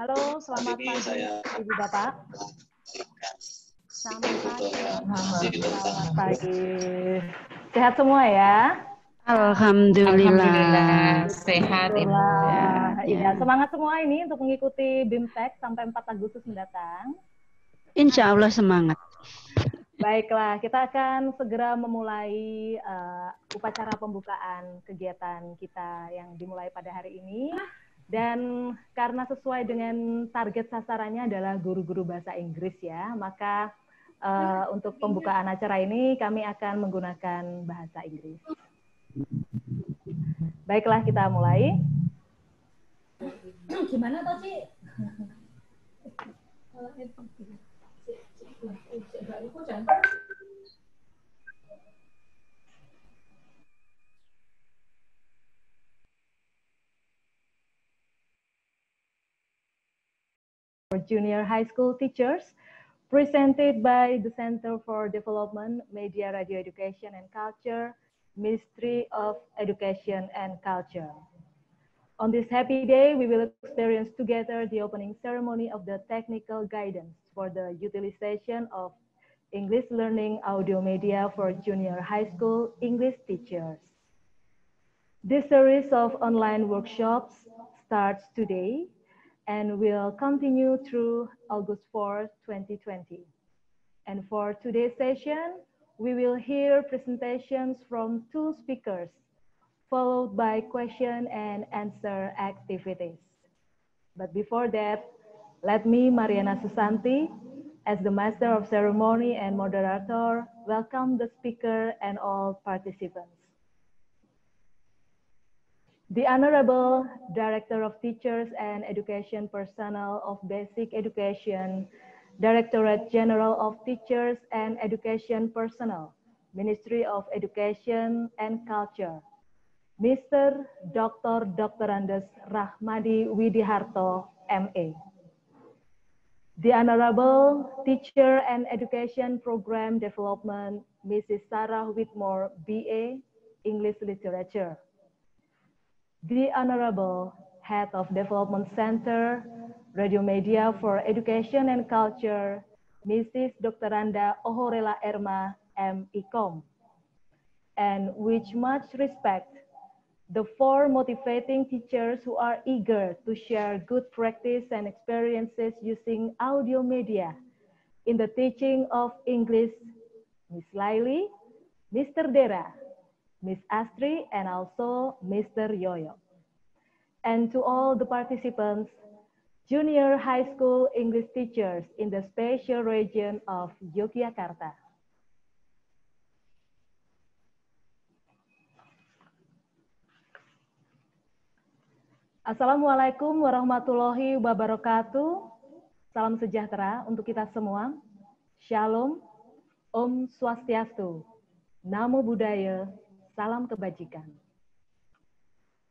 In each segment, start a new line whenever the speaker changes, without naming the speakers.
Halo, selamat pagi saya... Ibu Bapak. Selamat pagi. Selamat pagi. Sehat semua ya?
Alhamdulillah. Sehat Ibu.
Iya, iya. semangat semua ini untuk mengikuti BIMTEK sampai 4 Agustus mendatang.
Insya Allah semangat.
Baiklah, kita akan segera memulai uh, upacara pembukaan kegiatan kita yang dimulai pada hari ini. Dan karena sesuai dengan target sasarannya adalah guru-guru bahasa Inggris ya, maka uh, untuk pembukaan acara ini kami akan menggunakan bahasa Inggris. Baiklah kita mulai. Gimana tuh sih? Kalau itu, for junior high school teachers presented by the Center for Development, Media, Radio Education and Culture, Ministry of Education and Culture. On this happy day, we will experience together the opening ceremony of the technical guidance for the utilization of English learning audio media for junior high school English teachers. This series of online workshops starts today and will continue through August 4, 2020. And for today's session, we will hear presentations from two speakers, followed by question and answer activities. But before that, let me, Mariana Susanti, as the Master of Ceremony and Moderator, welcome the speaker and all participants. The Honorable Director of Teachers and Education Personnel of Basic Education, Directorate General of Teachers and Education Personnel, Ministry of Education and Culture, Mr. Dr. Dr. Andes Rahmadi Widiharto, MA. The Honorable Teacher and Education Program Development, Mrs. Sarah Whitmore, BA, English Literature the Honorable Head of Development Center, Radio Media for Education and Culture, Mrs. Dr. Randa Ohorela Erma, Ikom, and with much respect, the four motivating teachers who are eager to share good practice and experiences using audio media in the teaching of English, Ms. Lily, Mr. Dera, Miss Astri, and also Mr. Yoyo. And to all the participants, junior high school English teachers in the special region of Yogyakarta. Assalamualaikum warahmatullahi wabarakatuh. Salam sejahtera untuk kita semua. Shalom, Om Swastiastu, Namo Buddhaya, Salam kebajikan.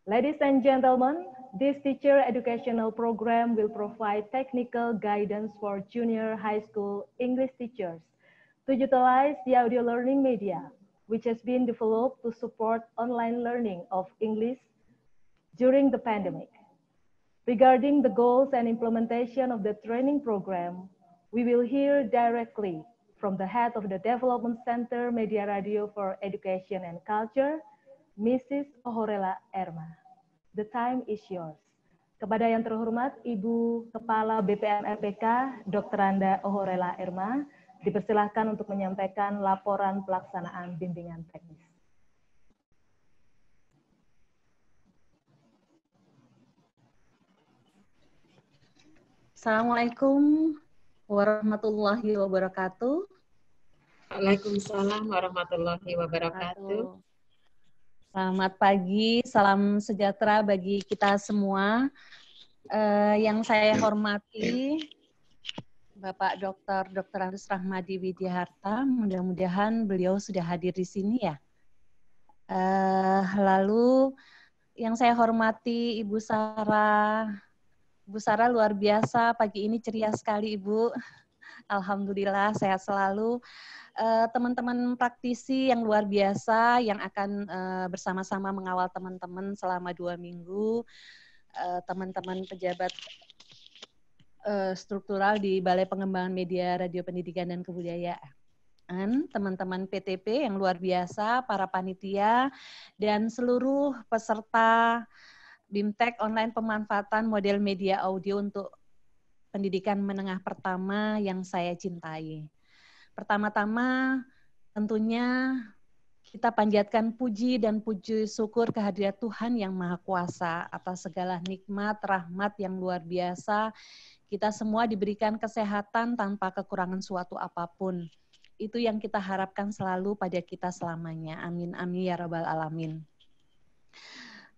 Ladies and gentlemen, this teacher educational program will provide technical guidance for junior high school English teachers to utilize the audio learning media, which has been developed to support online learning of English during the pandemic. Regarding the goals and implementation of the training program, we will hear directly from the head of the Development Center Media Radio for Education and Culture, Mrs. Ohorela Erma. The time is yours. Kepada yang terhormat, Ibu Kepala BPM RPK, Dr. Anda Ohorela Erma, dipersilahkan untuk menyampaikan laporan pelaksanaan bimbingan teknis.
Assalamualaikum warahmatullahi wabarakatuh.
Waalaikumsalam warahmatullahi wabarakatuh.
Selamat pagi, salam sejahtera bagi kita semua. Uh, yang saya ya. hormati Bapak Dr. Dr. Agus Rahmadi Widiharta, mudah-mudahan beliau sudah hadir di sini ya. Uh, lalu yang saya hormati Ibu Sarah. Ibu Sarah luar biasa, pagi ini ceria sekali Ibu. Alhamdulillah sehat selalu. Eh, teman-teman uh, praktisi yang luar biasa yang akan uh, bersama-sama mengawal teman-teman selama dua minggu, eh, teman-teman uh, pejabat uh, struktural di Balai Pengembangan Media Radio Pendidikan dan Kebudayaan, teman-teman PTP yang luar biasa, para panitia, dan seluruh peserta BIMTEK online pemanfaatan model media audio untuk pendidikan menengah pertama yang saya cintai. Pertama-tama tentunya kita panjatkan puji dan puji syukur kehadirat Tuhan yang Maha Kuasa atas segala nikmat, rahmat yang luar biasa. Kita semua diberikan kesehatan tanpa kekurangan suatu apapun. Itu yang kita harapkan selalu pada kita selamanya. Amin, amin, ya Rabbal Alamin.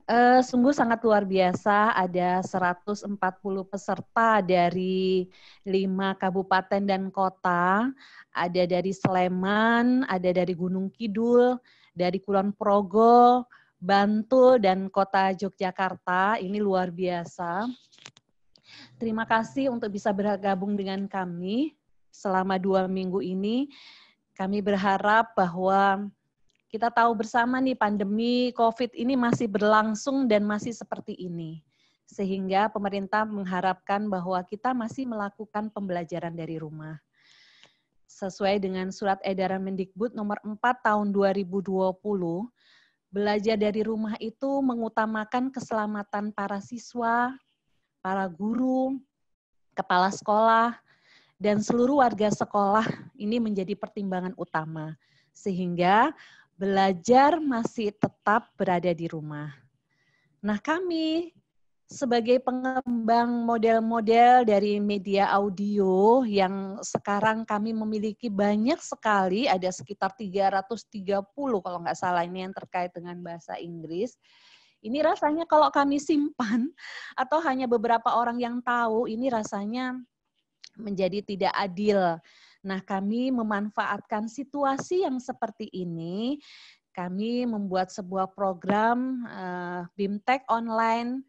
Uh, sungguh sangat luar biasa, ada 140 peserta dari lima kabupaten dan kota, ada dari Sleman, ada dari Gunung Kidul, dari Kulon Progo, Bantul, dan kota Yogyakarta. Ini luar biasa. Terima kasih untuk bisa bergabung dengan kami selama dua minggu ini. Kami berharap bahwa kita tahu bersama nih pandemi COVID ini masih berlangsung dan masih seperti ini. Sehingga pemerintah mengharapkan bahwa kita masih melakukan pembelajaran dari rumah. Sesuai dengan surat edaran Mendikbud nomor 4 tahun 2020, belajar dari rumah itu mengutamakan keselamatan para siswa, para guru, kepala sekolah, dan seluruh warga sekolah ini menjadi pertimbangan utama. Sehingga belajar masih tetap berada di rumah. Nah, kami sebagai pengembang model-model dari media audio yang sekarang kami memiliki banyak sekali, ada sekitar 330 kalau nggak salah ini yang terkait dengan bahasa Inggris. Ini rasanya kalau kami simpan atau hanya beberapa orang yang tahu, ini rasanya menjadi tidak adil Nah, kami memanfaatkan situasi yang seperti ini. Kami membuat sebuah program uh, BIMTEK online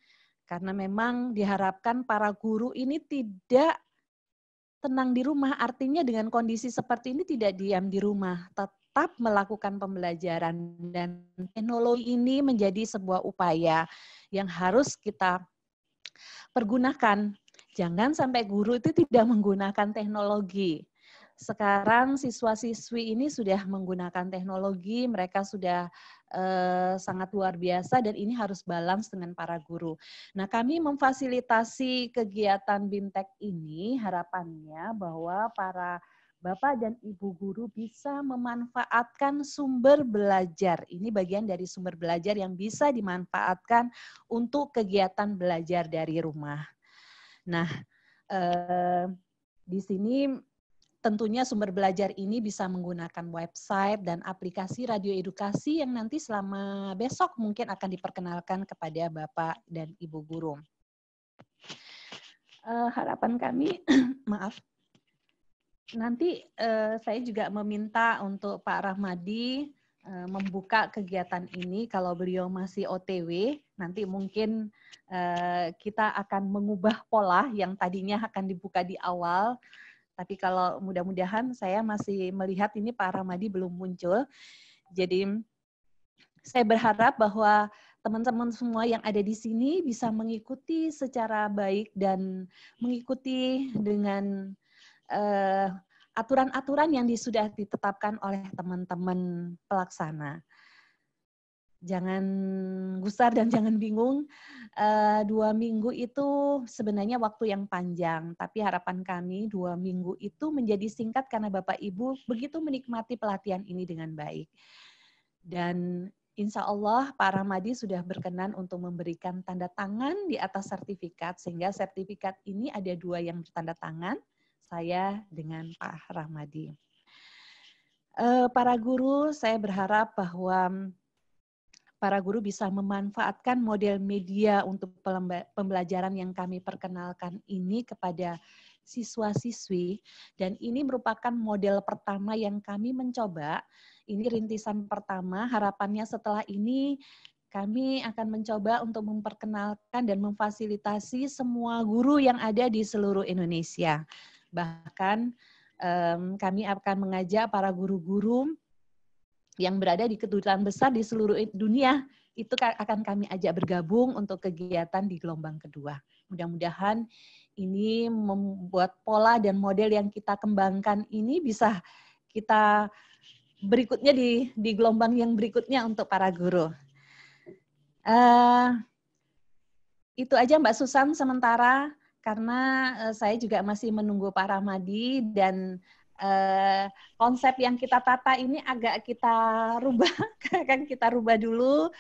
karena memang diharapkan para guru ini tidak tenang di rumah. Artinya dengan kondisi seperti ini tidak diam di rumah, tetap melakukan pembelajaran dan teknologi ini menjadi sebuah upaya yang harus kita pergunakan. Jangan sampai guru itu tidak menggunakan teknologi sekarang siswa-siswi ini sudah menggunakan teknologi, mereka sudah eh, sangat luar biasa dan ini harus balance dengan para guru. Nah, kami memfasilitasi kegiatan Bintek ini harapannya bahwa para Bapak dan Ibu guru bisa memanfaatkan sumber belajar. Ini bagian dari sumber belajar yang bisa dimanfaatkan untuk kegiatan belajar dari rumah. Nah, eh, di sini Tentunya sumber belajar ini bisa menggunakan website dan aplikasi radio edukasi yang nanti selama besok mungkin akan diperkenalkan kepada Bapak dan Ibu guru. Uh, harapan kami, maaf, nanti uh, saya juga meminta untuk Pak Rahmadi uh, membuka kegiatan ini kalau beliau masih OTW nanti mungkin uh, kita akan mengubah pola yang tadinya akan dibuka di awal tapi kalau mudah-mudahan saya masih melihat ini Pak Ramadi belum muncul. Jadi saya berharap bahwa teman-teman semua yang ada di sini bisa mengikuti secara baik dan mengikuti dengan eh, aturan-aturan uh, yang sudah ditetapkan oleh teman-teman pelaksana jangan gusar dan jangan bingung. Uh, dua minggu itu sebenarnya waktu yang panjang, tapi harapan kami dua minggu itu menjadi singkat karena Bapak Ibu begitu menikmati pelatihan ini dengan baik. Dan insya Allah Pak Ramadi sudah berkenan untuk memberikan tanda tangan di atas sertifikat, sehingga sertifikat ini ada dua yang bertanda tangan, saya dengan Pak Rahmadi eh, para guru, saya berharap bahwa para guru bisa memanfaatkan model media untuk pembelajaran yang kami perkenalkan ini kepada siswa-siswi dan ini merupakan model pertama yang kami mencoba. Ini rintisan pertama, harapannya setelah ini kami akan mencoba untuk memperkenalkan dan memfasilitasi semua guru yang ada di seluruh Indonesia. Bahkan kami akan mengajak para guru-guru yang berada di kedutaan besar di seluruh dunia itu akan kami ajak bergabung untuk kegiatan di gelombang kedua. Mudah-mudahan ini membuat pola dan model yang kita kembangkan ini bisa kita berikutnya di di gelombang yang berikutnya untuk para guru. Uh, itu aja Mbak Susan sementara karena eh, saya juga masih menunggu Pak Ramadi dan Eh, konsep yang kita tata ini agak kita rubah, kan kita rubah dulu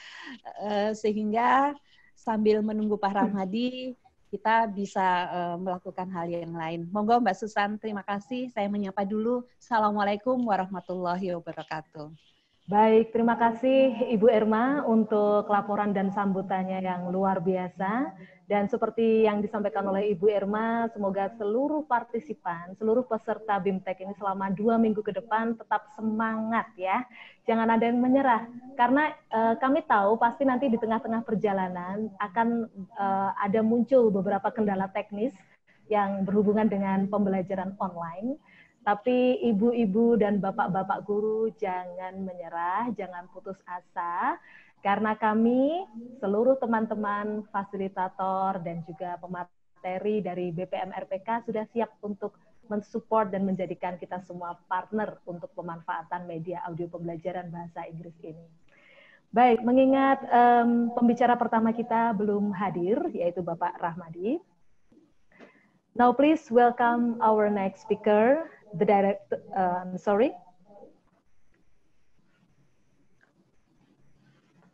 eh, sehingga sambil menunggu Pak Ramadi kita bisa eh, melakukan hal yang lain. Monggo Mbak Susan, terima kasih. Saya menyapa dulu. Assalamualaikum
warahmatullahi wabarakatuh. Baik, terima kasih Ibu Irma untuk laporan dan sambutannya yang luar biasa. Dan seperti yang disampaikan oleh Ibu Irma, semoga seluruh partisipan, seluruh peserta BIMTEK ini selama dua minggu ke depan tetap semangat ya. Jangan ada yang menyerah, karena eh, kami tahu pasti nanti di tengah-tengah perjalanan akan eh, ada muncul beberapa kendala teknis yang berhubungan dengan pembelajaran online tapi ibu-ibu dan bapak-bapak guru jangan menyerah, jangan putus asa, karena kami seluruh teman-teman fasilitator dan juga pemateri dari BPM RPK sudah siap untuk mensupport dan menjadikan kita semua partner untuk pemanfaatan media audio pembelajaran bahasa Inggris ini. Baik, mengingat um, pembicara pertama kita belum hadir, yaitu Bapak Rahmadi. Now please welcome our next speaker, the director, I'm um, sorry,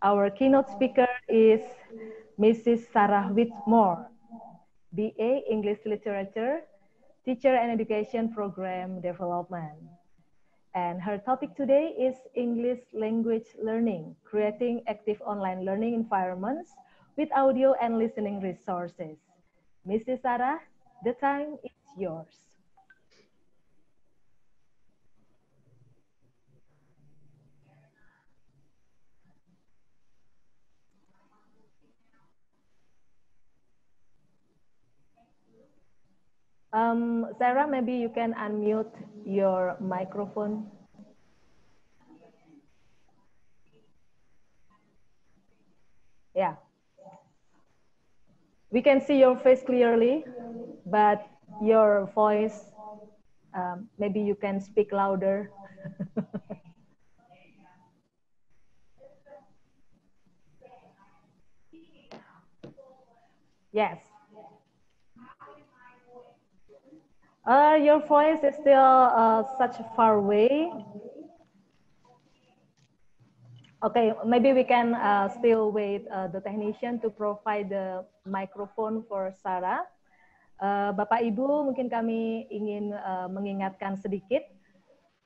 Our keynote speaker is Mrs. Sarah Whitmore, BA English Literature, Teacher and Education Program Development. And her topic today is English Language Learning, Creating Active Online Learning Environments with Audio and Listening Resources. Mrs. Sarah, the time is yours. Um, Sarah, maybe you can unmute your microphone. Yeah. We can see your face clearly, but your voice, um, maybe you can speak louder. yes. Uh, your voice is still uh, such far away. Okay, maybe we can uh, still wait uh, the technician to provide the microphone for Sarah. Uh, Bapak Ibu, mungkin kami ingin uh, mengingatkan sedikit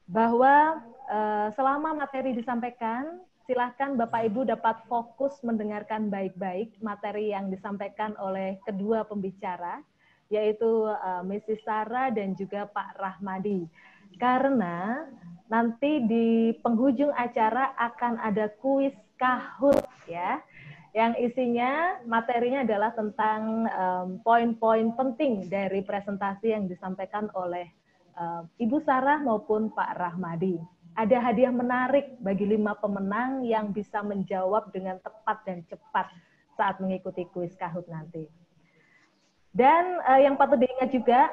bahwa uh, selama materi disampaikan, silahkan Bapak Ibu dapat fokus mendengarkan baik-baik materi yang disampaikan oleh kedua pembicara yaitu uh, eh, Mrs. Sarah dan juga Pak Rahmadi. Karena nanti di penghujung acara akan ada kuis kahut ya yang isinya materinya adalah tentang poin-poin penting dari presentasi yang disampaikan oleh um, Ibu Sarah maupun Pak Rahmadi. Ada hadiah menarik bagi lima pemenang yang bisa menjawab dengan tepat dan cepat saat mengikuti kuis Kahut nanti. Dan uh, yang patut diingat juga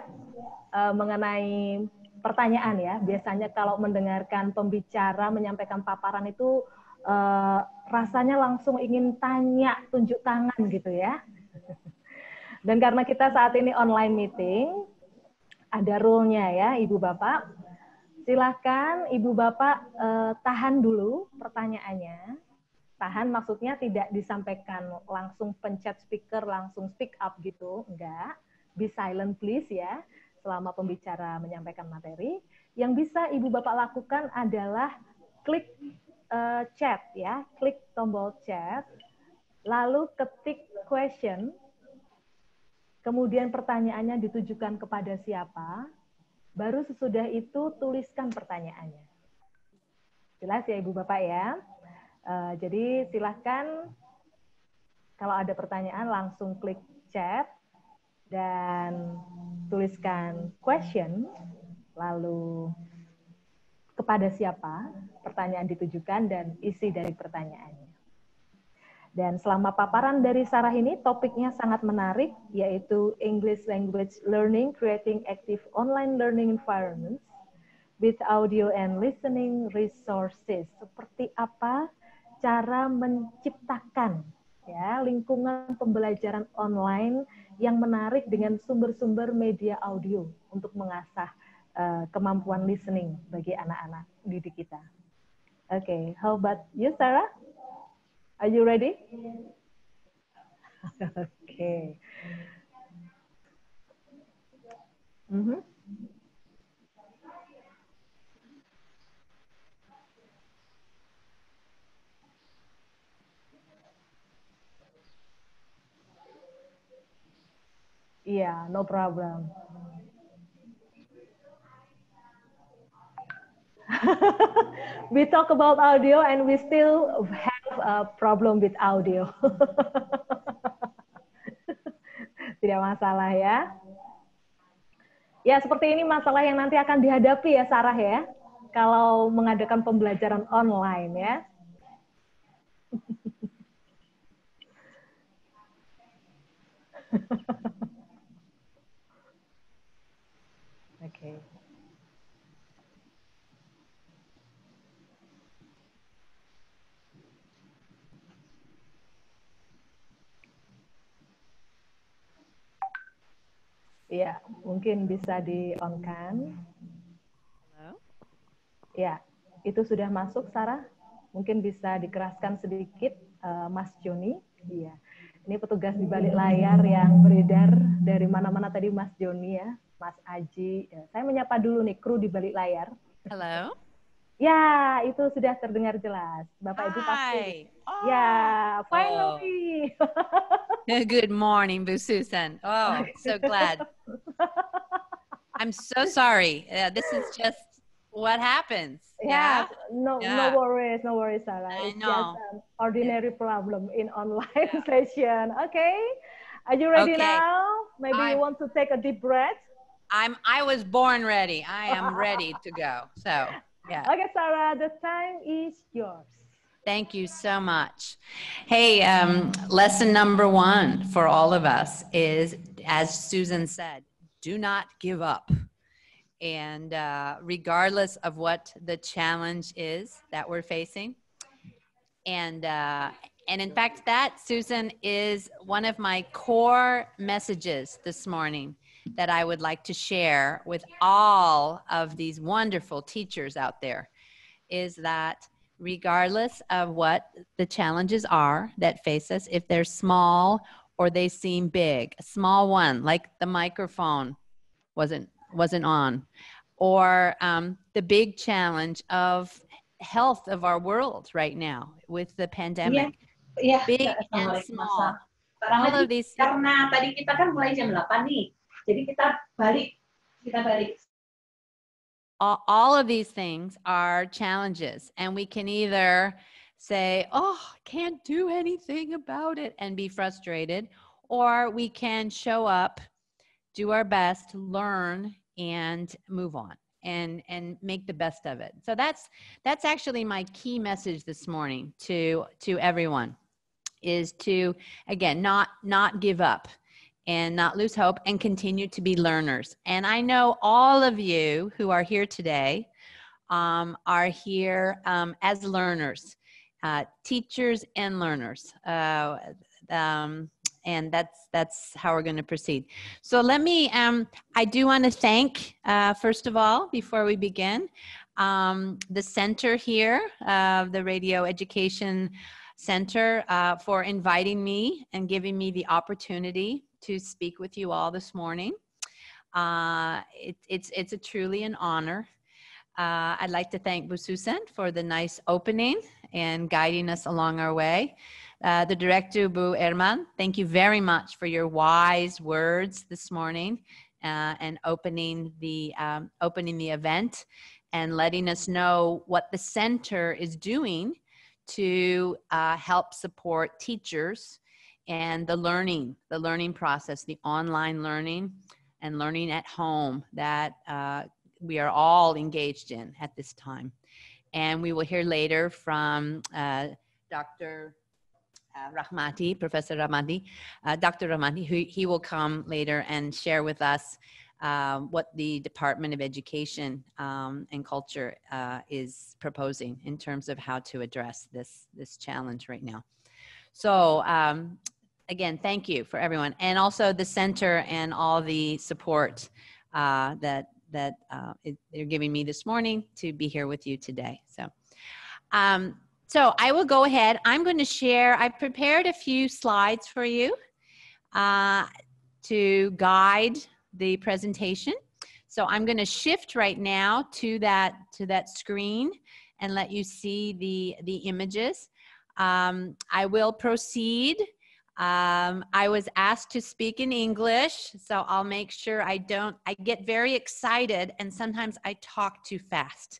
uh, mengenai pertanyaan ya. Biasanya kalau mendengarkan pembicara menyampaikan paparan itu uh, rasanya langsung ingin tanya, tunjuk tangan gitu ya. Dan karena kita saat ini online meeting, ada rule-nya ya, Ibu Bapak. Silahkan Ibu Bapak uh, tahan dulu pertanyaannya tahan maksudnya tidak disampaikan langsung pencet speaker langsung speak up gitu enggak be silent please ya selama pembicara menyampaikan materi yang bisa ibu bapak lakukan adalah klik uh, chat ya klik tombol chat lalu ketik question kemudian pertanyaannya ditujukan kepada siapa baru sesudah itu tuliskan pertanyaannya jelas ya ibu bapak ya Eh, jadi silahkan kalau ada pertanyaan langsung klik chat dan tuliskan question lalu kepada siapa pertanyaan ditujukan dan isi dari pertanyaannya. Dan selama paparan dari Sarah ini, topiknya sangat menarik, yaitu English Language Learning, Creating Active Online Learning Environments with Audio and Listening Resources. Seperti apa cara menciptakan ya lingkungan pembelajaran online yang menarik dengan sumber-sumber media audio untuk mengasah uh, kemampuan listening bagi anak-anak didik kita. Oke, okay, how about you Sarah? Are you ready? Oke. Okay. Mm -hmm. Iya, yeah, no problem. we talk about audio and we still have a problem with audio. Tidak masalah ya. Ya, seperti ini masalah yang nanti akan dihadapi ya Sarah ya. Kalau mengadakan pembelajaran online ya. Ya, mungkin bisa di-on-kan. Ya, itu sudah masuk, Sarah. Mungkin bisa dikeraskan sedikit, uh, Mas Joni. Iya. Ini petugas di balik layar yang beredar dari mana-mana tadi Mas Joni ya, Mas Aji. Ya. Saya menyapa dulu nih kru di balik layar. Halo. Ya, itu sudah terdengar jelas. Bapak Hi. Ibu
pasti. Oh. Ya,
finally.
Oh. Good morning, Bu Susan. Oh, so glad. I'm so sorry. Uh, this is just what happens. Yeah, yeah. no, yeah. no worries, no worries, Sarah. It's just an ordinary yeah. problem
in online session. Okay, are you ready okay. now? Maybe I'm, you want to take
a deep breath. I'm. I was born ready. I am ready to go. So. Yeah. Okay, Sarah, uh, the time is yours. Thank you so much. Hey, um, lesson number one for all of us is, as Susan said, do not give up. And uh, regardless of what the challenge is that we're facing, and uh, and in fact, that Susan is one of my core messages this morning that I would like to share with all of these wonderful teachers out there is that regardless of what the challenges are that face us, if they're small or they seem big, a small one like the microphone wasn't wasn't on, or um, the big challenge of health of our world right now with the pandemic,
yeah, yeah. big and small.
All of these. Karena tadi kita kan mulai jam 8 nih.
Jadi kita balik, kita balik.
All, all of these things are challenges, and we can either say, Oh, can't do anything about it, and be frustrated, or we can show up, do our best, learn, and move on and and make the best of it so that's that's actually my key message this morning to to everyone is to again not not give up and not lose hope and continue to be learners. And I know all of you who are here today um, are here um, as learners, uh, teachers and learners. Uh, um, and that's that's how we're going to proceed. So let me. Um, I do want to thank uh, first of all before we begin um, the center here, uh, the Radio Education Center, uh, for inviting me and giving me the opportunity to speak with you all this morning. Uh, it, it's, it's a truly an honor. Uh, I'd like to thank Bususen for the nice opening and guiding us along our way. Uh, the director, Bu Herman, thank you very much for your wise words this morning uh, and opening the, um, opening the event and letting us know what the center is doing to uh, help support teachers and the learning, the learning process, the online learning and learning at home that uh, we are all engaged in at this time. And we will hear later from uh, Dr. Uh, Rahmati, Professor Rahmati, uh, Dr. Rahmati, who he will come later and share with us uh, what the Department of Education um, and Culture uh, is proposing in terms of how to address this this challenge right now. So um, again, thank you for everyone, and also the center and all the support uh, that that uh, it, you're giving me this morning to be here with you today. So, um, so I will go ahead. I'm going to share. I've prepared a few slides for you uh, to guide the presentation. So I'm going to shift right now to that to that screen and let you see the the images. Um, I will proceed um, I was asked to speak in English, so I'll make sure I don't, I get very excited and sometimes I talk too fast.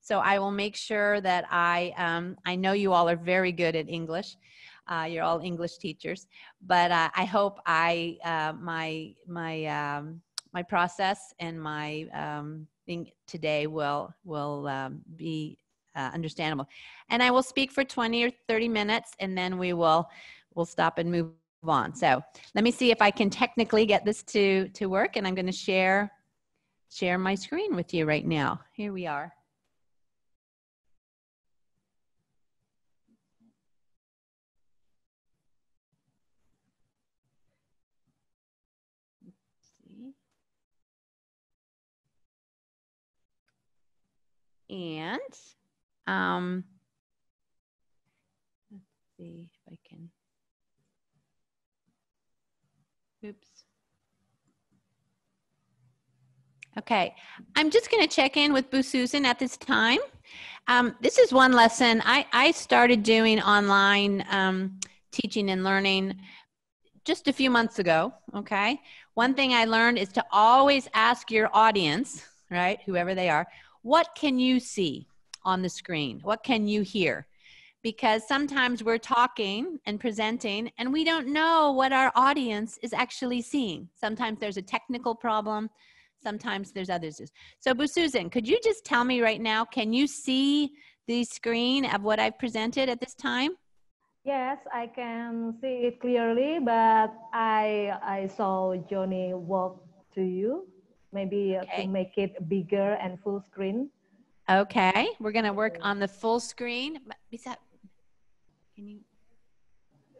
So I will make sure that I, um, I know you all are very good at English. Uh, you're all English teachers, but uh, I hope I, uh, my, my, um, my process and my um, thing today will, will um, be uh, understandable. And I will speak for 20 or 30 minutes and then we will we'll stop and move on. So let me see if I can technically get this to, to work and I'm gonna share, share my screen with you right now. Here we are. And um, let's see. Okay, I'm just going to check in with Boo Susan at this time. Um, this is one lesson I, I started doing online um, teaching and learning just a few months ago. Okay, one thing I learned is to always ask your audience, right, whoever they are, what can you see on the screen? What can you hear? Because sometimes we're talking and presenting and we don't know what our audience is actually seeing. Sometimes there's a technical problem Sometimes there's others. So, Susan, could you just tell me right now, can you see the screen of what I've presented at this time?
Yes, I can see it clearly, but I, I saw Johnny walk to you, maybe okay. to make it bigger and full screen.
Okay, we're gonna work on the full screen. Is that, can you?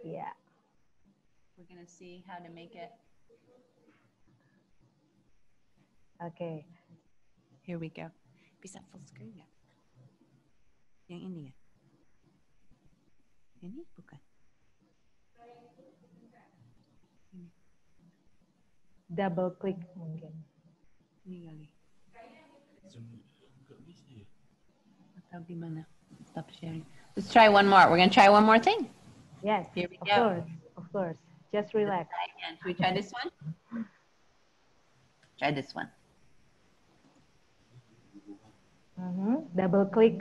Yeah. We're gonna see how to make it Okay. Here we go. Is that full screen now? Yeah, India. Ini bukan. Double click mungkin. Ini kali. Atau gimana? Stop sharing. Let's try one more. We're going to try one more thing. Yes. Here we of go. course. Of course. Just relax. Should we try this one? try this one.
Mm -hmm. Double click.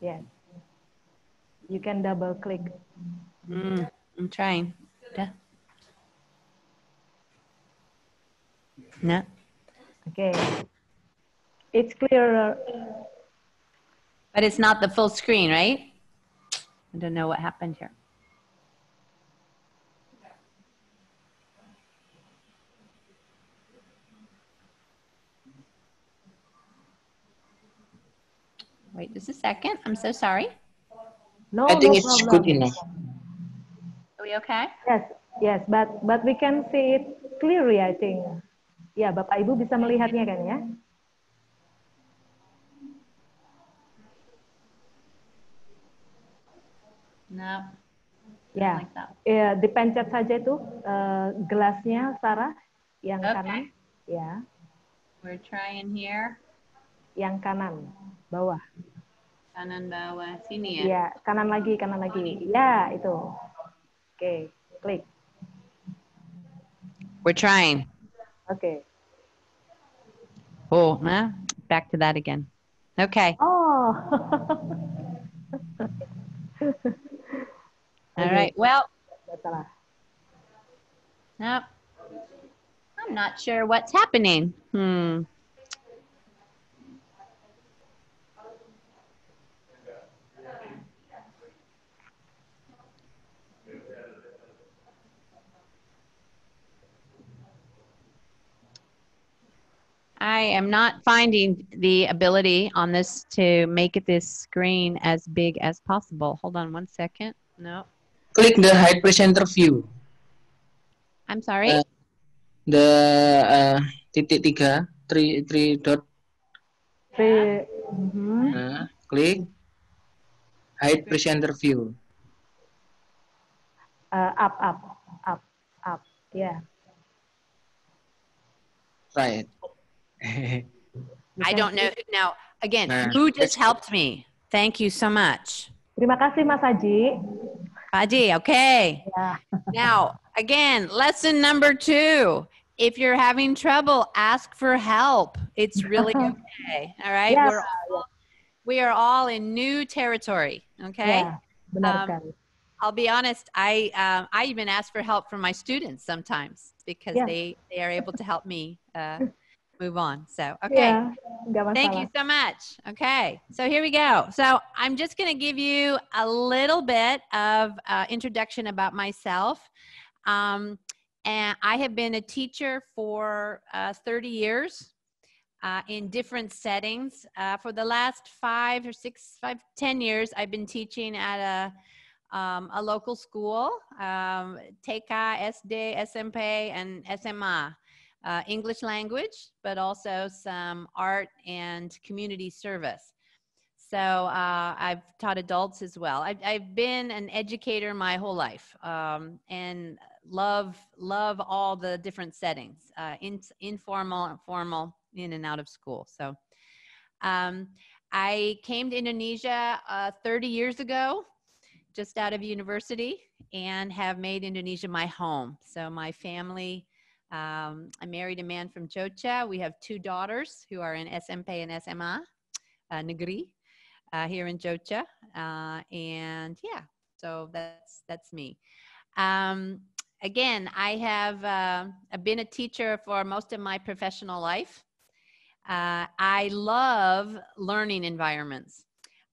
Yes. You
can double click. Mm, I'm trying. Yeah.
No. Okay. It's clearer. But it's not the full screen, right? I don't know what happened here. Wait just a second. I'm so sorry. No, I
think no it's problem. good enough. Are we okay? Yes, yes, but but we can see it clearly, I think. Ya, Bapak Ibu bisa melihatnya kan ya? No. Nah. Ya, yeah. like yeah, dipencet saja itu uh, gelasnya, Sarah, yang okay. kanan. Ya. Yeah.
We're trying here
yang kanan bawah.
Kanan bawah sini ya? ya kanan lagi,
kanan lagi. ya itu. Oke, klik.
We're trying. Oke. Oh, nah, back to that again. Okay. Oh. All right. Well. nah I'm not sure what's happening. Hmm. I am not finding the ability on this to make this screen as big as possible. Hold on one second. No.
Click the hide presenter view. I'm sorry? Uh, the uh, titik tiga, three, three dot. Three.
uh, mm-hmm.
click hide presenter view.
Uh, up, up, up, up. Yeah.
Right. I
don't know. Now, again, who just helped me? Thank you so much. Terima kasih, Mas Haji. Haji, okay. Yeah. now, again, lesson number two. If you're having trouble, ask for help. It's really okay. All right. Yeah. We're all, we are all in new territory. Okay. Yeah, um, I'll be honest. I um, I even ask for help from my students sometimes because yeah. they they are able to help me. Uh, move on. So, okay. Yeah. Thank you so much. Okay. So, here we go. So, I'm just going to give you a little bit of uh, introduction about myself. Um, and I have been a teacher for uh, 30 years uh, in different settings. Uh, for the last five or six, five, ten years, I've been teaching at a um, a local school, um, TECA, SD, SMP, and SMA uh, English language, but also some art and community service. So uh, I've taught adults as well. I've, I've, been an educator my whole life um, and love love all the different settings, uh, in, informal, formal, in and out of school. So um, I came to Indonesia uh, 30 years ago, just out of university, and have made Indonesia my home. So my family um, I married a man from Chocha. We have two daughters who are in SMP and SMA, uh, Negri, uh, here in Chocha. Uh, and yeah, so that's, that's me. Um, again, I have uh, I've been a teacher for most of my professional life. Uh, I love learning environments.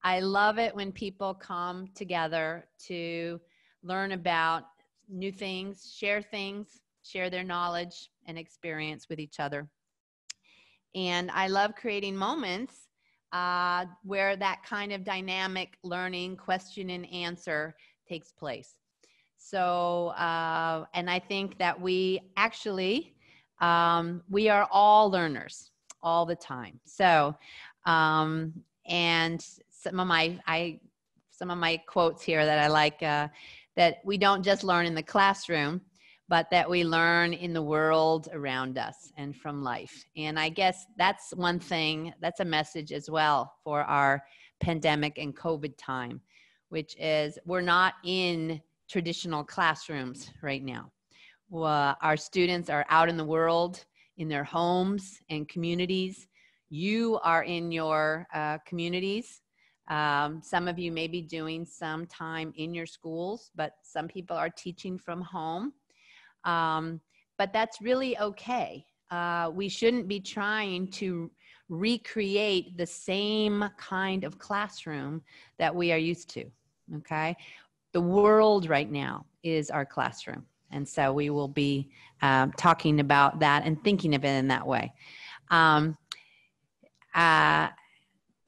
I love it when people come together to learn about new things, share things, share their knowledge and experience with each other. And I love creating moments uh, where that kind of dynamic learning, question and answer takes place. So, uh, and I think that we actually, um, we are all learners all the time. So, um, and some of my, I, some of my quotes here that I like, uh, that we don't just learn in the classroom, but that we learn in the world around us and from life. And I guess that's one thing, that's a message as well for our pandemic and COVID time, which is we're not in traditional classrooms right now. Uh, our students are out in the world, in their homes and communities. You are in your uh, communities. Um, some of you may be doing some time in your schools, but some people are teaching from home. Um, but that's really okay. Uh, we shouldn't be trying to recreate the same kind of classroom that we are used to. Okay. The world right now is our classroom. And so we will be um, talking about that and thinking of it in that way. Um, uh,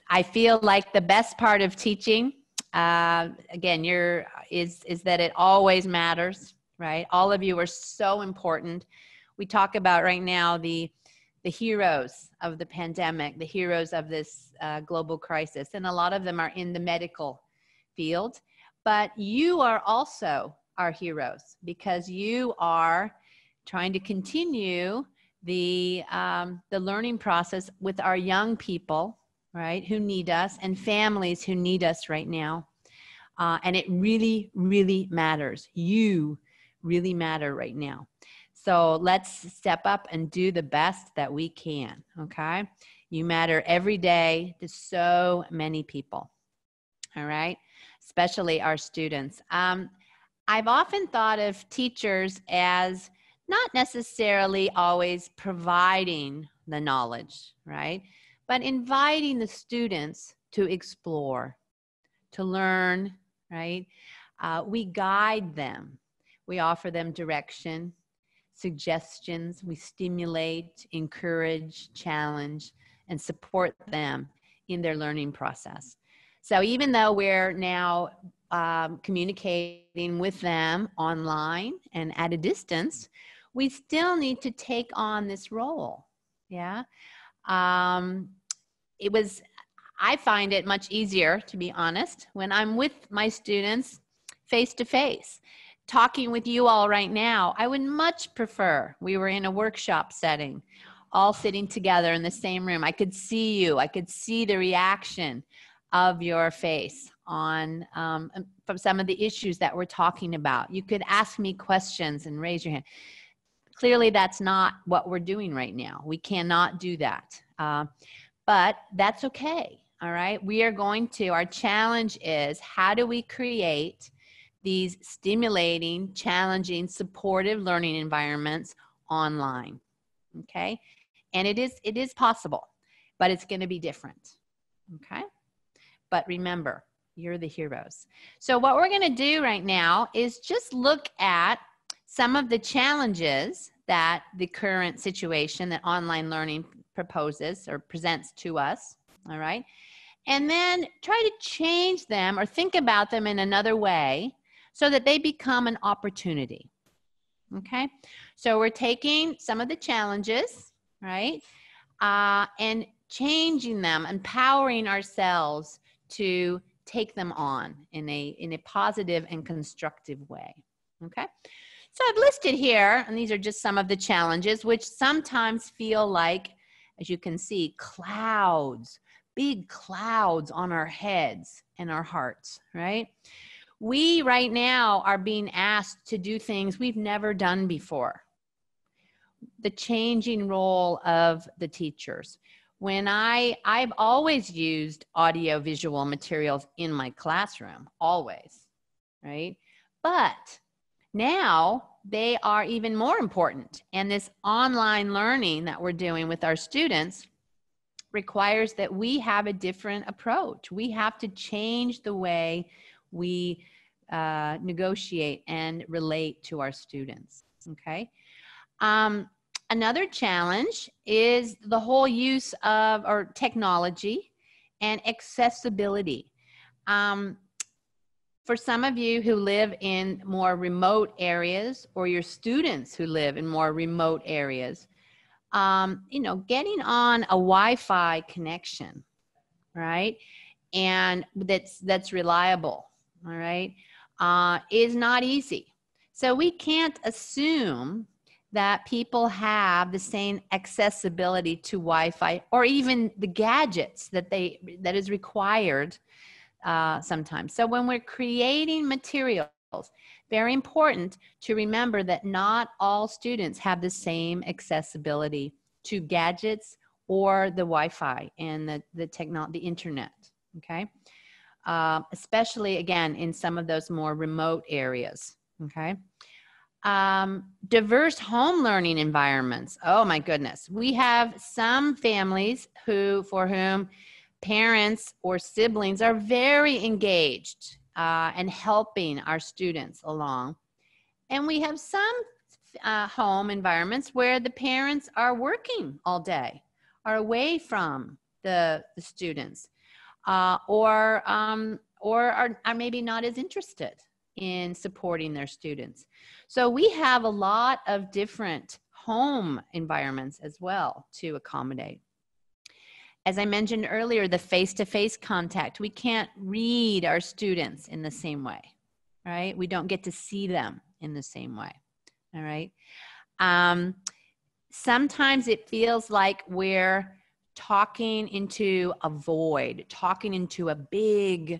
I feel like the best part of teaching, uh, again, is, is that it always matters right? All of you are so important. We talk about right now the the heroes of the pandemic, the heroes of this uh, global crisis, and a lot of them are in the medical field. But you are also our heroes because you are trying to continue the um, the learning process with our young people, right? Who need us and families who need us right now, uh, and it really, really matters. You really matter right now. So let's step up and do the best that we can. Okay. You matter every day to so many people. All right. Especially our students. Um, I've often thought of teachers as not necessarily always providing the knowledge, right? But inviting the students to explore, to learn, right? Uh, we guide them, we offer them direction, suggestions. We stimulate, encourage, challenge, and support them in their learning process. So even though we're now um, communicating with them online and at a distance, we still need to take on this role. Yeah. Um, it was, I find it much easier, to be honest, when I'm with my students face to face talking with you all right now, I would much prefer we were in a workshop setting, all sitting together in the same room. I could see you, I could see the reaction of your face on um, um, from some of the issues that we're talking about. You could ask me questions and raise your hand. Clearly, that's not what we're doing right now. We cannot do that. Uh, but that's okay. All right. We are going to, our challenge is how do we create these stimulating, challenging, supportive learning environments online. Okay? And it is it is possible, but it's going to be different. Okay? But remember, you're the heroes. So what we're going to do right now is just look at some of the challenges that the current situation that online learning proposes or presents to us, all right? And then try to change them or think about them in another way so that they become an opportunity. Okay, so we're taking some of the challenges, right, uh, and changing them, empowering ourselves to take them on in a in a positive and constructive way. Okay, so I've listed here, and these are just some of the challenges, which sometimes feel like, as you can see, clouds, big clouds on our heads and our hearts, right? We right now are being asked to do things we've never done before. The changing role of the teachers. When I I've always used audio visual materials in my classroom, always, right? But now they are even more important. And this online learning that we're doing with our students requires that we have a different approach. We have to change the way we uh, negotiate and relate to our students. Okay. Um, another challenge is the whole use of or technology and accessibility. Um, for some of you who live in more remote areas or your students who live in more remote areas, um, you know, getting on a Wi-Fi connection, right? And that's that's reliable all right, uh, is not easy. So we can't assume that people have the same accessibility to Wi-Fi or even the gadgets that they that is required uh, sometimes. So when we're creating materials, very important to remember that not all students have the same accessibility to gadgets or the Wi-Fi and the the technology, the internet. Okay, um, especially again in some of those more remote areas. Okay. Um, diverse home learning environments. Oh my goodness. We have some families who, for whom parents or siblings are very engaged uh, and helping our students along. And we have some uh, home environments where the parents are working all day, are away from the, the students uh, or, um, or are, are maybe not as interested in supporting their students. So we have a lot of different home environments as well to accommodate. As I mentioned earlier, the face to face contact, we can't read our students in the same way, right? We don't get to see them in the same way, all right? Um, sometimes it feels like we're talking into a void, talking into a big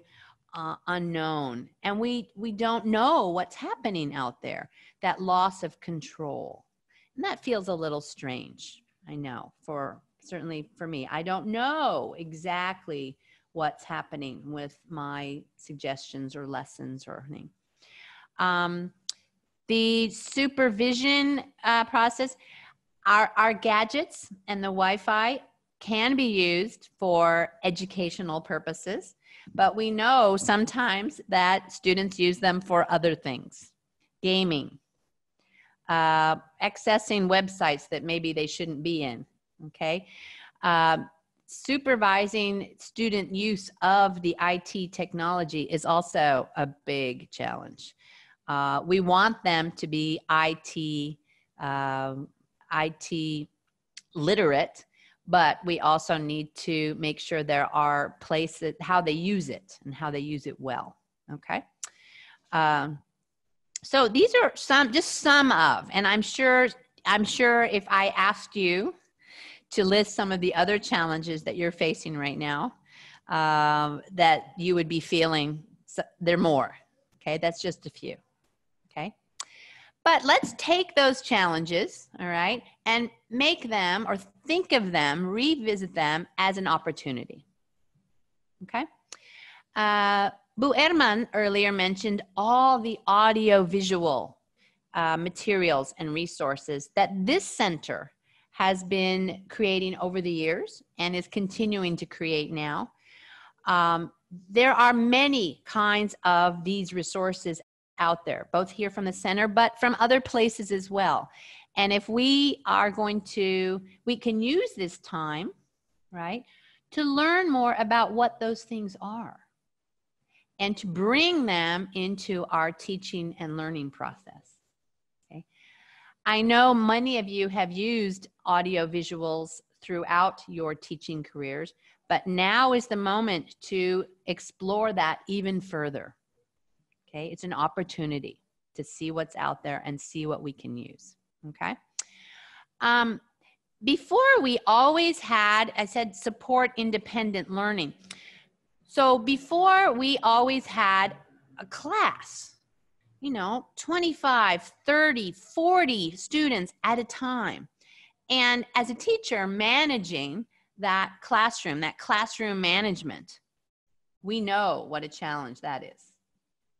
uh, unknown, and we we don't know what's happening out there. That loss of control, and that feels a little strange. I know for certainly for me, I don't know exactly what's happening with my suggestions or lessons or anything. Um, the supervision uh, process, our, our gadgets and the Wi-Fi can be used for educational purposes, but we know sometimes that students use them for other things gaming, uh, accessing websites that maybe they shouldn't be in, okay? Uh, supervising student use of the IT technology is also a big challenge. Uh, we want them to be IT, um, IT literate, but we also need to make sure there are places how they use it and how they use it well okay um, so these are some just some of and i'm sure i'm sure if i asked you to list some of the other challenges that you're facing right now um, that you would be feeling so, there are more okay that's just a few but let's take those challenges, all right, and make them or think of them, revisit them as an opportunity. Okay? Uh, Bu Erman earlier mentioned all the audio visual uh, materials and resources that this center has been creating over the years and is continuing to create now. Um, there are many kinds of these resources out there, both here from the center, but from other places as well. And if we are going to, we can use this time, right, to learn more about what those things are and to bring them into our teaching and learning process. Okay. I know many of you have used audio visuals throughout your teaching careers, but now is the moment to explore that even further. Okay, it's an opportunity to see what's out there and see what we can use. Okay. Um, before we always had, I said, support independent learning. So before we always had a class, you know, 25, 30, 40 students at a time. And as a teacher, managing that classroom, that classroom management, we know what a challenge that is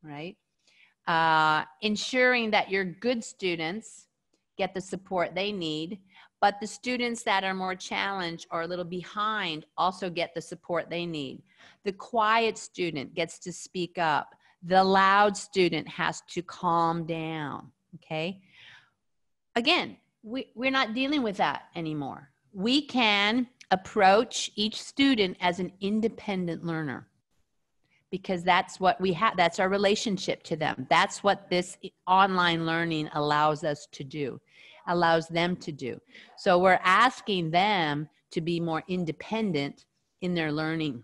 right? Uh, ensuring that your good students get the support they need, but the students that are more challenged or a little behind also get the support they need. The quiet student gets to speak up. The loud student has to calm down, okay? Again, we, we're not dealing with that anymore. We can approach each student as an independent learner because that's what we have that's our relationship to them that's what this online learning allows us to do allows them to do so we're asking them to be more independent in their learning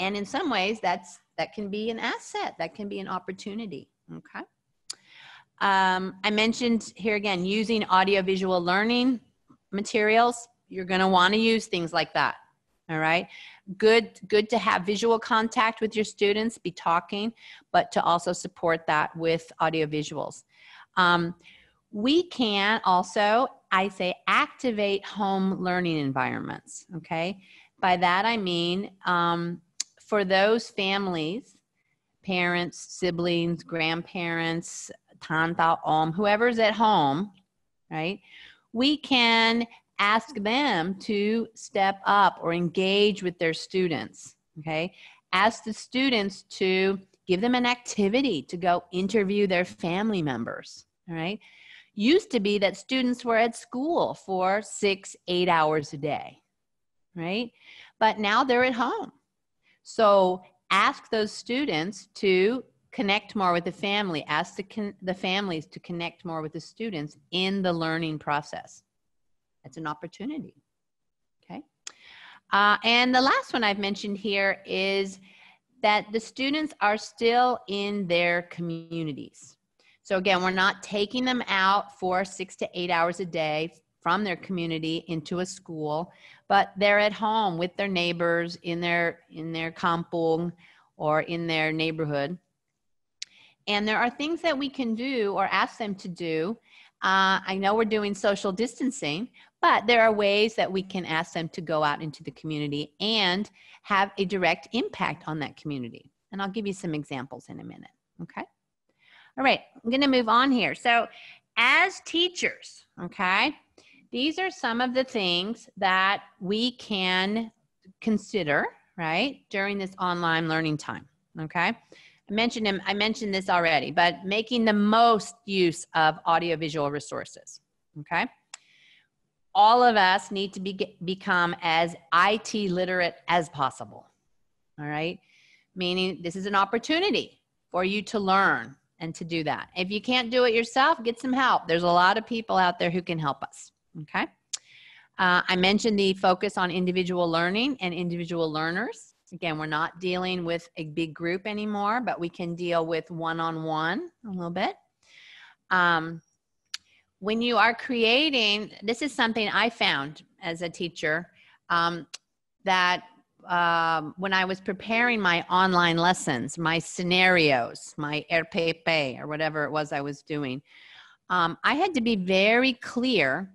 and in some ways that's that can be an asset that can be an opportunity okay um, i mentioned here again using audiovisual learning materials you're going to want to use things like that all right good good to have visual contact with your students be talking but to also support that with audio visuals um, we can also i say activate home learning environments okay by that i mean um, for those families parents siblings grandparents tanta om whoever's at home right we can ask them to step up or engage with their students. Okay. Ask the students to give them an activity to go interview their family members. All right. Used to be that students were at school for six, eight hours a day. Right. But now they're at home. So ask those students to connect more with the family, ask the, the families to connect more with the students in the learning process. It's an opportunity. Okay. Uh, and the last one I've mentioned here is that the students are still in their communities. So again, we're not taking them out for six to eight hours a day from their community into a school, but they're at home with their neighbors in their in their kampung or in their neighborhood. And there are things that we can do or ask them to do. Uh, I know we're doing social distancing, but there are ways that we can ask them to go out into the community and have a direct impact on that community. And I'll give you some examples in a minute. Okay. All right. I'm going to move on here. So, as teachers, okay, these are some of the things that we can consider, right, during this online learning time. Okay. I mentioned him, I mentioned this already, but making the most use of audiovisual resources. Okay all of us need to be, become as IT literate as possible. All right. Meaning this is an opportunity for you to learn and to do that. If you can't do it yourself, get some help. There's a lot of people out there who can help us. Okay. Uh, I mentioned the focus on individual learning and individual learners. Again, we're not dealing with a big group anymore, but we can deal with one on one a little bit. Um, when you are creating, this is something I found as a teacher um, that um, when I was preparing my online lessons, my scenarios, my erpepe or whatever it was I was doing, um, I had to be very clear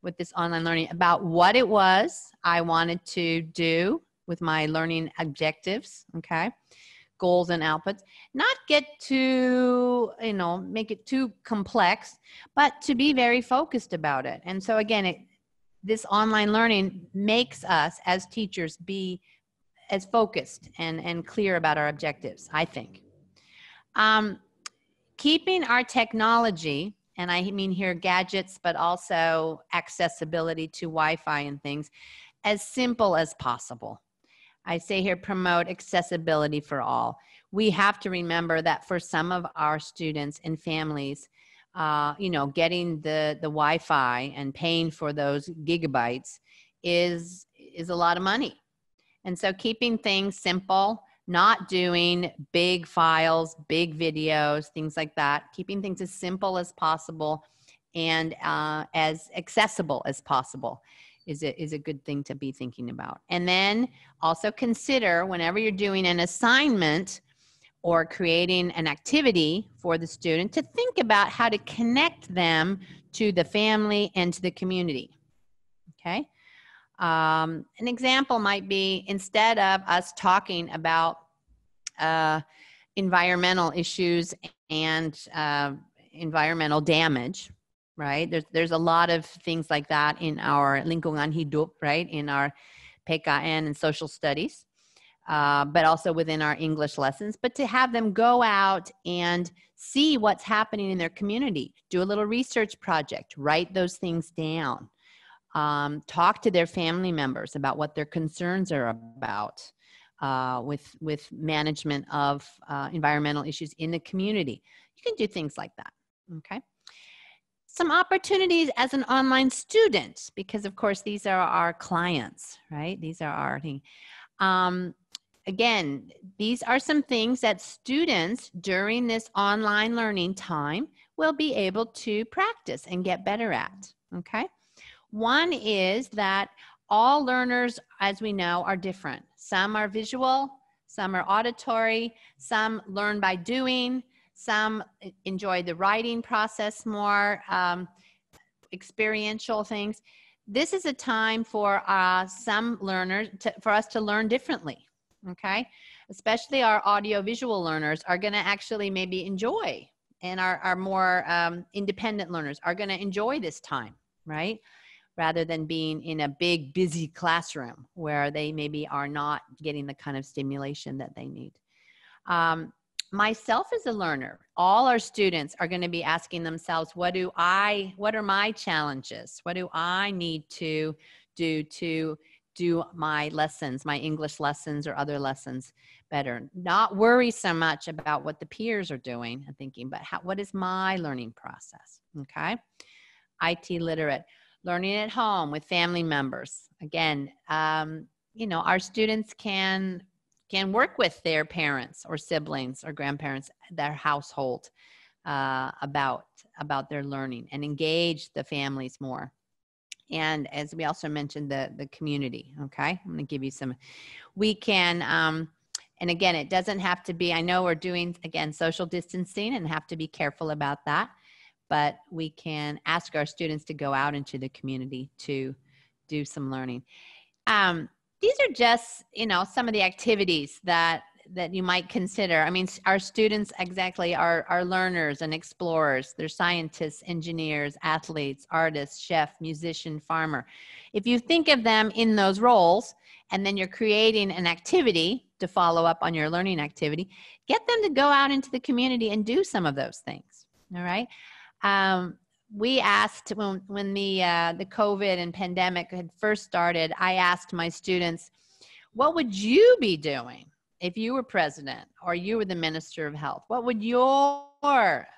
with this online learning about what it was I wanted to do with my learning objectives. Okay goals and outputs not get to you know make it too complex but to be very focused about it and so again it, this online learning makes us as teachers be as focused and and clear about our objectives i think um, keeping our technology and i mean here gadgets but also accessibility to wi-fi and things as simple as possible I say here promote accessibility for all. We have to remember that for some of our students and families, uh, you know, getting the the Wi-Fi and paying for those gigabytes is is a lot of money. And so keeping things simple, not doing big files, big videos, things like that, keeping things as simple as possible and uh, as accessible as possible is a, is a good thing to be thinking about. And then also consider whenever you're doing an assignment or creating an activity for the student to think about how to connect them to the family and to the community. Okay? Um, an example might be instead of us talking about uh, environmental issues and uh, environmental damage, right? There's there's a lot of things like that in our lingkungan hidup, right? In our PKN and social studies, uh, but also within our English lessons. But to have them go out and see what's happening in their community, do a little research project, write those things down, um, talk to their family members about what their concerns are about. Uh, with with management of uh, environmental issues in the community, you can do things like that. Okay some opportunities as an online student because of course these are our clients right these are our um, again these are some things that students during this online learning time will be able to practice and get better at okay one is that all learners as we know are different some are visual some are auditory some learn by doing some enjoy the writing process more, um, experiential things. This is a time for uh, some learners, to, for us to learn differently, okay? Especially our audiovisual learners are gonna actually maybe enjoy and our, our more um, independent learners are gonna enjoy this time, right? rather than being in a big, busy classroom where they maybe are not getting the kind of stimulation that they need. Um, myself as a learner all our students are going to be asking themselves what do i what are my challenges what do i need to do to do my lessons my english lessons or other lessons better not worry so much about what the peers are doing and thinking but how, what is my learning process okay it literate learning at home with family members again um, you know our students can can work with their parents or siblings or grandparents, their household uh, about about their learning and engage the families more. And as we also mentioned, the the community. Okay, I'm going to give you some. We can. Um, and again, it doesn't have to be, I know we're doing again social distancing and have to be careful about that, but we can ask our students to go out into the community to do some learning. Um, these are just you know some of the activities that that you might consider i mean our students exactly are are learners and explorers they're scientists engineers athletes artists chef musician farmer if you think of them in those roles and then you're creating an activity to follow up on your learning activity get them to go out into the community and do some of those things all right um, we asked when when the uh, the COVID and pandemic had first started. I asked my students, "What would you be doing if you were president or you were the minister of health? What would your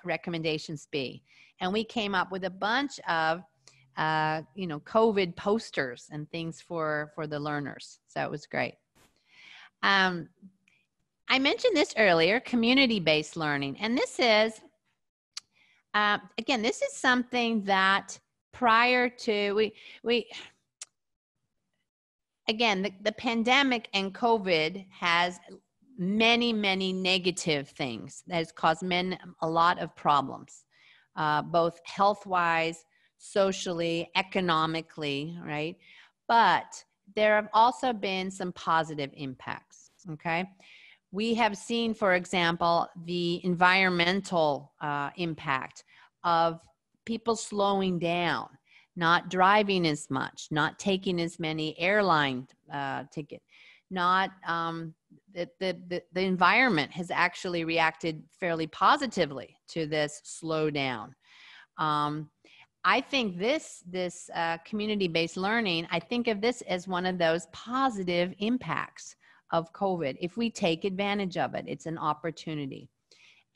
recommendations be?" And we came up with a bunch of uh, you know COVID posters and things for for the learners. So it was great. Um, I mentioned this earlier, community-based learning, and this is uh, again, this is something that prior to we we again the, the pandemic and COVID has many many negative things that has caused men a lot of problems, uh, both health wise, socially, economically, right? But there have also been some positive impacts. Okay we have seen, for example, the environmental uh, impact of people slowing down, not driving as much, not taking as many airline uh, tickets, not um, the, the, the environment has actually reacted fairly positively to this slowdown. Um, I think this this uh, community based learning. I think of this as one of those positive impacts of COVID if we take advantage of it. It's an opportunity.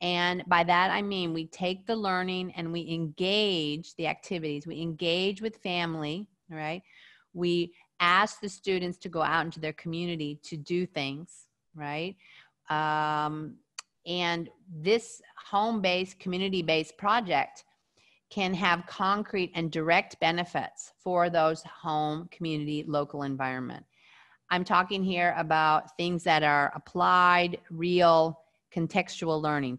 And by that, I mean we take the learning and we engage the activities. We engage with family, right? We ask the students to go out into their community to do things, right? Um, and this home based, community based project can have concrete and direct benefits for those home, community, local environment. I'm talking here about things that are applied, real, contextual learning.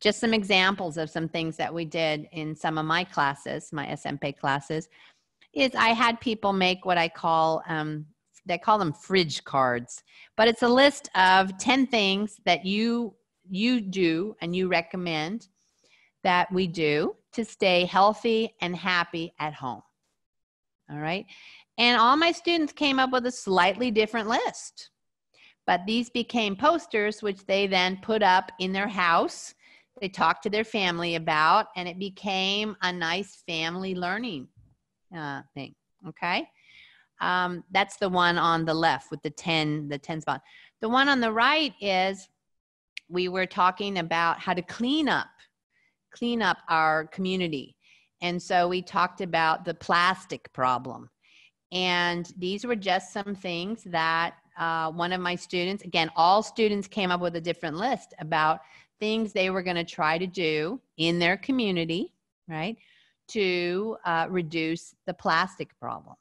Just some examples of some things that we did in some of my classes, my SMP classes, is I had people make what I call, um, they call them fridge cards, but it's a list of 10 things that you you do and you recommend that we do to stay healthy and happy at home. All right. And all my students came up with a slightly different list. But these became posters, which they then put up in their house. They talked to their family about, and it became a nice family learning uh, thing. Okay, um, that's the one on the left with the ten, the ten spot. The one on the right is we were talking about how to clean up, clean up our community, and so we talked about the plastic problem and these were just some things that uh, one of my students, again, all students came up with a different list about things they were going to try to do in their community, right, to uh, reduce the plastic problem.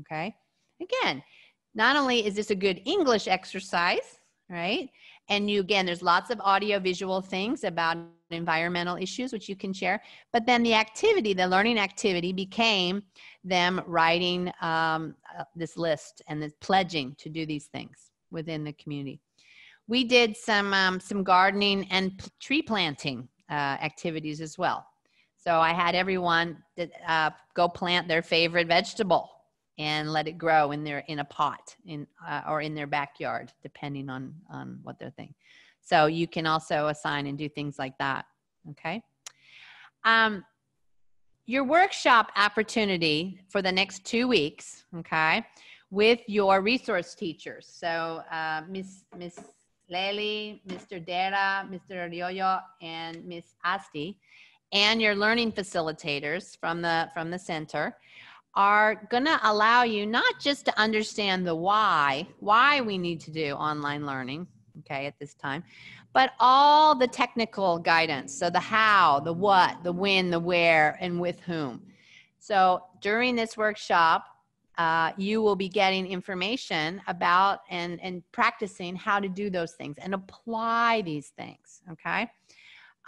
Okay. Again, not only is this a good English exercise, right? And you, again, there's lots of audio visual things about environmental issues, which you can share. But then the activity, the learning activity became them writing um, uh, this list and then pledging to do these things within the community. We did some um, some gardening and p- tree planting uh, activities as well. So I had everyone that, uh, go plant their favorite vegetable and let it grow in their in a pot in uh, or in their backyard, depending on on what they're thinking. So you can also assign and do things like that. Okay. Um, your workshop opportunity for the next two weeks, okay, with your resource teachers. So uh, Miss Miss Lely, Mr. Dera, Mr. Rioyo, and Miss Asti, and your learning facilitators from the from the center are going to allow you not just to understand the why why we need to do online learning okay at this time but all the technical guidance. So the how, the what, the when, the where, and with whom. So during this workshop, uh, you will be getting information about and, and practicing how to do those things and apply these things, okay?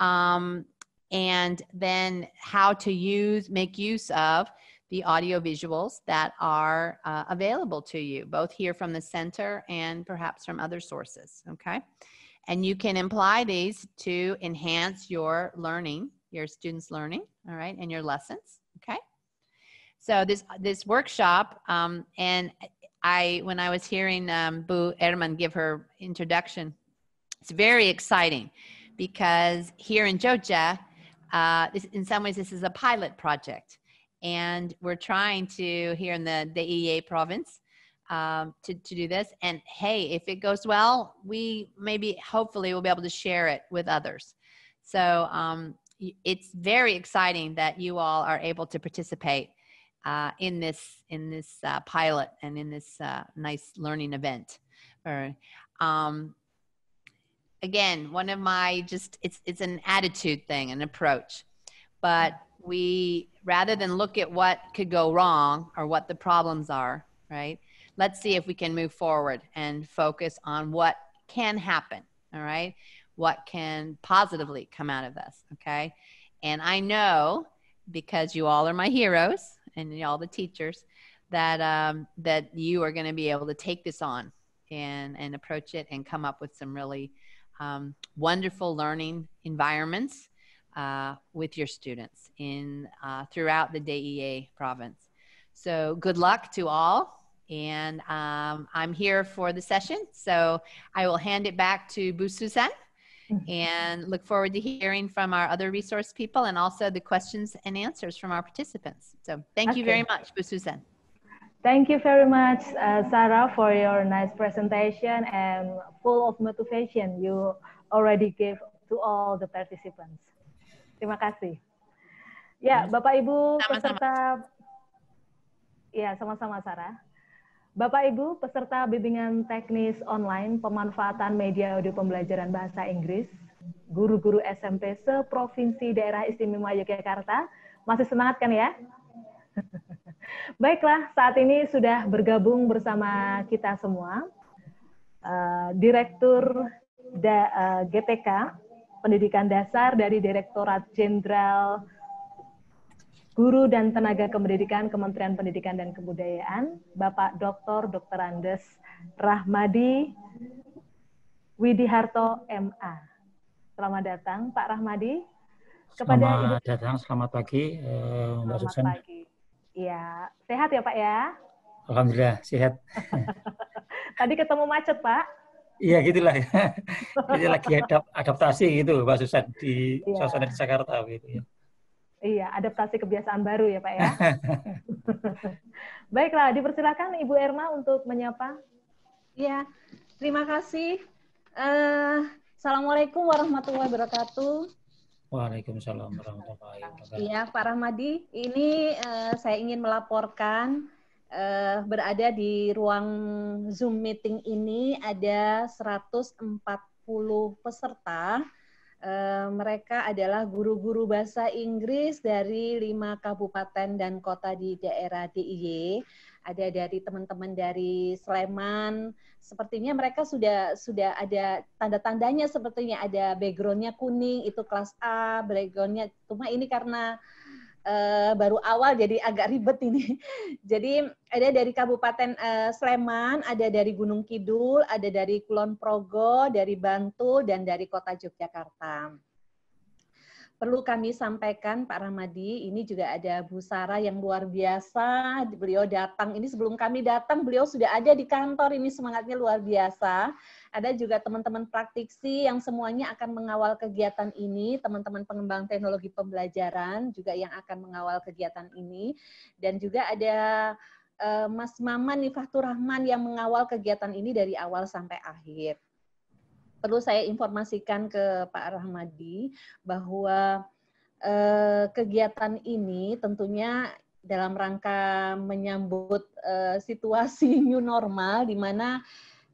Um, and then how to use, make use of the audio visuals that are uh, available to you, both here from the center and perhaps from other sources, okay? And you can apply these to enhance your learning, your students' learning, all right, and your lessons, okay? So this this workshop, um, and I when I was hearing um, Boo Erman give her introduction, it's very exciting because here in Georgia, uh, this, in some ways, this is a pilot project, and we're trying to here in the the EEA province um, to, to do this. And hey, if it goes well, we maybe hopefully will be able to share it with others. So um, it's very exciting that you all are able to participate uh, in this in this uh, pilot and in this uh, nice learning event. Or, um, again, one of my just it's it's an attitude thing, an approach, but we rather than look at what could go wrong or what the problems are, right? let's see if we can move forward and focus on what can happen. All right. What can positively come out of this? Okay. And I know because you all are my heroes and all the teachers that um, that you are going to be able to take this on and and approach it and come up with some really um, wonderful learning environments uh, with your students in uh, throughout the DEA province. So good luck to all. And um, I'm here for the session. So I will hand it back to Bu and look forward to hearing from our other resource people and also the questions and answers from our participants. So thank okay. you very much, Bu
Thank you very much, uh, Sarah, for your nice presentation and full of motivation you already gave to all the participants. Terima kasih. Ya, Bapak Ibu sama -sama. peserta. Ya, sama-sama Sarah. Bapak Ibu, peserta bimbingan teknis online pemanfaatan media audio pembelajaran bahasa Inggris, guru-guru SMP seprovinsi daerah istimewa Yogyakarta, masih semangat kan ya? Baiklah, saat ini sudah bergabung bersama kita semua, eh, Direktur da, eh, GTK, Pendidikan Dasar dari Direktorat Jenderal Guru dan Tenaga Kependidikan Kementerian Pendidikan dan Kebudayaan, Bapak Dr. Dr. Andes Rahmadi Widiharto MA. Selamat datang Pak Rahmadi. Kepada selamat Ibu...
datang, selamat pagi eh, Mbak selamat
pagi. Iya, sehat ya Pak ya?
Alhamdulillah, sehat.
Tadi ketemu macet Pak.
Iya gitulah. Ya.
Jadi lagi
adaptasi gitu Mbak Susan di ya. suasana di Jakarta gitu ya.
Iya, adaptasi kebiasaan baru ya Pak ya. Baiklah, dipersilakan Ibu Erma untuk menyapa. Iya, terima kasih. Uh, Assalamualaikum warahmatullahi wabarakatuh.
Waalaikumsalam warahmatullahi wabarakatuh. Iya,
Pak Rahmadi, ini uh, saya ingin melaporkan uh, berada di ruang Zoom meeting ini ada 140 peserta Eh, mereka adalah guru-guru bahasa Inggris dari lima kabupaten dan kota di daerah DIY. Ada dari teman-teman dari Sleman. Sepertinya mereka sudah sudah ada tanda-tandanya. Sepertinya ada backgroundnya kuning itu kelas A, backgroundnya cuma ini karena uh, baru awal jadi agak ribet ini. jadi ada dari Kabupaten uh, Sleman, ada dari Gunung Kidul, ada dari Kulon Progo, dari Bantul dan dari Kota Yogyakarta perlu kami sampaikan Pak Ramadi, ini juga ada Bu Sara yang luar biasa. Beliau datang, ini sebelum kami datang beliau sudah ada di kantor, ini semangatnya luar biasa. Ada juga teman-teman praktisi yang semuanya akan mengawal kegiatan ini, teman-teman pengembang teknologi pembelajaran juga yang akan mengawal kegiatan ini. Dan juga ada eh, Mas Maman Nifatur Rahman yang mengawal kegiatan ini dari awal sampai akhir perlu saya informasikan ke Pak Rahmadi bahwa eh, kegiatan ini tentunya dalam rangka menyambut eh, situasi new normal di mana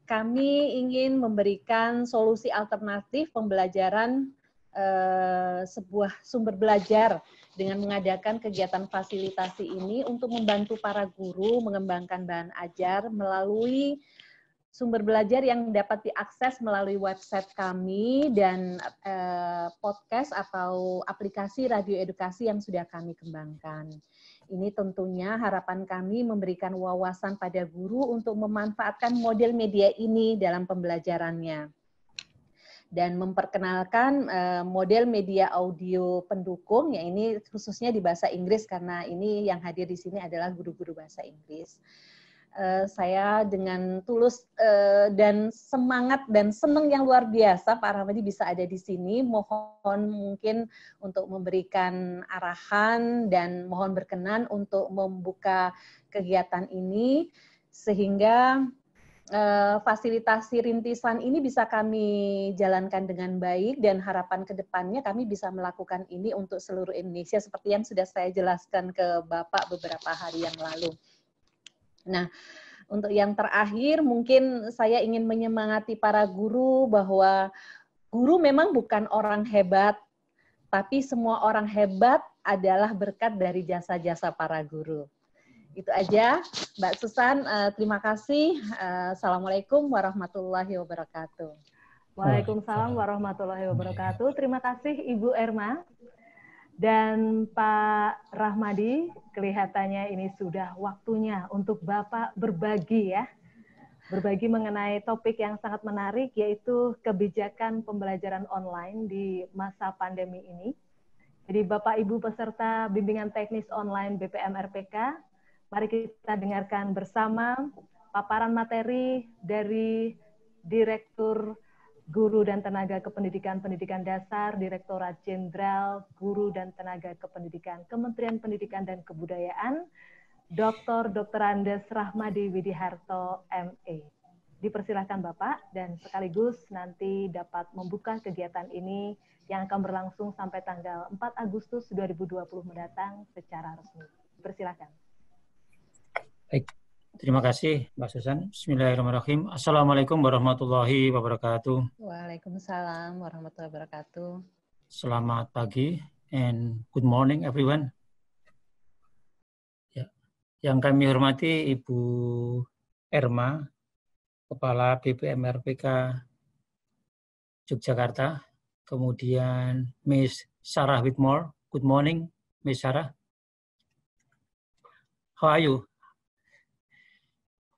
kami ingin memberikan solusi alternatif pembelajaran eh, sebuah sumber belajar dengan mengadakan kegiatan fasilitasi ini untuk membantu para guru mengembangkan bahan ajar melalui sumber belajar yang dapat diakses melalui website kami dan eh, podcast atau aplikasi radio edukasi yang sudah kami kembangkan. Ini tentunya harapan kami memberikan wawasan pada guru untuk memanfaatkan model media ini dalam pembelajarannya dan memperkenalkan eh, model media audio pendukung ya ini khususnya di bahasa Inggris karena ini yang hadir di sini adalah guru-guru bahasa Inggris. Eh, saya dengan tulus uh, dan semangat dan senang yang luar biasa Pak Ramadi bisa ada di sini. Mohon mungkin untuk memberikan arahan dan mohon berkenan untuk membuka kegiatan ini sehingga uh, fasilitasi rintisan ini bisa kami jalankan dengan baik dan harapan kedepannya kami bisa melakukan ini untuk seluruh Indonesia seperti yang sudah saya jelaskan ke Bapak beberapa hari yang lalu. Nah, untuk yang terakhir mungkin saya ingin menyemangati para guru bahwa guru memang bukan orang hebat, tapi semua orang hebat adalah berkat dari jasa-jasa para guru. Itu aja, Mbak Susan. Eh, terima kasih. Eh, Assalamualaikum warahmatullahi
wabarakatuh. Waalaikumsalam warahmatullahi wabarakatuh. Terima kasih Ibu Erma dan Pak Rahmadi, kelihatannya ini sudah waktunya untuk Bapak berbagi ya. Berbagi mengenai topik yang sangat menarik yaitu kebijakan pembelajaran online di masa pandemi ini. Jadi Bapak Ibu peserta bimbingan teknis online BPM RPK, mari kita dengarkan bersama paparan materi dari Direktur Guru dan Tenaga Kependidikan Pendidikan Dasar, Direktorat Jenderal Guru dan Tenaga Kependidikan Kementerian Pendidikan dan Kebudayaan, Dr. Dr. Andes Rahmadi Widiharto, MA. Dipersilahkan Bapak dan sekaligus nanti dapat membuka kegiatan ini yang akan berlangsung sampai tanggal 4 Agustus 2020 mendatang secara resmi. Persilahkan.
Baik, Terima kasih, Mbak Susan. Bismillahirrahmanirrahim. Assalamualaikum warahmatullahi wabarakatuh.
Waalaikumsalam warahmatullahi wabarakatuh.
Selamat pagi and good morning everyone. Ya. Yang kami hormati Ibu Erma, Kepala BPMRPK Yogyakarta, kemudian Miss Sarah Whitmore. Good morning, Miss Sarah. How are you?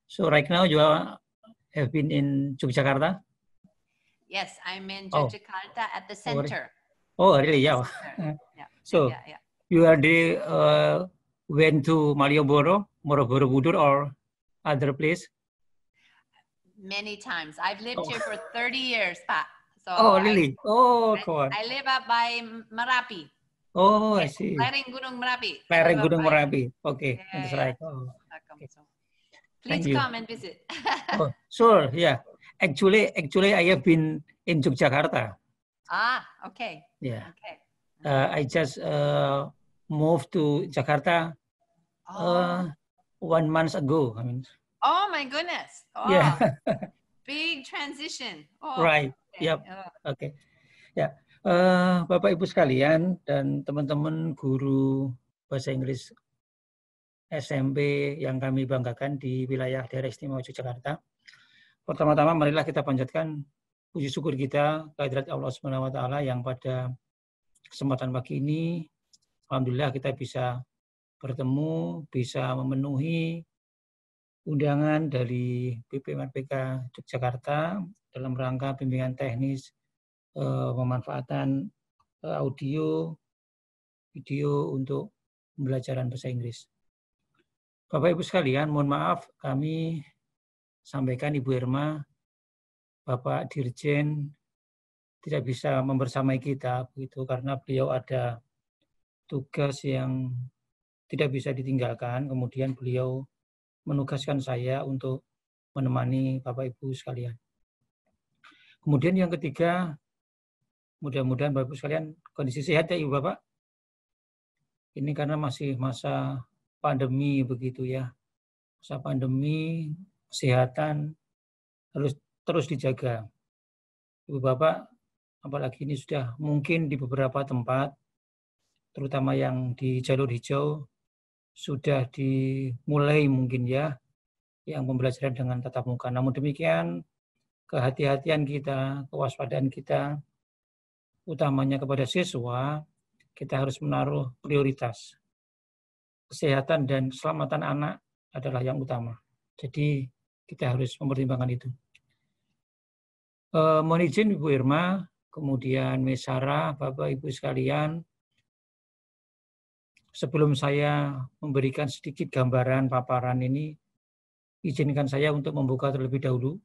So right now you are, have been in Yogyakarta?
Yes, I'm in oh. Yogyakarta oh. at the oh, center.
Oh, really? Yeah. yeah. So yeah, yeah. you already uh, went to Malioboro, Moroboro, Budur, or other place?
Many times. I've lived oh. here for 30 years, pak. Ah, so oh, really? oh, I, God. I live up by Merapi.
Oh, I see. Lereng
Gunung Merapi. Lereng Gunung Merapi.
Okay, yeah, that's right.
Oh. Okay. Please Thank come you. and visit.
oh, sure, yeah. Actually, actually, I have been in Yogyakarta.
Ah, okay. Yeah. Okay.
Uh, I just uh, moved to Jakarta uh, oh. uh, one month ago. I mean.
Oh my goodness! Oh. Yeah. Big transition. Oh, right. Okay. Yep. Oh.
Okay. yeah. uh, Bapak Ibu sekalian dan teman-teman guru bahasa Inggris SMP yang kami banggakan di wilayah daerah istimewa Yogyakarta. Pertama-tama marilah kita panjatkan puji syukur kita kehadirat Allah Subhanahu wa taala yang pada kesempatan pagi ini alhamdulillah kita bisa bertemu, bisa memenuhi undangan dari BPMPK Yogyakarta dalam rangka bimbingan teknis eh, pemanfaatan eh, audio video untuk pembelajaran bahasa Inggris. Bapak Ibu sekalian, mohon maaf kami sampaikan Ibu Irma, Bapak Dirjen tidak bisa membersamai kita begitu karena beliau ada tugas yang tidak bisa ditinggalkan. Kemudian beliau menugaskan saya untuk menemani Bapak Ibu sekalian. Kemudian yang ketiga, mudah-mudahan Bapak Ibu sekalian kondisi sehat ya Ibu Bapak. Ini karena masih masa pandemi begitu ya. Masa pandemi kesehatan harus terus dijaga. Ibu Bapak, apalagi ini sudah mungkin di beberapa tempat, terutama yang di jalur hijau, sudah dimulai mungkin ya, yang pembelajaran dengan tatap muka. Namun demikian, kehati-hatian kita, kewaspadaan kita, utamanya kepada siswa, kita harus menaruh prioritas kesehatan dan keselamatan anak adalah yang utama. Jadi kita harus mempertimbangkan itu. E, mohon izin Ibu Irma, kemudian Mesara, Bapak Ibu sekalian, sebelum saya memberikan sedikit gambaran paparan ini, izinkan saya untuk membuka terlebih dahulu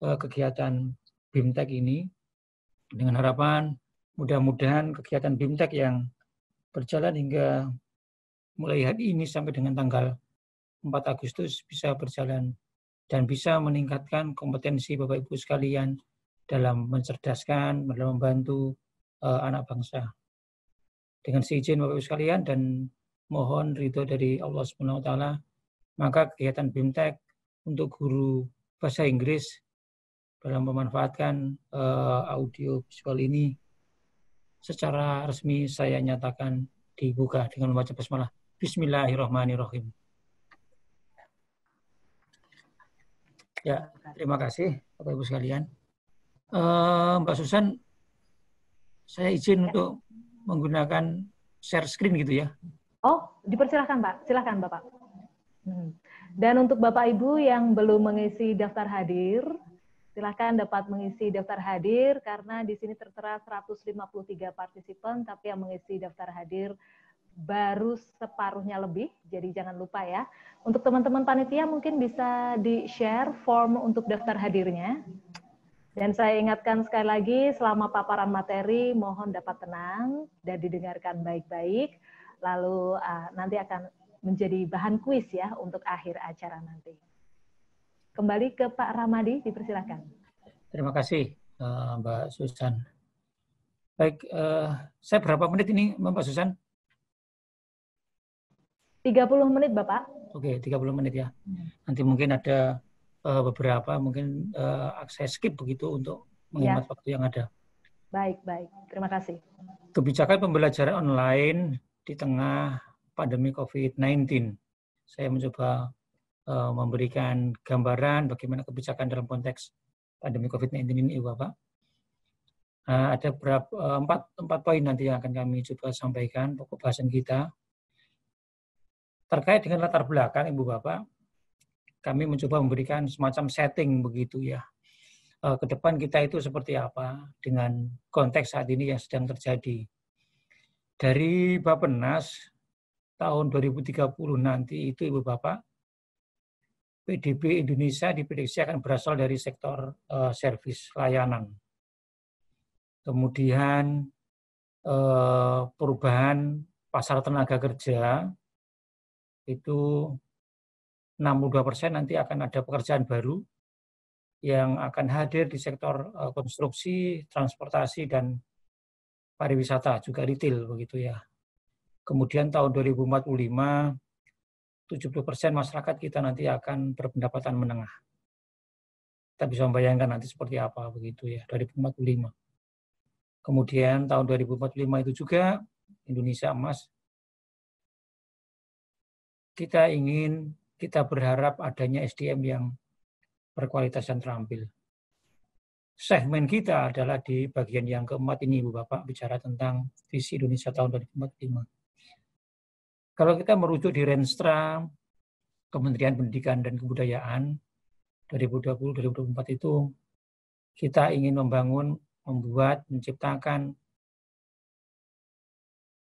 e, kegiatan BIMTEK ini dengan harapan mudah-mudahan kegiatan BIMTEK yang berjalan hingga mulai hari ini sampai dengan tanggal 4 Agustus bisa berjalan dan bisa meningkatkan kompetensi Bapak Ibu sekalian dalam mencerdaskan, dalam membantu uh, anak bangsa. Dengan seizin Bapak Ibu sekalian dan mohon ridho dari Allah SWT, maka kegiatan BIMTEK untuk guru bahasa Inggris dalam memanfaatkan uh, audio visual ini secara resmi saya nyatakan dibuka dengan membaca basmalah. Bismillahirrahmanirrahim. Ya, terima kasih Bapak Ibu sekalian. Uh, Mbak Susan, saya izin ya. untuk menggunakan share screen gitu ya.
Oh, dipersilahkan Pak. Silahkan Bapak. Hmm. Dan untuk Bapak Ibu yang belum mengisi daftar hadir, silahkan dapat mengisi daftar hadir karena di sini tertera 153 partisipan, tapi yang mengisi daftar hadir baru separuhnya lebih, jadi jangan lupa ya. Untuk teman-teman panitia mungkin bisa di-share form untuk daftar hadirnya. Dan saya ingatkan sekali lagi, selama paparan materi mohon dapat tenang dan didengarkan baik-baik. Lalu uh, nanti akan menjadi bahan kuis ya untuk akhir acara nanti. Kembali ke Pak Ramadi, dipersilakan.
Terima kasih eh, Mbak Susan. Baik, uh, saya berapa menit ini Mbak Susan?
30 menit Bapak.
Oke, okay, 30 menit ya. Hmm. Nanti mungkin ada uh, beberapa mungkin uh, eh, akses skip begitu untuk menghemat ya. waktu yang ada.
Baik, baik. Terima kasih.
Kebijakan pembelajaran online di tengah pandemi COVID-19. Saya mencoba uh, memberikan gambaran bagaimana kebijakan dalam konteks pandemi COVID-19 ini, Ibu Bapak. Uh, ada berapa, uh, empat, empat poin nanti yang akan kami coba sampaikan, pokok bahasan kita Terkait dengan latar belakang Ibu Bapak, kami mencoba memberikan semacam setting begitu ya. Eh, ke depan kita itu seperti apa dengan konteks saat ini yang sedang terjadi. Dari Bappenas tahun 2030 nanti itu Ibu Bapak, PDB Indonesia diprediksi akan berasal dari sektor uh, servis layanan. Kemudian uh, perubahan pasar tenaga kerja itu 62 persen nanti akan ada pekerjaan baru yang akan hadir di sektor e, konstruksi, transportasi, dan pariwisata, juga retail begitu ya. Kemudian tahun 2045, 70 persen masyarakat kita nanti akan berpendapatan menengah. Kita bisa membayangkan nanti seperti apa begitu ya, 2045. Kemudian tahun 2045 itu juga Indonesia emas kita ingin, kita berharap adanya SDM yang berkualitas dan terampil. Segmen kita adalah di bagian yang keempat ini, Ibu Bapak, bicara tentang visi Indonesia tahun 2045. Kalau kita merujuk di Renstra, Kementerian Pendidikan dan Kebudayaan 2020-2024 itu kita ingin membangun, membuat, menciptakan,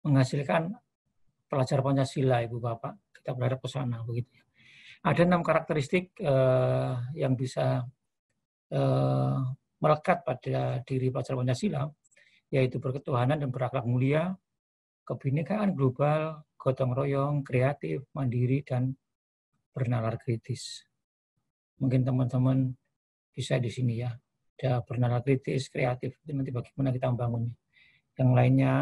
menghasilkan pelajar Pancasila, Ibu Bapak kita berharap ke sana begitu ya. Ada enam karakteristik uh, yang bisa uh, melekat pada diri pelajar Pancasila, yaitu berketuhanan dan berakhlak mulia, kebinekaan global, gotong royong, kreatif, mandiri, dan bernalar kritis. Mungkin teman-teman bisa di sini ya. Ada bernalar kritis, kreatif, itu nanti bagaimana kita membangunnya. Yang lainnya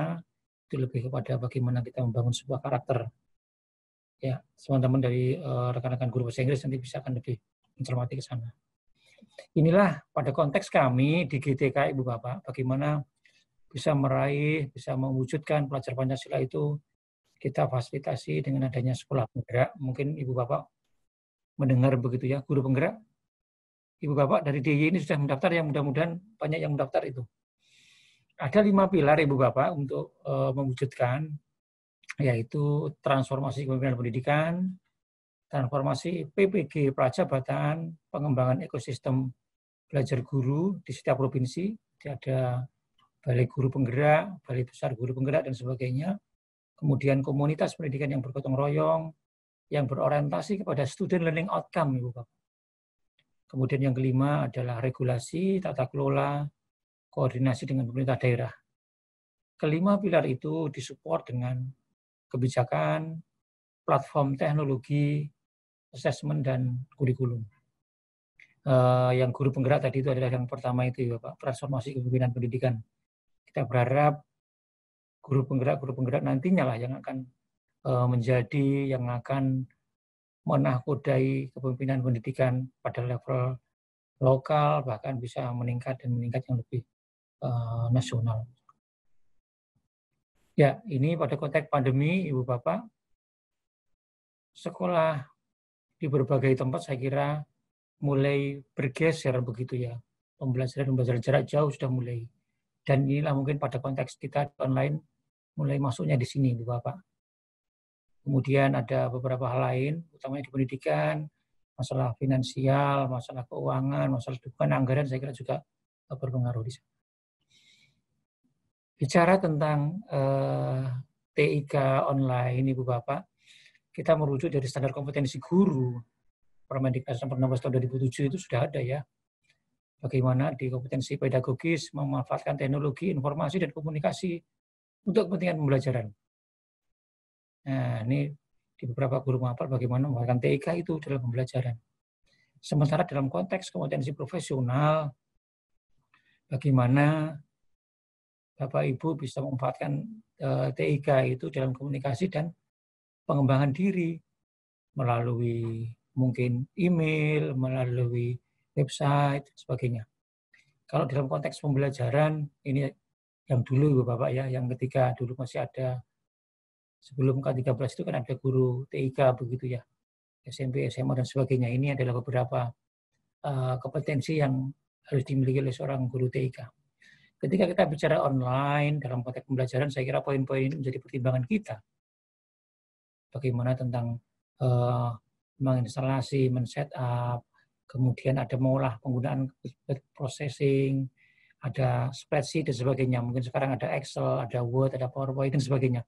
itu lebih kepada bagaimana kita membangun sebuah karakter ya teman-teman dari eh, rekan-rekan guru bahasa Inggris nanti bisa akan lebih mencermati ke sana. Inilah pada konteks kami di GTK Ibu Bapak, bagaimana bisa meraih, bisa mewujudkan pelajar Pancasila itu kita fasilitasi dengan adanya sekolah penggerak. Mungkin Ibu Bapak mendengar begitu ya, guru penggerak. Ibu Bapak dari DIY ini sudah mendaftar, yang mudah-mudahan banyak yang mendaftar itu. Ada lima pilar Ibu Bapak untuk uh, mewujudkan yaitu transformasi kepemimpinan pendidikan, transformasi PPG prajabatan, pengembangan ekosistem belajar guru di setiap provinsi, ada balai guru penggerak, balai besar guru penggerak dan sebagainya. Kemudian komunitas pendidikan yang bergotong royong, yang berorientasi kepada student learning outcome, Ibu Bapak. Kemudian yang kelima adalah regulasi, tata kelola, koordinasi dengan pemerintah daerah. Kelima pilar itu disupport dengan kebijakan, platform teknologi, asesmen, dan kurikulum. Uh, yang guru penggerak tadi itu adalah yang pertama itu ya Pak, transformasi kepemimpinan pendidikan. Kita berharap guru penggerak-guru penggerak nantinya lah yang akan uh, menjadi, yang akan menakodai kepemimpinan pendidikan pada level lokal, bahkan bisa meningkat dan meningkat yang lebih uh, nasional. Ya, ini pada konteks pandemi, Ibu Bapak, sekolah di berbagai tempat saya kira mulai bergeser begitu ya. Pembelajaran pembelajaran jarak jauh sudah mulai. Dan inilah mungkin pada konteks kita online mulai masuknya di sini, Ibu Bapak. Kemudian ada beberapa hal lain, utamanya di pendidikan, masalah finansial, masalah keuangan, masalah dukungan anggaran saya kira juga eh, berpengaruh di sana. Bicara tentang uh, eh, TIK online, Ibu Bapak, kita merujuk dari standar kompetensi guru Permendikbud nomor 16 tahun 2007 itu sudah ada ya. Bagaimana di kompetensi pedagogis memanfaatkan teknologi, informasi, dan komunikasi untuk kepentingan pembelajaran. Nah, ini di beberapa guru mapel bagaimana memanfaatkan TIK itu dalam pembelajaran. Sementara dalam konteks kompetensi profesional, bagaimana Bapak Ibu bisa memanfaatkan eh, TIK itu dalam komunikasi dan pengembangan diri melalui mungkin email, melalui website, sebagainya. Kalau dalam konteks pembelajaran, ini yang dulu Ibu Bapak ya, yang ketika dulu masih ada, sebelum K13 itu kan ada guru TIK begitu ya, SMP, SMA, dan sebagainya. Ini adalah beberapa eh, kompetensi yang harus dimiliki oleh seorang guru TIK. Ketika kita bicara online dalam konteks pembelajaran, saya kira poin-poin ini menjadi pertimbangan kita. Bagaimana tentang uh, menginstalasi, men-setup, kemudian ada mengolah penggunaan processing, ada spreadsheet dan sebagainya. Mungkin sekarang ada Excel, ada Word, ada PowerPoint dan sebagainya.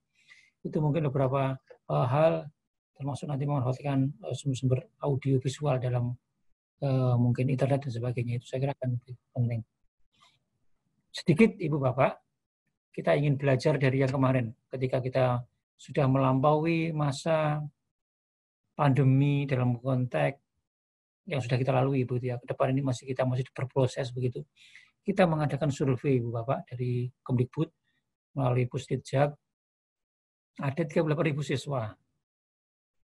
Itu mungkin beberapa uh, hal termasuk nanti memanfaatkan uh, eh, sumber-sumber audio visual dalam uh, mungkin internet dan sebagainya. Itu saya kira akan penting sedikit Ibu Bapak, kita ingin belajar dari yang kemarin ketika kita sudah melampaui masa pandemi dalam konteks yang sudah kita lalui Ibu ya. Ke depan ini masih kita masih berproses begitu. Kita mengadakan survei Ibu Bapak dari Kemdikbud melalui Pusdikjak ada 38.000 siswa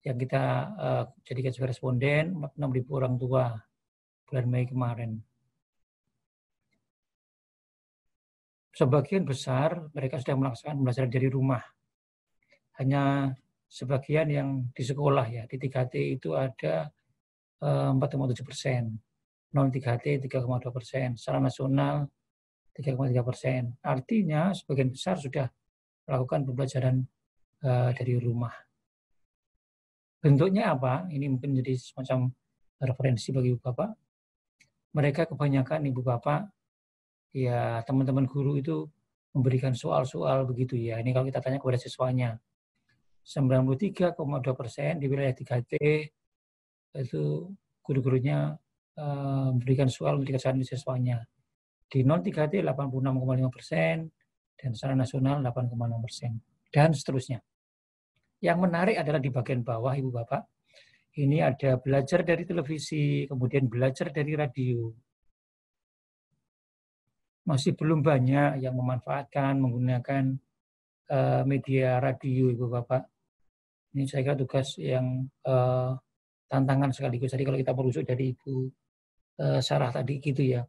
yang kita uh, jadikan sebagai responden, 6.000 orang tua bulan Mei kemarin. sebagian besar mereka sudah melaksanakan belajar dari rumah. Hanya sebagian yang di sekolah ya, di 3T itu ada 4,7 eh, persen, non 3T 3,2 persen, secara nasional 3,3 persen. Artinya sebagian besar sudah melakukan pembelajaran eh, dari rumah. Bentuknya apa? Ini mungkin menjadi semacam referensi bagi Ibu Bapak. Mereka kebanyakan Ibu Bapak ya teman-teman guru itu memberikan soal-soal begitu ya. Ini kalau kita tanya kepada siswanya. 93,2 persen di wilayah 3T itu guru-gurunya eh, memberikan soal untuk dikerjakan di siswanya. Di 03 t 86,5 persen, dan secara nasional 8,6 persen, dan seterusnya. Yang menarik adalah di bagian bawah, Ibu Bapak, ini ada belajar dari televisi, kemudian belajar dari radio, masih belum banyak yang memanfaatkan menggunakan uh, media radio Ibu Bapak. Ini saya kira tugas yang uh, tantangan sekaligus tadi kalau kita merujuk dari Ibu uh, Sarah tadi gitu ya.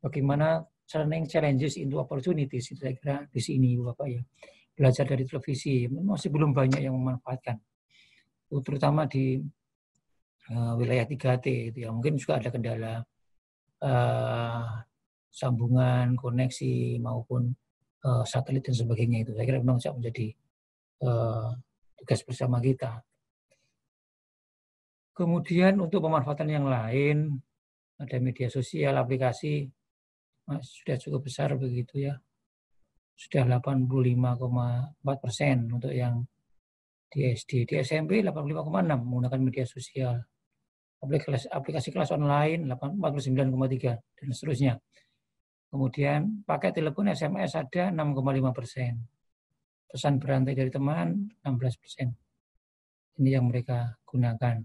Bagaimana turning challenges into opportunities itu saya kira di sini Ibu Bapak ya. Belajar dari televisi masih belum banyak yang memanfaatkan. Terutama di uh, wilayah 3T itu ya. Mungkin juga ada kendala uh, sambungan, koneksi maupun uh, satelit dan sebagainya itu. Saya kira memang menjadi uh, tugas bersama kita. Kemudian untuk pemanfaatan yang lain ada media sosial, aplikasi sudah cukup besar begitu ya. Sudah 85,4 persen untuk yang di SD. Di SMP 85,6 menggunakan media sosial. Aplikasi, aplikasi kelas online 49,3 dan seterusnya. Kemudian pakai telepon SMS ada 6,5 persen. Pesan berantai dari teman 16 persen. Ini yang mereka gunakan.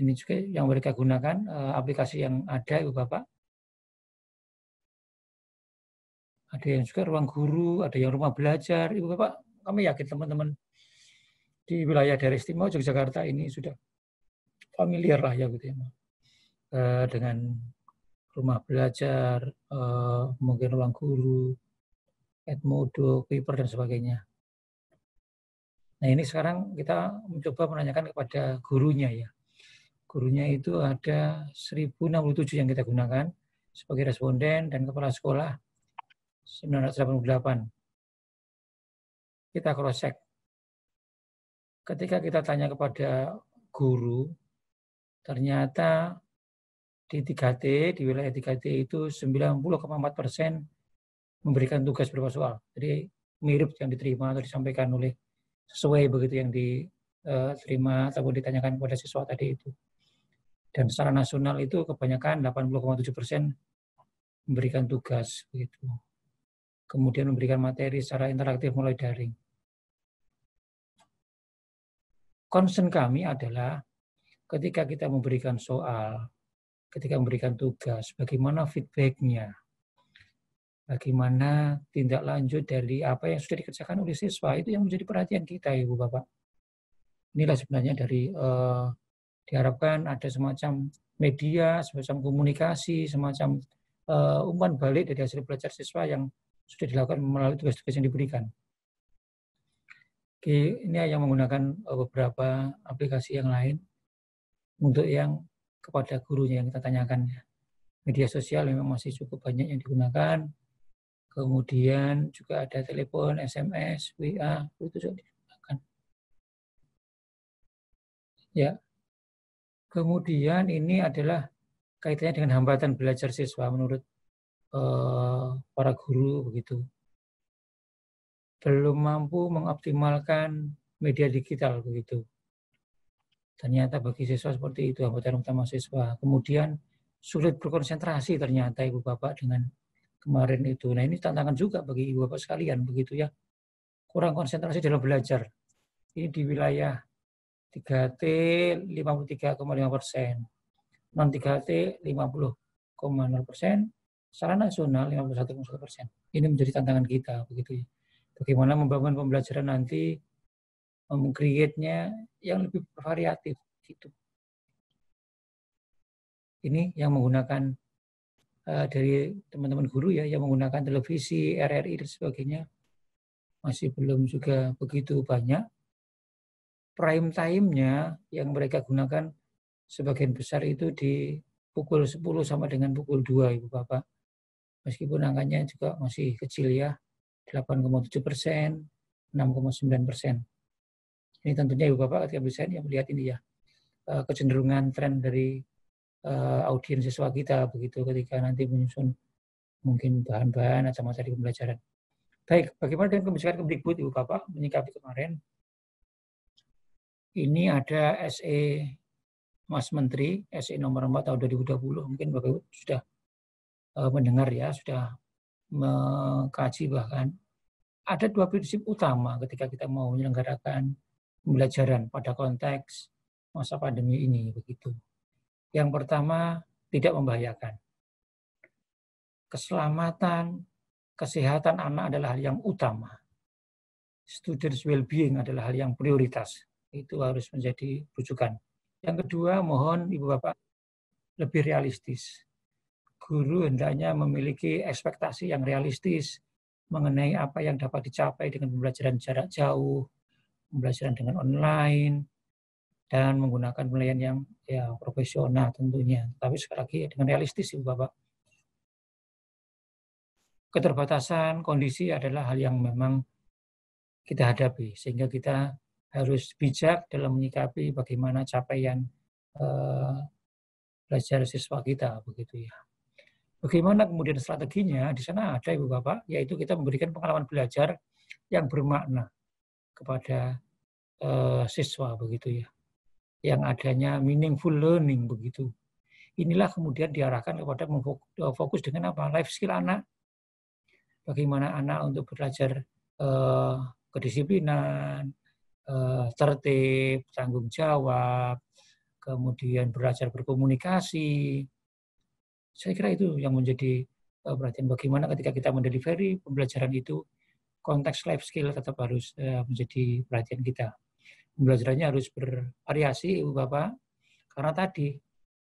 Ini juga yang mereka gunakan eh, aplikasi yang ada Ibu Bapak. Ada yang juga ruang guru, ada yang rumah belajar. Ibu Bapak, kami yakin teman-teman di wilayah daerah istimewa Yogyakarta ini sudah familiar lah ya gitu ya dengan rumah belajar, uh, mungkin ruang guru, Edmodo, Kuiper, dan sebagainya. Nah ini sekarang kita mencoba menanyakan kepada gurunya ya. Gurunya itu ada 1067 yang kita gunakan sebagai responden dan kepala sekolah 988. Kita cross-check. Ketika kita tanya kepada guru, ternyata di 3T, di wilayah 3T itu 90,4 persen memberikan tugas berupa soal. Jadi mirip yang diterima atau disampaikan oleh sesuai begitu yang diterima eh, atau ditanyakan kepada siswa tadi itu. Dan secara nasional itu kebanyakan 80,7 persen memberikan tugas begitu. Kemudian memberikan materi secara interaktif mulai daring. Concern kami adalah ketika kita memberikan soal, ketika memberikan tugas, bagaimana feedbacknya, bagaimana tindak lanjut dari apa yang sudah dikerjakan oleh siswa itu yang menjadi perhatian kita ibu bapak inilah sebenarnya dari uh, diharapkan ada semacam media semacam komunikasi semacam uh, umpan balik dari hasil belajar siswa yang sudah dilakukan melalui tugas-tugas yang diberikan Oke, ini yang menggunakan eh, beberapa aplikasi yang lain untuk yang kepada gurunya yang kita tanyakan. Ya. Media sosial memang masih cukup banyak yang digunakan. Kemudian juga ada telepon, SMS, WA, itu juga digunakan. Ya. Kemudian ini adalah kaitannya dengan hambatan belajar siswa menurut eh, para guru begitu. Belum mampu mengoptimalkan media digital begitu Ternyata bagi siswa seperti itu, anggota utama siswa. Kemudian sulit berkonsentrasi ternyata Ibu Bapak dengan kemarin itu. Nah ini tantangan juga bagi Ibu Bapak sekalian, begitu ya. Kurang konsentrasi dalam belajar. Ini di wilayah 3T 53,5 persen, non 3T 50,0 persen, secara nasional 51,1 persen. Ini menjadi tantangan kita, begitu ya. Bagaimana membangun pembelajaran nanti mengcreate-nya yang lebih variatif gitu. Ini yang menggunakan uh, dari teman-teman guru ya yang menggunakan televisi, RRI dan sebagainya masih belum juga begitu banyak. Prime time-nya yang mereka gunakan sebagian besar itu di pukul 10 sama dengan pukul 2 Ibu Bapak. Meskipun angkanya juga masih kecil ya, 8,7 persen, 6,9 persen. Ini tentunya Ibu Bapak ketika bisa yang melihat ini ya eh, kecenderungan tren dari uh, audiens siswa kita begitu ketika nanti menyusun mungkin bahan-bahan atau macam di pembelajaran. Baik, bagaimana dengan kebijakan Kemdikbud Ibu Bapak menyikapi kemarin? Ini ada SE Mas Menteri, SE nomor 4 tahun 2020, mungkin Bapak Ibu sudah eh, mendengar ya, sudah mengkaji bahkan ada dua prinsip utama ketika kita mau menyelenggarakan pembelajaran pada konteks masa pandemi ini begitu. Yang pertama, tidak membahayakan. Keselamatan, kesehatan anak adalah hal yang utama. Students well-being adalah hal yang prioritas. Itu harus menjadi rujukan. Yang kedua, mohon Ibu Bapak lebih realistis. Guru hendaknya memiliki ekspektasi yang realistis mengenai apa yang dapat dicapai dengan pembelajaran jarak jauh, pembelajaran dengan online dan menggunakan pelayan yang ya profesional tentunya. Tapi sekali lagi ya, dengan realistis Ibu Bapak. Keterbatasan kondisi adalah hal yang memang kita hadapi sehingga kita harus bijak dalam menyikapi bagaimana capaian eh, belajar siswa kita begitu ya. Bagaimana kemudian strateginya? Di sana ada Ibu Bapak, yaitu kita memberikan pengalaman belajar yang bermakna kepada uh, siswa begitu ya yang adanya meaningful learning begitu inilah kemudian diarahkan kepada eh, fokus dengan apa life skill anak bagaimana anak untuk belajar uh, kedisiplinan uh, tertib tanggung jawab kemudian belajar berkomunikasi saya kira itu yang menjadi perhatian bagaimana ketika kita mendeliveri pembelajaran itu konteks life skill tetap harus eh, menjadi perhatian kita. Pembelajarannya harus bervariasi, Ibu Bapak, karena tadi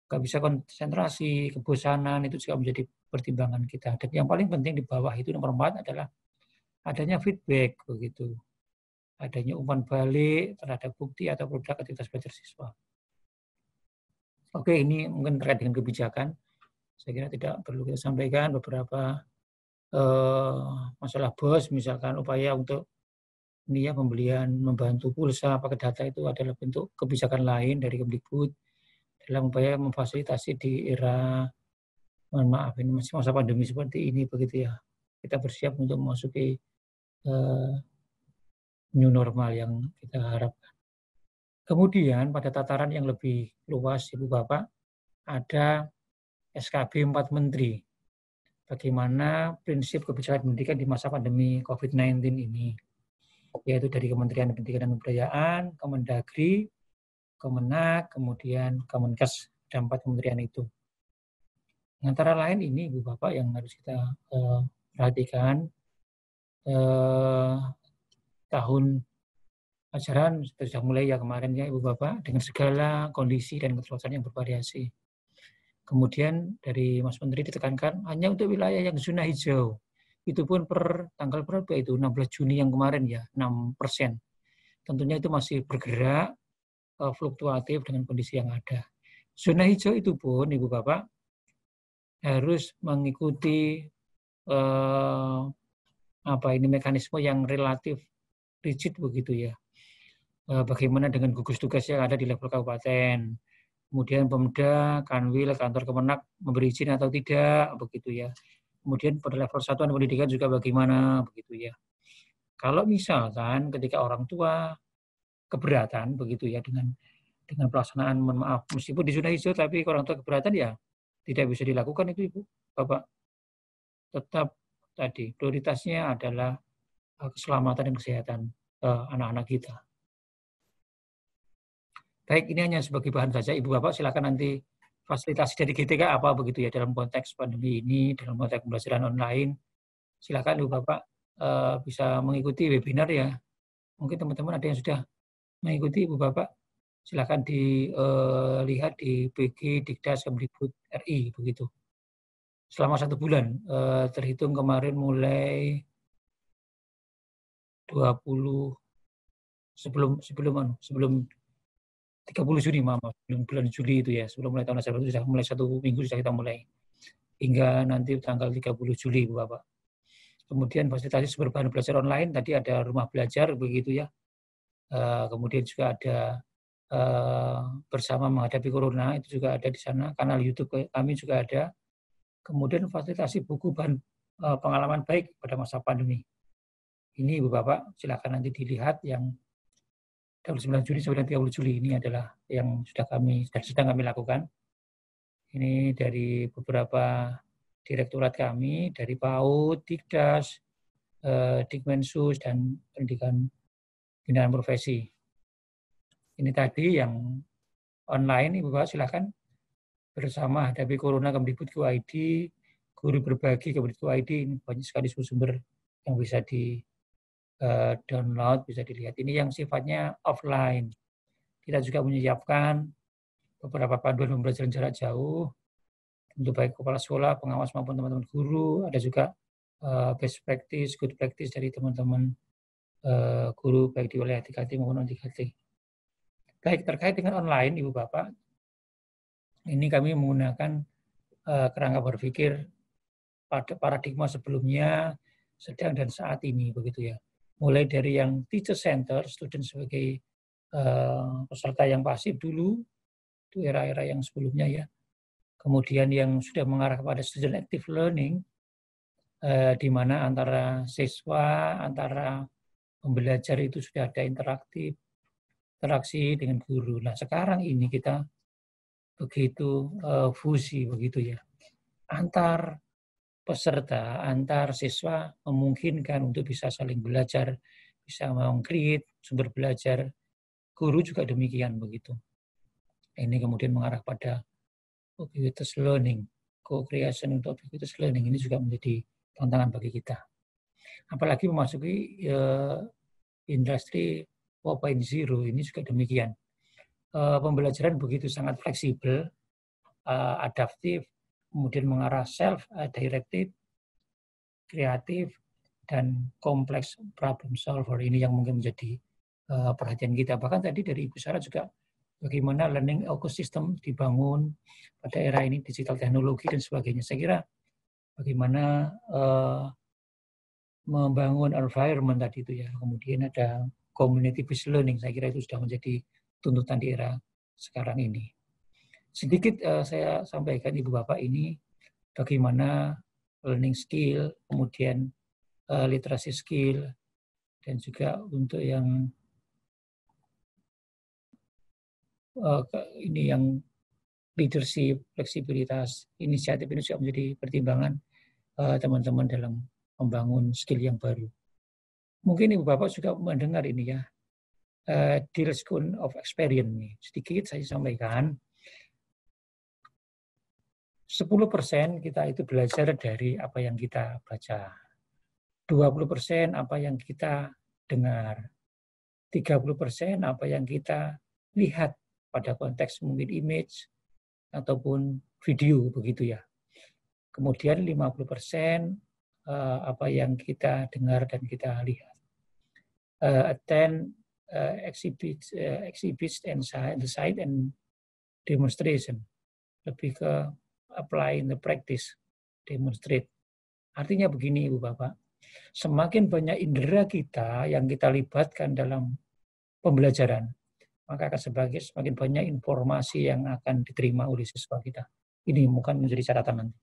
nggak bisa konsentrasi, kebosanan itu juga menjadi pertimbangan kita. Dan yang paling penting di bawah itu nomor empat adalah adanya feedback begitu, adanya umpan balik terhadap bukti atau produk aktivitas belajar siswa. Oke, ini mungkin terkait dengan kebijakan. Saya kira tidak perlu kita sampaikan beberapa Eh, masalah bos misalkan upaya untuk ini ya pembelian membantu pulsa pakai data itu adalah bentuk kebijakan lain dari Kemdikbud dalam upaya memfasilitasi di era mohon maaf ini masih masa pandemi seperti ini begitu ya kita bersiap untuk memasuki uh, new normal yang kita harapkan. Kemudian pada tataran yang lebih luas Ibu Bapak ada SKB 4 Menteri bagaimana prinsip kebijakan pendidikan di masa pandemi COVID-19 ini, yaitu dari Kementerian Pendidikan dan Kebudayaan, Kemendagri, Kemenak, kemudian Kemenkes, dan empat kementerian itu. Antara lain ini, Ibu Bapak, yang harus kita eh, perhatikan eh, tahun ajaran sudah mulai ya kemarin ya Ibu Bapak dengan segala kondisi dan keterbatasan yang bervariasi. Kemudian dari Mas Menteri ditekankan hanya untuk wilayah yang zona hijau. Itu pun per tanggal berapa itu? 16 Juni yang kemarin ya, 6 persen. Tentunya itu masih bergerak, eh, fluktuatif dengan kondisi yang ada. Zona hijau itu pun, Ibu Bapak, harus mengikuti eh, apa ini mekanisme yang relatif rigid begitu ya. Eh, bagaimana dengan gugus tugas yang ada di level kabupaten, kemudian Pemda, Kanwil, kantor Kemenak memberi izin atau tidak, begitu ya. Kemudian pada level satuan pendidikan juga bagaimana, begitu ya. Kalau misalkan ketika orang tua keberatan, begitu ya, dengan dengan pelaksanaan, mohon maaf, meskipun di zona hijau, tapi orang tua keberatan ya tidak bisa dilakukan itu, Ibu, Bapak. Tetap tadi, prioritasnya adalah eh, keselamatan dan kesehatan eh, anak-anak kita. Baik, ini hanya sebagai bahan saja. Ibu Bapak silakan nanti fasilitasi dari GTK apa begitu ya dalam konteks pandemi ini, dalam konteks pembelajaran online. Silakan Ibu Bapak eh, bisa mengikuti webinar ya. Mungkin teman-teman ada yang sudah mengikuti Ibu Bapak. Silakan dilihat uh, di eh, BG Dikdas Kemdikbud RI begitu. Selama satu bulan eh, terhitung kemarin mulai 20 sebelum sebelum anu, sebelum 30 Juni Mama, belum bulan Juli itu ya, sebelum mulai tahun ajaran itu sudah mulai satu minggu sudah kita mulai. Hingga nanti tanggal 30 Juli Bu Bapak. Kemudian fasilitasi sumber bahan belajar online, tadi ada rumah belajar begitu ya. Eh, kemudian juga ada eh, bersama menghadapi corona itu juga ada di sana, kanal YouTube kami juga ada. Kemudian fasilitasi buku bahan eh, pengalaman baik pada masa pandemi. Ini Bu Bapak silakan nanti dilihat yang 29 Juli sampai 30 Juli ini adalah yang sudah kami dan sedang kami lakukan. Ini dari beberapa direktorat kami, dari PAUD, Dikdas, eh, Dikmensus, dan pendidikan binaan profesi. Ini tadi yang online, Ibu Bapak silakan bersama hadapi Corona Kemdikbud QID, guru berbagi Kemdikbud QID, ini banyak sekali sumber yang bisa di Eh, download bisa dilihat. Ini yang sifatnya offline. Kita juga menyiapkan beberapa panduan pembelajaran jarak jauh untuk baik kepala sekolah, pengawas maupun teman-teman guru. Ada juga eh, best practice, good practice dari teman-teman eh, guru baik di wilayah TKT maupun non TKT Baik terkait dengan online, Ibu Bapak, ini kami menggunakan kerangka berpikir pada paradigma sebelumnya, sedang dan saat ini begitu ya mulai dari yang teacher center, student sebagai uh, peserta yang pasif dulu, itu era-era yang sebelumnya ya. Kemudian yang sudah mengarah kepada student active learning, uh, di mana antara siswa, antara pembelajar itu sudah ada interaktif, interaksi dengan guru. Nah sekarang ini kita begitu uh, fusi begitu ya, antar peserta antar siswa memungkinkan untuk bisa saling belajar, bisa mengkrit sumber belajar. Guru juga demikian begitu. Ini kemudian mengarah pada ubiquitous learning, co-creation untuk ubiquitous learning ini juga menjadi tantangan bagi kita. Apalagi memasuki eh, industri 4.0 ini juga demikian. Eh, pembelajaran begitu sangat fleksibel, eh, adaptif, kemudian mengarah self-directed, eh, kreatif, dan kompleks problem solver. Ini yang mungkin menjadi eh, perhatian kita. Bahkan tadi dari Ibu Sarah juga bagaimana learning ecosystem dibangun pada era ini, digital teknologi dan sebagainya. Saya kira bagaimana eh, membangun environment tadi itu ya. Kemudian ada community based learning. Saya kira itu sudah menjadi tuntutan di era sekarang ini sedikit uh, saya sampaikan Ibu Bapak ini bagaimana learning skill, kemudian uh, literasi skill, dan juga untuk yang uh, ini yang leadership, fleksibilitas, inisiatif ini juga menjadi pertimbangan teman-teman uh, dalam membangun skill yang baru. Mungkin Ibu Bapak juga mendengar ini ya, uh, deal school of experience nih. Sedikit saya sampaikan, 10% kita itu belajar dari apa yang kita baca. 20% apa yang kita dengar. 30% apa yang kita lihat pada konteks mungkin image ataupun video begitu ya. Kemudian 50% eh, apa yang kita dengar dan kita lihat. Eh, attend eh, exhibits, exhibits and side and demonstration. Lebih ke apply in the practice, demonstrate. Artinya begini Ibu Bapak, semakin banyak indera kita yang kita libatkan dalam pembelajaran, maka akan sebagai semakin banyak informasi yang akan diterima oleh siswa kita. Ini bukan menjadi catatan nanti.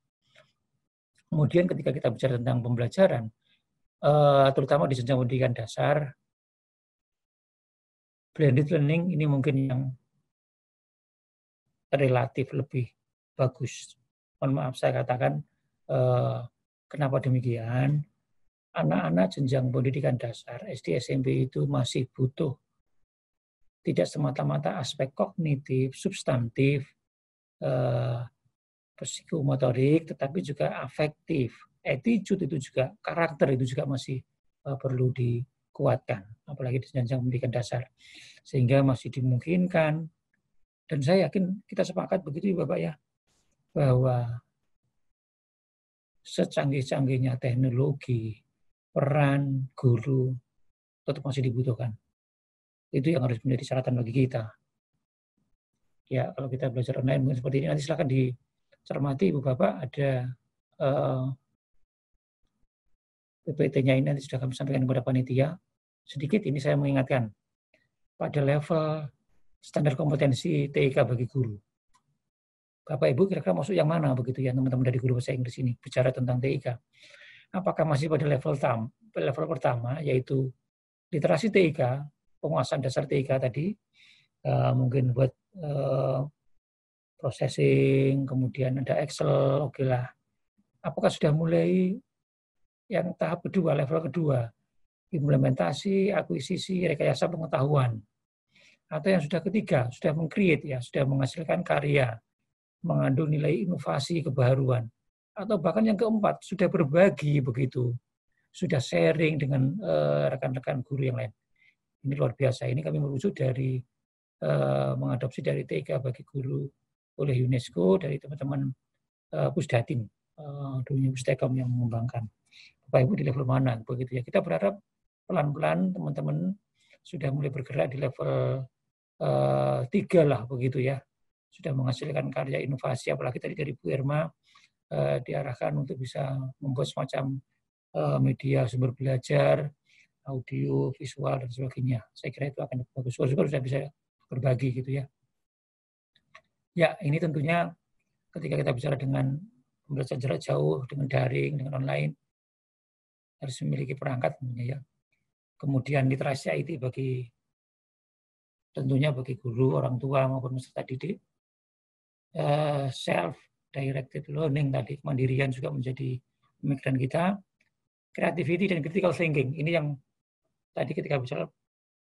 Kemudian ketika kita bicara tentang pembelajaran, eh, terutama di jenjang pendidikan dasar, blended learning ini mungkin yang relatif lebih bagus. Mohon maaf saya katakan eh, kenapa demikian. Anak-anak jenjang pendidikan dasar SD SMP itu masih butuh tidak semata-mata aspek kognitif, substantif, eh, psikomotorik, tetapi juga afektif, attitude itu juga, karakter itu juga masih eh, perlu dikuatkan, apalagi di jenjang pendidikan dasar. Sehingga masih dimungkinkan dan saya yakin kita sepakat begitu ya Bapak ya bahwa secanggih-canggihnya teknologi, peran guru tetap masih dibutuhkan. Itu yang harus menjadi syaratan bagi kita. Ya, kalau kita belajar online mungkin seperti ini, nanti silakan dicermati Ibu Bapak ada eh, PPT-nya ini nanti sudah kami sampaikan kepada panitia. Sedikit ini saya mengingatkan pada level standar kompetensi TIK bagi guru. Bapak Ibu kira-kira masuk yang mana begitu ya teman-teman dari guru bahasa Inggris ini bicara tentang TIK. Apakah masih pada level tam, level pertama yaitu literasi TIK, penguasaan dasar TIK tadi, uh, mungkin buat uh, processing, kemudian ada Excel, oke lah. Apakah sudah mulai yang tahap kedua, level kedua, implementasi, akuisisi, rekayasa pengetahuan, atau yang sudah ketiga, sudah mengcreate ya, sudah menghasilkan karya, mengandung nilai inovasi kebaruan atau bahkan yang keempat sudah berbagi begitu sudah sharing dengan eh, rekan-rekan uh, guru yang lain ini luar biasa ini kami merujuk dari uh, mengadopsi dari TK bagi guru oleh UNESCO dari teman-teman uh, pusdatin dunia pustekam yang mengembangkan bapak ibu di level mana begitu ya kita berharap pelan-pelan teman-teman sudah mulai bergerak di level tiga lah begitu ya sudah menghasilkan karya inovasi, apalagi tadi dari Bu Irma eh, diarahkan untuk bisa membuat semacam eh, media sumber belajar, audio, visual, dan sebagainya. Saya kira itu akan bagus. Syukur-syukur sudah bisa berbagi gitu ya. Ya, ini tentunya ketika kita bicara dengan pembelajaran jarak jauh, dengan daring, dengan online, harus memiliki perangkat ya. Kemudian literasi IT bagi tentunya bagi guru, orang tua maupun peserta didik Eh, self-directed learning tadi, kemandirian juga menjadi pemikiran kita. Creativity dan critical thinking, ini yang tadi ketika bicara,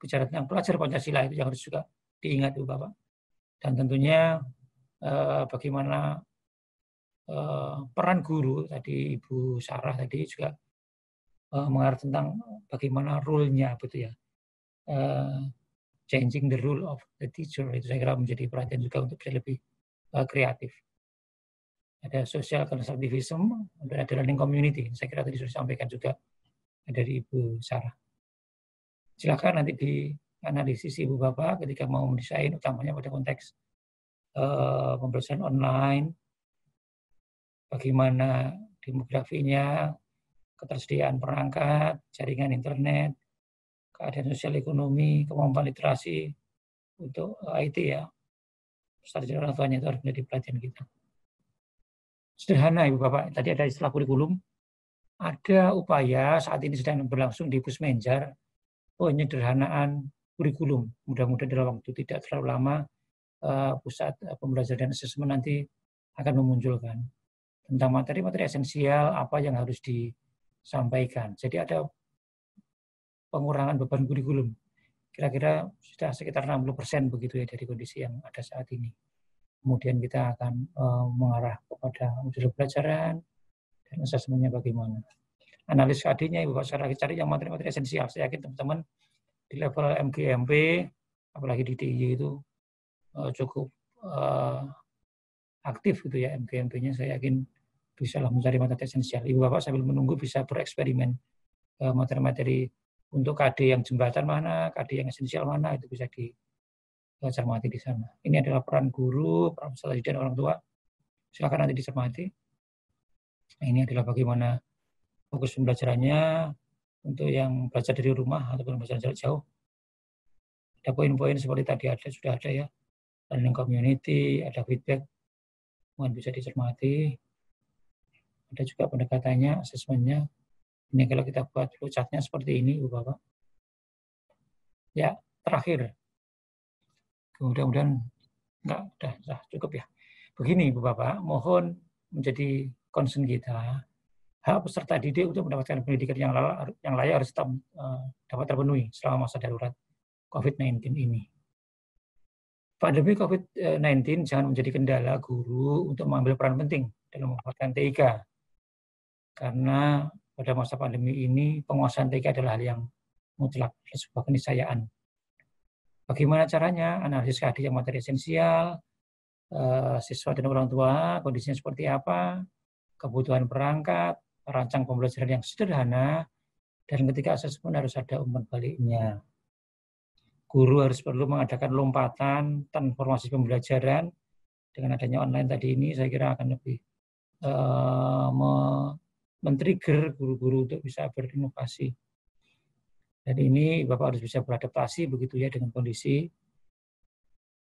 bicara tentang pelajar Pancasila itu yang harus juga diingat tuh Bapak. Dan tentunya eh, bagaimana eh, peran guru, tadi Ibu Sarah tadi juga mengarah tentang bagaimana rule-nya betul ya. changing the rule of the teacher itu saya kira menjadi perhatian juga untuk bisa lebih Eh, kreatif. Ada social constructivism, ada learning community. Saya kira tadi sudah disampaikan juga dari Ibu Sarah. Silakan nanti di analisis Ibu Bapak ketika mau mendesain, utamanya pada konteks uh, eh, pembelajaran online, bagaimana demografinya, ketersediaan perangkat, jaringan internet, keadaan sosial ekonomi, kemampuan literasi untuk eh, IT ya, strategi orang tuanya itu harus menjadi perhatian kita. Sederhana Ibu Bapak, tadi ada istilah kurikulum, ada upaya saat ini sedang berlangsung di Pusmenjar penyederhanaan kurikulum. Mudah-mudahan dalam waktu tidak terlalu lama eh, pusat eh, pembelajaran dan asesmen nanti akan memunculkan tentang materi-materi esensial apa yang harus disampaikan. Jadi ada pengurangan beban kurikulum kira-kira sudah sekitar 60 persen begitu ya dari kondisi yang ada saat ini. Kemudian kita akan uh, mengarah kepada model pelajaran dan asesmennya bagaimana. Analis KD-nya Ibu Pak Sarah cari yang materi-materi esensial. Saya yakin teman-teman di level MGMP, apalagi di TIJ itu uh, cukup uh, aktif gitu ya MGMP-nya. Saya yakin bisa lah mencari materi esensial. Ibu Bapak sambil menunggu bisa bereksperimen materi -materi untuk KD yang jembatan mana, KD yang esensial mana, itu bisa dicermati di sana. Ini adalah peran guru, peran peserta didik, dan orang tua. Silakan nanti dicermati. Nah, ini adalah bagaimana fokus pembelajarannya untuk yang belajar dari rumah ataupun belajar jarak jauh. Ada poin-poin seperti tadi ada sudah ada ya. Learning community, ada feedback, mohon bisa dicermati. Ada juga pendekatannya, asesmennya, ini kalau kita buat flowchartnya seperti ini, Bu Bapak. Ya, terakhir. Mudah-mudahan enggak, udah, udah, cukup ya. Begini, Bu Bapak, mohon menjadi concern kita. Hak peserta didik untuk mendapatkan pendidikan yang, yang layak harus tetap uh, dapat terpenuhi selama masa darurat COVID-19 ini. Pandemi COVID-19 jangan menjadi kendala guru untuk mengambil peran penting dalam memanfaatkan TIK. Karena pada masa pandemi ini penguasaan TK adalah hal yang mutlak, ya, sebuah keniscayaan. Bagaimana caranya? Analisis kehadiran materi esensial, eh, siswa dan orang tua, kondisinya seperti apa, kebutuhan perangkat, rancang pembelajaran yang sederhana, dan ketika asesmen harus ada umpan baliknya. Guru harus perlu mengadakan lompatan transformasi pembelajaran dengan adanya online tadi ini saya kira akan lebih uh, men-trigger guru-guru untuk bisa berinovasi. Dan ini Bapak harus bisa beradaptasi begitu ya dengan kondisi.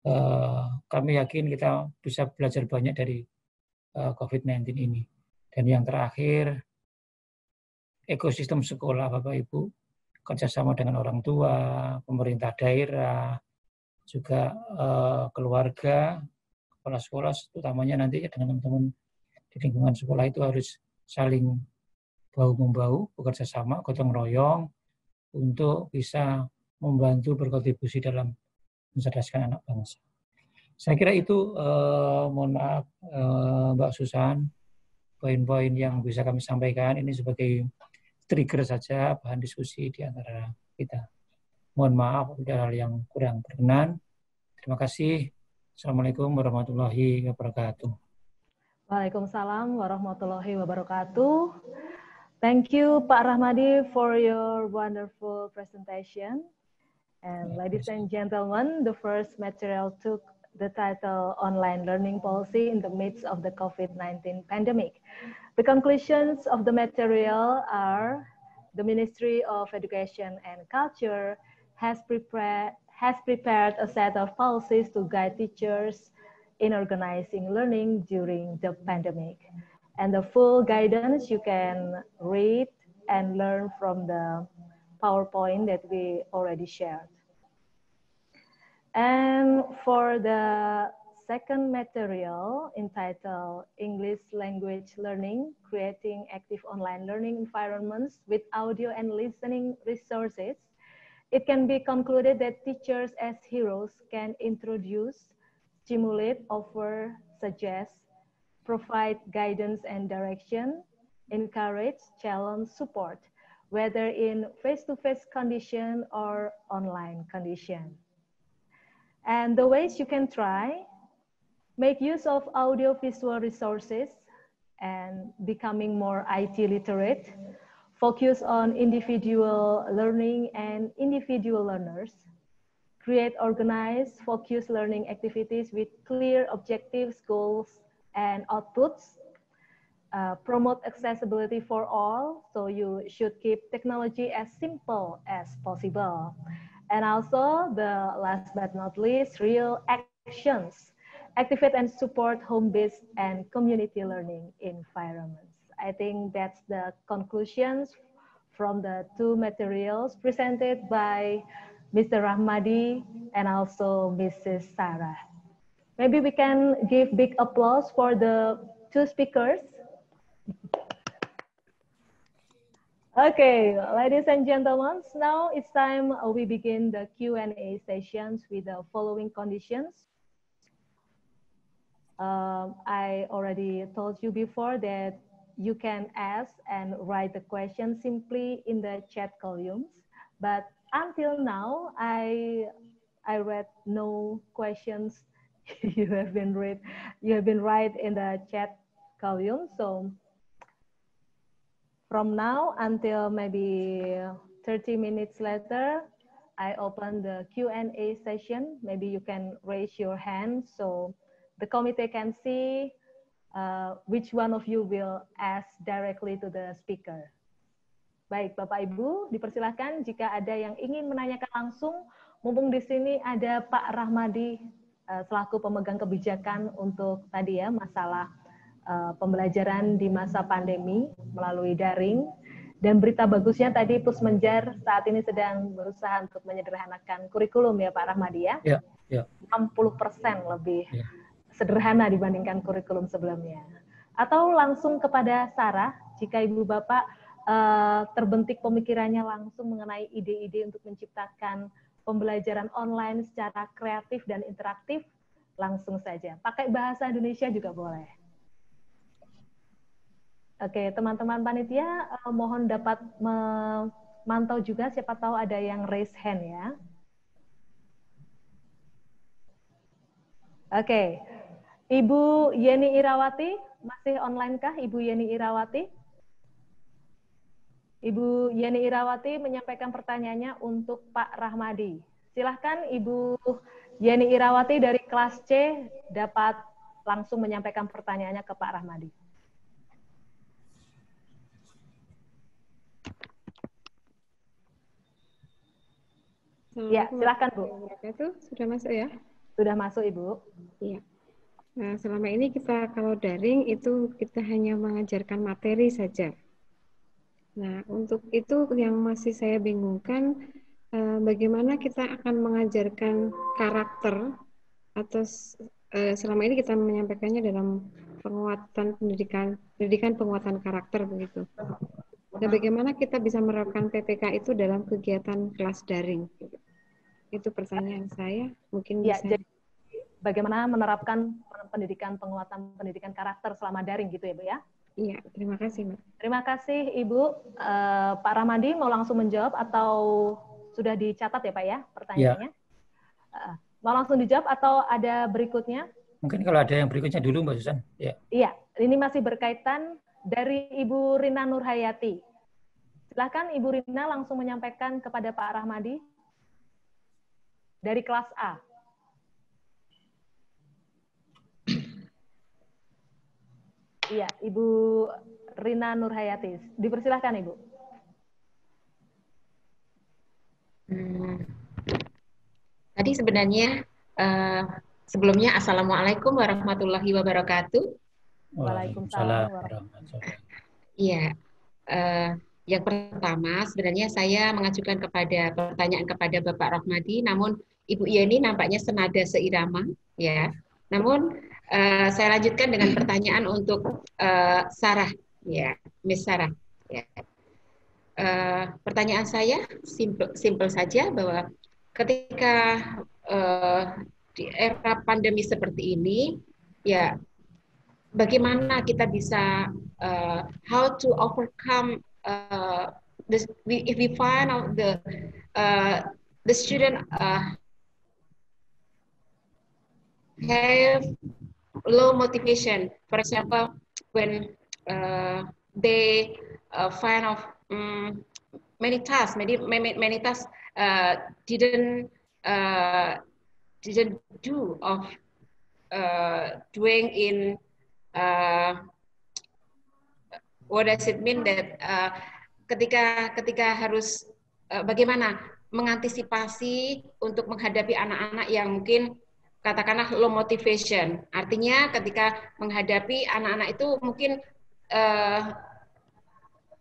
Eh, kami yakin kita bisa belajar banyak dari eh, COVID-19 ini. Dan yang terakhir, ekosistem sekolah Bapak Ibu, kerjasama dengan orang tua, pemerintah daerah, juga eh, keluarga, kepala sekolah, terutamanya nanti ya dengan teman-teman di lingkungan sekolah itu harus saling bau membau, bekerja sama, gotong royong untuk bisa membantu berkontribusi dalam mencerdaskan anak bangsa. Saya kira itu, eh, mohon maaf eh, Mbak Susan, poin-poin yang bisa kami sampaikan ini sebagai trigger saja bahan diskusi di antara kita. Mohon maaf ada hal yang kurang berkenan. Terima kasih. Assalamualaikum warahmatullahi wabarakatuh.
Waalaikumsalam warahmatullahi wabarakatuh. Thank you, Pak Rahmadi, for your wonderful presentation. And ladies and gentlemen, the first material took the title Online Learning Policy in the Midst of the COVID-19 Pandemic. The conclusions of the material are the Ministry of Education and Culture has prepared, has prepared a set of policies to guide teachers in organizing learning during the pandemic. And the full guidance you can read and learn from the PowerPoint that we already shared. And for the second material entitled English Language Learning, Creating Active Online Learning Environments with Audio and Listening Resources, it can be concluded that teachers as heroes can introduce stimulate, offer, suggest, provide guidance and direction, encourage, challenge, support, whether in face-to-face -face condition or online condition. And the ways you can try, make use of audiovisual resources and becoming more IT literate, focus on individual learning and individual learners, create organized, focused learning activities with clear objectives, goals, and outputs. Uh, promote accessibility for all, so you should keep technology as simple as possible. And also, the last but not least, real actions. Activate and support home-based and community learning environments. I think that's the conclusions from the two materials presented by Mr. Rahmadi, and also Mrs. Sarah. Maybe we can give big applause for the two speakers. Okay, ladies and gentlemen, now it's time we begin the Q&A sessions with the following conditions. Um, I already told you before that you can ask and write the question simply in the chat columns, but until now, I I read no questions you have been read you have been right in the chat column. So from now until maybe 30 minutes later, I open the Q&A session. Maybe you can raise your hand so the committee can see uh, which one of you will ask directly to the speaker. Baik, Bapak Ibu, dipersilahkan jika ada yang ingin menanyakan langsung. Mumpung di sini ada Pak Rahmadi eh, selaku pemegang kebijakan untuk tadi ya masalah eh, pembelajaran di masa pandemi melalui daring. Dan berita bagusnya tadi Pusmenjar saat ini sedang berusaha untuk menyederhanakan kurikulum ya Pak Rahmadi ya. ya, ya. 60% lebih ya. sederhana dibandingkan kurikulum sebelumnya. Atau langsung kepada Sarah, jika Ibu Bapak Eh, terbentik pemikirannya langsung mengenai ide-ide untuk menciptakan pembelajaran online secara kreatif dan interaktif, langsung saja. Pakai bahasa Indonesia juga boleh. Oke, teman-teman panitia eh, mohon dapat memantau juga siapa tahu ada yang raise hand ya. Oke. Ibu Yeni Irawati masih online kah Ibu Yeni Irawati? Ibu Yeni Irawati menyampaikan pertanyaannya untuk Pak Rahmadi. Silahkan Ibu Yeni Irawati dari kelas C dapat langsung menyampaikan pertanyaannya ke Pak Rahmadi. Ya, silahkan Bu. Sudah masuk ya? Sudah masuk Ibu. Iya.
Nah, selama ini kita kalau daring itu kita hanya mengajarkan materi saja Nah, untuk itu yang masih saya bingungkan, eh, bagaimana kita akan mengajarkan karakter atau eh, selama ini kita menyampaikannya dalam penguatan pendidikan, pendidikan penguatan karakter begitu. Nah, bagaimana kita bisa menerapkan PPK itu dalam kegiatan kelas daring?
Itu pertanyaan saya. Mungkin ya, Jadi bagaimana menerapkan pendidikan penguatan pendidikan karakter selama daring gitu ya, Bu ya? Iya, terima kasih, Mbak. Terima kasih, Ibu. Uh, Pak Ramadi mau langsung menjawab atau sudah dicatat ya, Pak ya, pertanyaannya? Ya. Uh, mau langsung dijawab atau ada berikutnya?
Mungkin kalau ada yang berikutnya dulu, Mbak Susan. Ya.
Iya, ini masih berkaitan dari Ibu Rina Nurhayati. Silahkan Ibu Rina langsung menyampaikan kepada Pak Rahmadi dari kelas A. Iya, Ibu Rina Nurhayati. Dipersilahkan, Ibu.
Hmm. Tadi sebenarnya uh, sebelumnya Assalamualaikum warahmatullahi wabarakatuh. Waalaikumsalam
warahmatullahi
Iya. Uh, yang pertama, sebenarnya saya mengajukan kepada pertanyaan kepada Bapak Rahmadi, namun Ibu Yeni nampaknya senada seirama, ya. Namun Eh, saya lanjutkan dengan pertanyaan untuk uh, Sarah, ya, Miss Sarah. Ya. Uh, pertanyaan saya simple, simple saja bahwa ketika uh, di era pandemi seperti ini, ya, bagaimana kita bisa uh, how to overcome uh, this, if we find out the uh, the student uh, have low motivation. For example, when uh, they uh, find of um, many tasks, many many, many tasks uh, didn't uh, didn't do of uh, doing in uh, what does it mean that uh, ketika ketika harus uh, bagaimana mengantisipasi untuk menghadapi anak-anak yang mungkin katakanlah low motivation. Artinya ketika menghadapi anak-anak itu mungkin eh,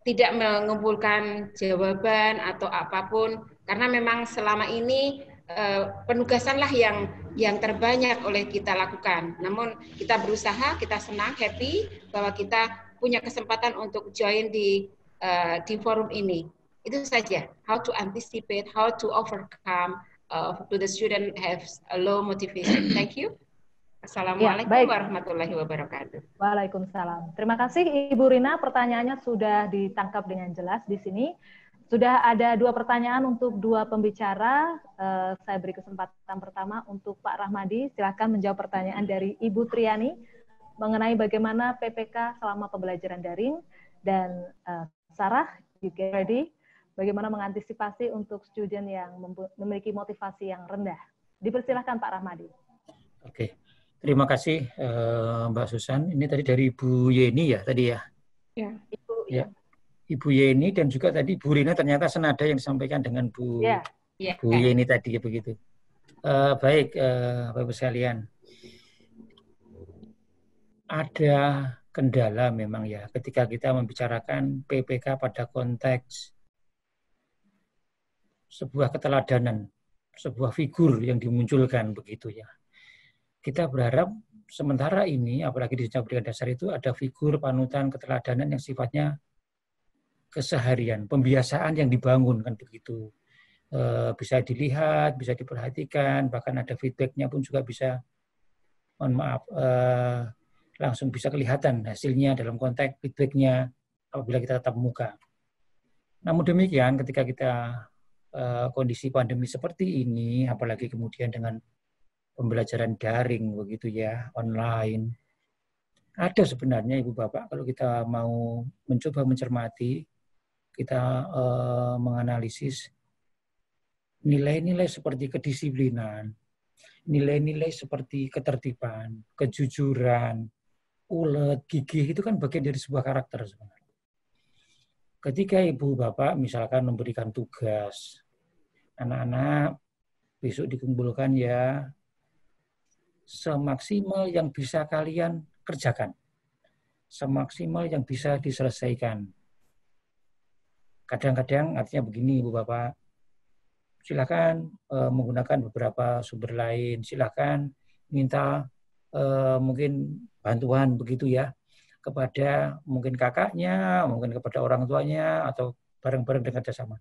tidak mengumpulkan jawaban atau apapun karena memang selama ini eh, penugasanlah yang yang terbanyak oleh kita lakukan. Namun kita berusaha, kita senang, happy bahwa kita punya kesempatan untuk join di uh, di forum ini. Itu saja. How to anticipate, how to overcome uh, to the student have a low motivation. Thank you. Assalamualaikum ya, warahmatullahi wabarakatuh.
Waalaikumsalam. Terima kasih Ibu Rina, pertanyaannya sudah ditangkap dengan jelas di sini. Sudah ada dua pertanyaan untuk dua pembicara. Uh, saya beri kesempatan pertama untuk Pak Rahmadi. Silahkan menjawab pertanyaan dari Ibu Triani mengenai bagaimana PPK selama pembelajaran daring. Dan uh, Sarah, you get ready bagaimana mengantisipasi untuk student yang memiliki motivasi yang rendah. Dipersilahkan Pak Rahmadi.
Oke, terima kasih eh, Mbak Susan. Ini tadi dari Ibu Yeni ya tadi ya? Ya. Ibu, ya. Ibu Yeni dan juga tadi Bu Rina ternyata senada yang disampaikan dengan Bu, ya. Ya. Bu Yeni tadi ya begitu. Uh, baik, uh, eh, Bapak sekalian. Ada kendala memang ya ketika kita membicarakan PPK pada konteks sebuah keteladanan, sebuah figur yang dimunculkan begitu ya. Kita berharap sementara ini, apalagi di jenjang pendidikan dasar itu ada figur panutan keteladanan yang sifatnya keseharian, pembiasaan yang dibangun kan begitu. E, bisa dilihat, bisa diperhatikan, bahkan ada feedbacknya pun juga bisa, mohon maaf, e, langsung bisa kelihatan hasilnya dalam konteks feedbacknya apabila kita tetap muka. Namun demikian, ketika kita Eh, kondisi pandemi seperti ini, apalagi kemudian dengan pembelajaran daring begitu ya, online. Ada sebenarnya Ibu Bapak kalau kita mau mencoba mencermati, kita eh, menganalisis nilai-nilai seperti kedisiplinan, nilai-nilai seperti ketertiban, kejujuran, ulet, gigih itu kan bagian dari sebuah karakter sebenarnya. Ketika ibu bapak misalkan memberikan tugas anak-anak besok dikumpulkan ya semaksimal yang bisa kalian kerjakan. Semaksimal yang bisa diselesaikan. Kadang-kadang artinya begini Bu Bapak, silakan e, menggunakan beberapa sumber lain, silakan minta e, mungkin bantuan begitu ya kepada mungkin kakaknya, mungkin kepada orang tuanya atau bareng-bareng dengan kerjasama.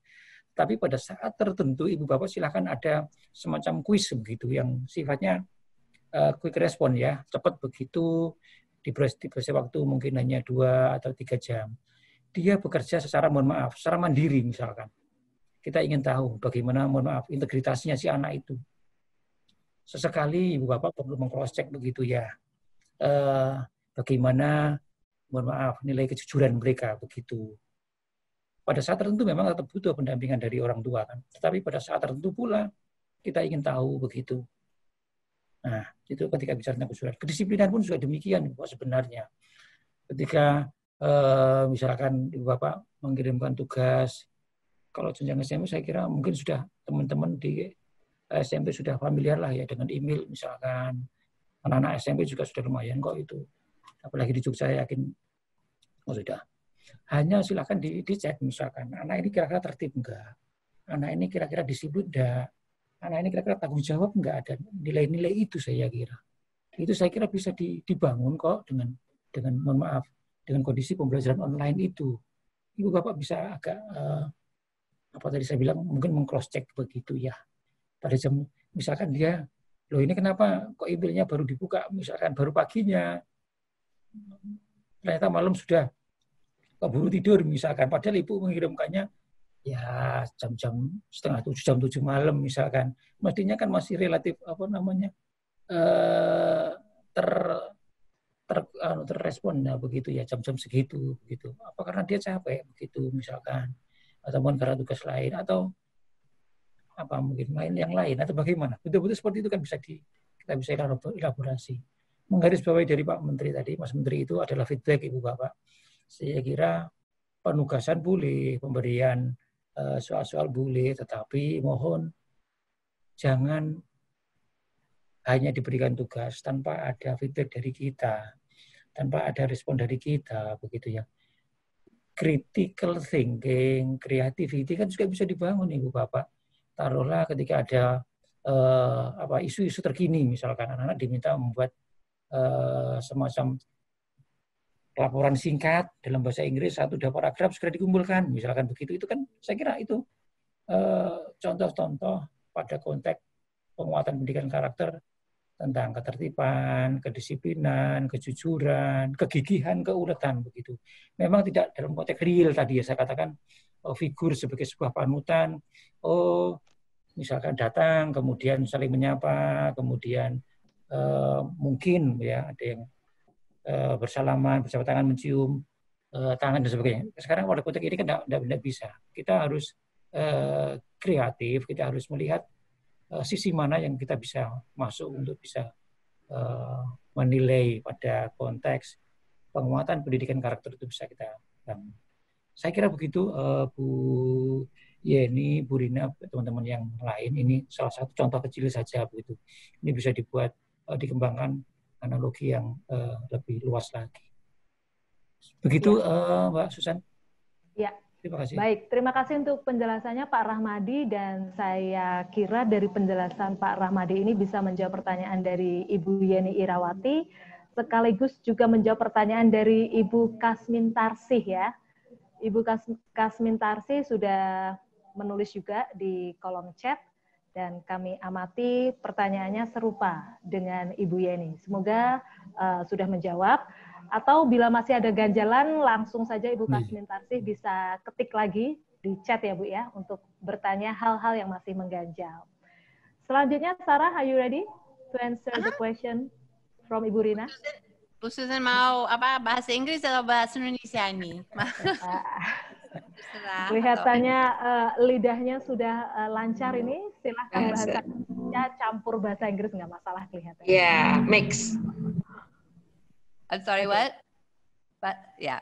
Tapi pada saat tertentu ibu bapak silahkan ada semacam kuis begitu yang sifatnya uh, quick respon ya, cepat begitu di proses waktu mungkin hanya dua atau tiga jam. Dia bekerja secara mohon maaf, secara mandiri misalkan. Kita ingin tahu bagaimana mohon maaf integritasnya si anak itu. Sesekali ibu bapak perlu mengcross check begitu ya. Uh, bagaimana mohon maaf nilai kejujuran mereka begitu pada saat tertentu memang tetap butuh pendampingan dari orang tua kan. Tetapi pada saat tertentu pula kita ingin tahu begitu. Nah, itu ketika bicara tentang kesulitan. Kedisiplinan pun juga demikian kok sebenarnya. Ketika eh, misalkan Ibu Bapak mengirimkan tugas, kalau jenjang SMP saya kira mungkin sudah teman-teman di SMP sudah familiar lah ya dengan email misalkan. Anak-anak SMP juga sudah lumayan kok itu. Apalagi di Jogja saya yakin oh sudah hanya silahkan di, dicek misalkan anak ini kira-kira tertib enggak, anak ini kira-kira disiplin enggak, anak ini kira-kira tanggung jawab enggak ada nilai-nilai itu saya kira. Itu saya kira bisa di, dibangun kok dengan dengan mohon maaf dengan kondisi pembelajaran online itu. Ibu Bapak bisa agak eh, apa tadi saya bilang mungkin mengcross check begitu ya. Pada jam misalkan dia loh ini kenapa kok emailnya baru dibuka misalkan baru paginya ternyata malam sudah keburu tidur misalkan. Padahal ibu mengirimkannya ya jam-jam setengah tujuh, jam tujuh malam misalkan. Mestinya kan masih relatif apa namanya eh, ter ter anu, terrespon ya, begitu ya jam-jam segitu begitu. Apa karena dia capek begitu misalkan ataupun karena tugas lain atau apa mungkin lain yang lain atau bagaimana betul-betul seperti itu kan bisa di kita bisa elaborasi menggarisbawahi dari Pak Menteri tadi Mas Menteri itu adalah feedback Ibu Bapak saya kira penugasan boleh, pemberian eh, soal-soal boleh, tetapi mohon jangan hanya diberikan tugas tanpa ada feedback dari kita, tanpa ada respon dari kita, begitu ya. Critical thinking, creativity kan juga bisa dibangun ibu bapak. Taruhlah ketika ada uh, apa isu-isu terkini misalkan anak-anak diminta membuat uh, semacam laporan singkat dalam bahasa Inggris satu dua paragraf segera dikumpulkan misalkan begitu itu kan saya kira itu eh, contoh-contoh pada konteks penguatan pendidikan karakter tentang ketertiban, kedisiplinan, kejujuran, kegigihan, keuletan begitu. Memang tidak dalam konteks real tadi ya saya katakan oh, figur sebagai sebuah panutan. Oh, misalkan datang, kemudian saling menyapa, kemudian eh, mungkin ya ada yang Eh, bersalaman, bersama tangan, mencium eh, tangan dan sebagainya. Sekarang pada konteks ini kan tidak bisa. Kita harus eh, kreatif, kita harus melihat sisi mana yang kita bisa masuk untuk bisa menilai pada konteks penguatan pendidikan karakter itu bisa kita bangun. Saya kira begitu Bu Yeni, Bu Rina, teman-teman yang lain. Ini salah satu contoh kecil saja begitu. Ini bisa dibuat dikembangkan analogi yang uh, lebih luas lagi. Begitu ya. uh, Mbak Susan. Ya. Terima kasih. Baik,
terima kasih untuk penjelasannya Pak Rahmadi dan saya kira dari penjelasan Pak Rahmadi ini bisa menjawab pertanyaan dari Ibu Yeni Irawati sekaligus juga menjawab pertanyaan dari Ibu Kasmin Tarsih ya. Ibu Kas Kasmin Tarsih sudah menulis juga di kolom chat dan kami amati pertanyaannya serupa dengan Ibu Yeni. Semoga uh, sudah menjawab. Atau bila masih ada ganjalan, langsung saja Ibu Kasmin Tarsih bisa ketik lagi di chat ya Bu ya, untuk bertanya hal-hal yang masih mengganjal. Selanjutnya, Sarah, are you ready to answer the question from Ibu Rina?
Khususnya mau apa bahasa Inggris atau bahasa Indonesia ini? Ah terserah. Kelihatannya
uh, lidahnya sudah uh, lancar ini, silahkan bahasa Indonesia campur bahasa Inggris nggak masalah kelihatannya.
Yeah, mix.
I'm sorry, what? But yeah.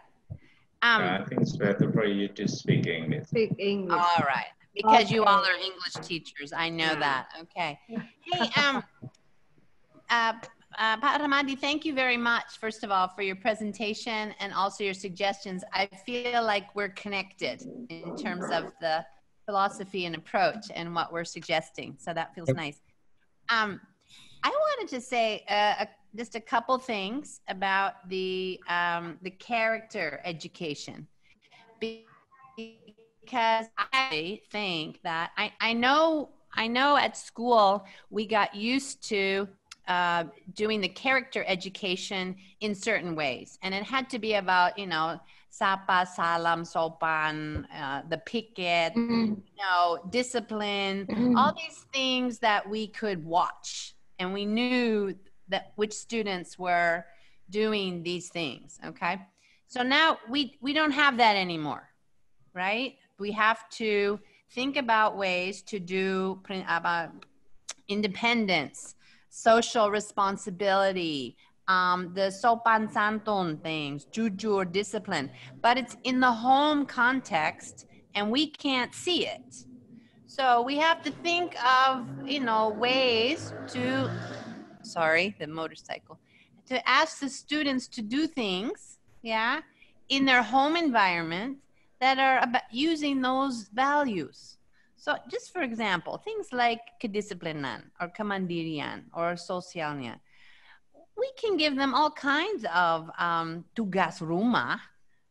Um, uh,
I think it's better for you to
speak English. Speak English. All right, because okay. you all are English teachers. I know yeah. that. Okay. Hey, um, uh, Uh, Ramadi, thank you very much, first of all, for your presentation and also your suggestions. I feel like we're connected in terms of the philosophy and approach and what we're suggesting. So that feels nice. Um, I wanted to say uh, a, just a couple things about the, um, the character education. Because I think that I, I know I know at school we got used to uh, doing the character education in certain ways. And it had to be about, you know, sapa, salam, sopan, uh, the picket, mm-hmm. you know, discipline, mm-hmm. all these things that we could watch. And we knew that which students were doing these things. Okay. So now we, we don't have that anymore, right? We have to think about ways to do about independence, social responsibility, um, the sopan santon things, juju or discipline, but it's in the home context and we can't see it. So we have to think of, you know, ways to, sorry, the motorcycle, to ask the students to do things, yeah, in their home environment that are about using those values. So just for example, things like kedisiplinan or kamandirian or socialnya, we can give them all kinds of um, tugas rumah,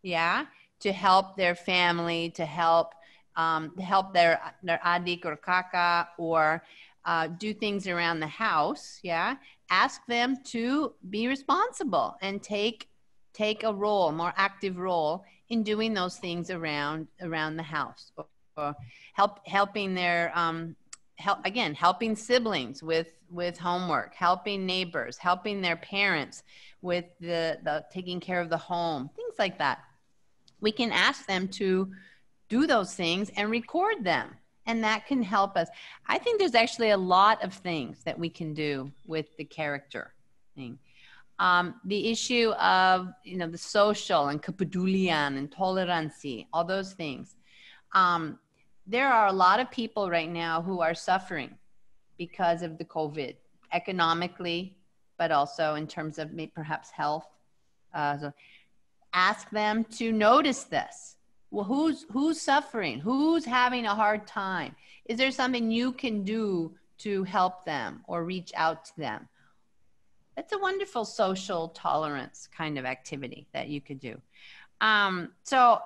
yeah, to help their family, to help um, to help their their adik or kaka, or uh, do things around the house. Yeah, ask them to be responsible and take take a role, more active role in doing those things around around the house help helping their um, help again helping siblings with with homework helping neighbors helping their parents with the, the taking care of the home things like that we can ask them to do those things and record them and that can help us i think there's actually a lot of things that we can do with the character thing um, the issue of you know the social and kapadulian and tolerancy all those things um, there are a lot of people right now who are suffering because of the COVID, economically, but also in terms of perhaps health. Uh, so ask them to notice this. Well, who's who's suffering? Who's having a hard time? Is there something you can do to help them or reach out to them? That's a wonderful social tolerance kind of activity that you could do. Um, so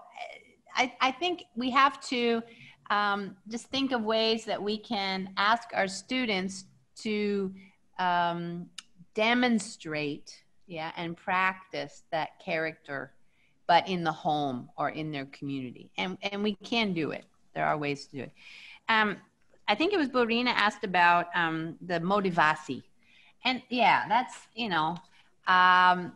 I, I think we have to um, just think of ways that we can ask our students to um, demonstrate yeah and practice that character but in the home or in their community and and we can do it there are ways to do it um, i think it was borina asked about um, the motivasi and yeah that's you know um,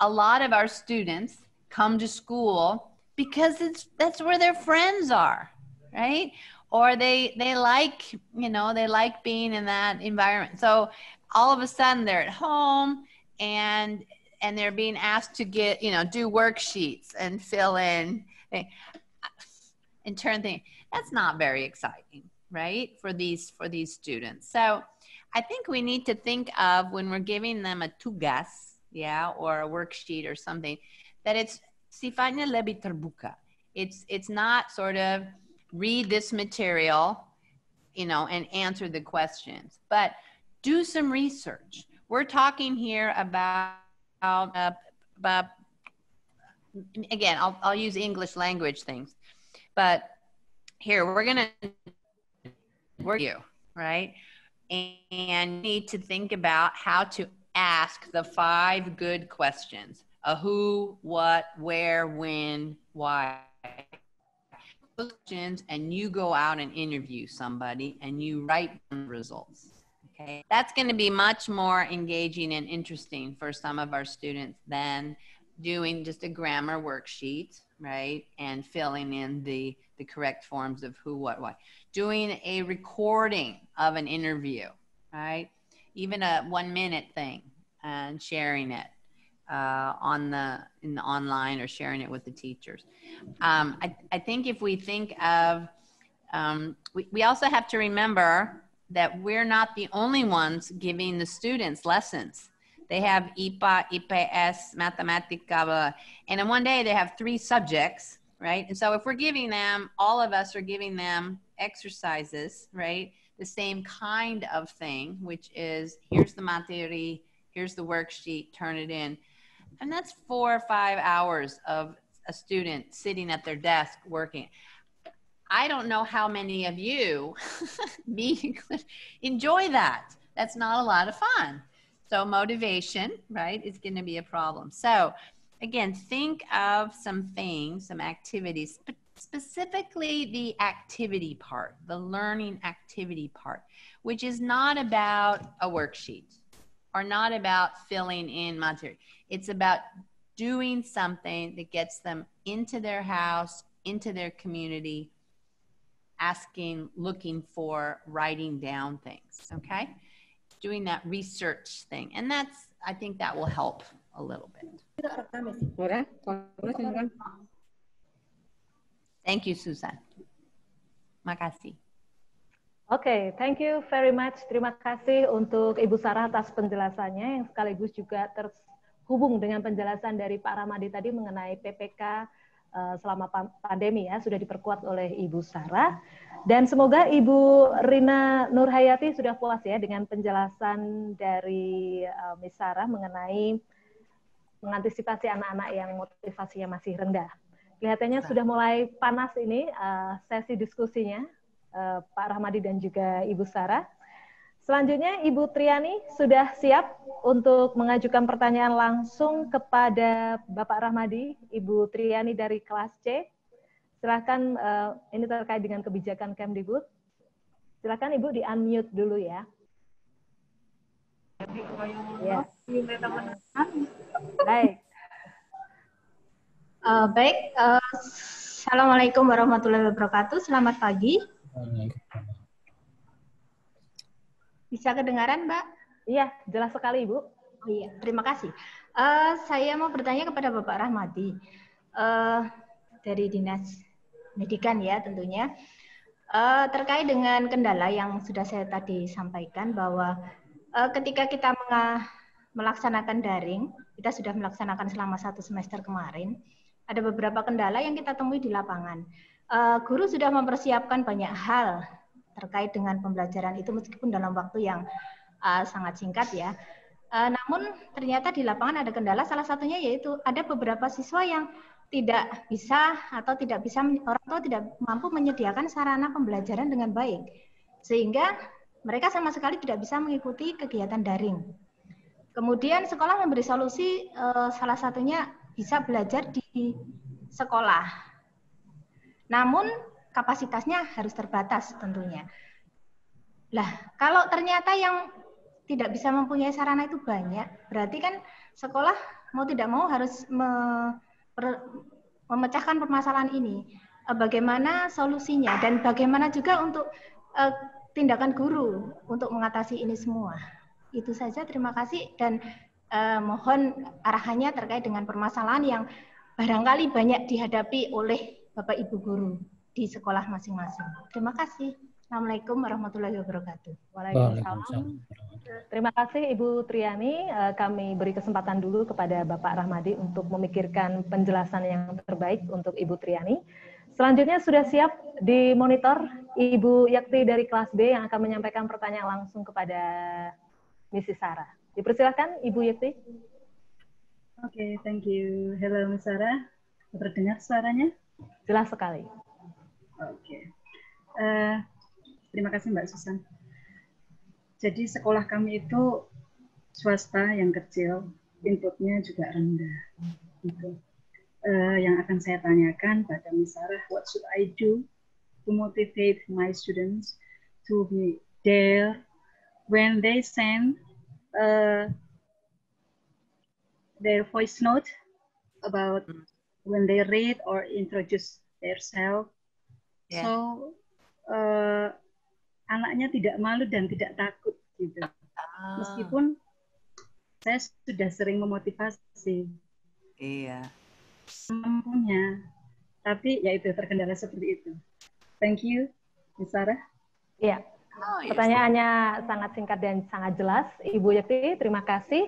a lot of our students come to school because it's that's where their friends are right or they they like you know they like being in that environment so all of a sudden they're at home and and they're being asked to get you know do worksheets and fill in and eh, turn things that's not very exciting right for these for these students so i think we need to think of when we're giving them a guess yeah or a worksheet or something that it's Sifanya lebih terbuka. It's it's not sort of read this material, you know, and answer the questions, but do some research. We're talking here about, uh, about again, I'll, I'll use English language things, but here we're gonna work you right, and, and need to think about how to ask the five good questions a who, what, where, when, why questions and you go out and interview somebody and you write results. Okay. That's going to be much more engaging and interesting for some of our students than doing just a grammar worksheet, right? And filling in the, the correct forms of who, what, why. Doing a recording of an interview, right? Even a one minute thing and sharing it uh, on the in the online or sharing it with the teachers. Um, I, I think if we think of, um, we, we also have to remember that we're not the only ones giving the students lessons. They have IPA, IPS, Mathematica, and in one day they have three subjects, right? And so if we're giving them, all of us are giving them exercises, right? The same kind of thing, which is here's the materi, here's the worksheet, turn it in and that's four or five hours of a student sitting at their desk working. I don't know how many of you, me enjoy that. That's not a lot of fun. So motivation, right, is going to be a problem. So again, think of some things, some activities, specifically the activity part, the learning activity part, which is not about a worksheet or not about filling in material. It's about doing something that gets them into their house, into their community, asking, looking for, writing down things, okay? Doing that research thing. And that's, I think that will help a little bit. Thank you, Susan. Makasi.
Oke, okay, thank you very much. Terima kasih untuk Ibu Sarah atas penjelasannya yang sekaligus juga ter terhubung dengan penjelasan dari Pak Ramadi tadi mengenai PPK uh, eh, selama pandemi ya sudah diperkuat oleh Ibu Sarah dan semoga Ibu Rina Nurhayati sudah puas ya dengan penjelasan dari uh, Miss Sarah mengenai mengantisipasi anak-anak yang motivasinya masih rendah. Kelihatannya nah. sudah mulai panas ini uh, sesi diskusinya uh, Pak Rahmadi dan juga Ibu Sarah. Selanjutnya Ibu Triani sudah siap untuk mengajukan pertanyaan langsung kepada Bapak Rahmadi, Ibu Triani dari kelas C. Silakan, uh, ini terkait dengan kebijakan Kemdikbud. Silakan Ibu di-unmute dulu ya.
Yes. Iya. Baik. Uh, baik, uh, Assalamualaikum warahmatullahi wabarakatuh. Selamat pagi. Bisa kedengaran, Mbak? Iya, jelas sekali, Ibu. Oh iya, terima kasih. Uh, saya mau bertanya kepada Bapak Rahmadi uh, dari Dinas Pendidikan ya tentunya. Uh, terkait dengan kendala yang sudah saya tadi sampaikan bahwa uh, ketika kita melaksanakan daring, kita sudah melaksanakan selama satu semester kemarin, ada beberapa kendala yang kita temui di lapangan. Uh, guru sudah mempersiapkan banyak hal terkait dengan pembelajaran itu meskipun dalam waktu yang uh, sangat singkat ya. Uh, namun ternyata di lapangan ada kendala salah satunya yaitu ada beberapa siswa yang tidak bisa atau tidak bisa orang tua tidak mampu menyediakan sarana pembelajaran dengan baik sehingga mereka sama sekali tidak bisa mengikuti kegiatan daring. Kemudian sekolah memberi solusi uh, salah satunya bisa belajar di sekolah. Namun kapasitasnya harus terbatas tentunya. Lah, kalau ternyata yang tidak bisa mempunyai sarana itu banyak, berarti kan sekolah mau tidak mau harus me, memecahkan permasalahan ini. Eh, bagaimana solusinya dan bagaimana juga untuk uh, tindakan guru untuk mengatasi ini semua. Itu saja, terima kasih dan uh, mohon arahannya terkait dengan permasalahan yang barangkali banyak dihadapi oleh Bapak Ibu guru di sekolah masing-masing. Terima kasih. Assalamualaikum warahmatullahi wabarakatuh. Waalaikumsalam. Terima kasih Ibu Triani. Eh, kami beri kesempatan dulu kepada
Bapak Rahmadi untuk memikirkan penjelasan yang terbaik untuk Ibu Triani. Selanjutnya sudah siap di monitor Ibu Yakti dari kelas B yang akan menyampaikan pertanyaan langsung kepada Mrs. Sarah. Dipersilakan Ibu Yakti. Oke, okay, thank you. Hello Miss Sarah. Terdengar suaranya? Jelas sekali. Oke. Okay. Uh, eh, terima kasih Mbak Susan. Jadi sekolah kami itu swasta yang kecil, inputnya juga rendah. Gitu. Uh, yang akan saya tanyakan pada Misarah, what should I do to motivate my students to be there when they send uh, their voice note about when they read or introduce themselves yeah. so uh, anaknya tidak malu dan tidak takut gitu ah. meskipun saya sudah sering memotivasi iya mampunya tapi ya itu terkendala seperti
itu thank you Miss Sarah
iya yeah. Oh, iya. Pertanyaannya yes. sangat singkat dan sangat jelas. Ibu Yakti, terima kasih.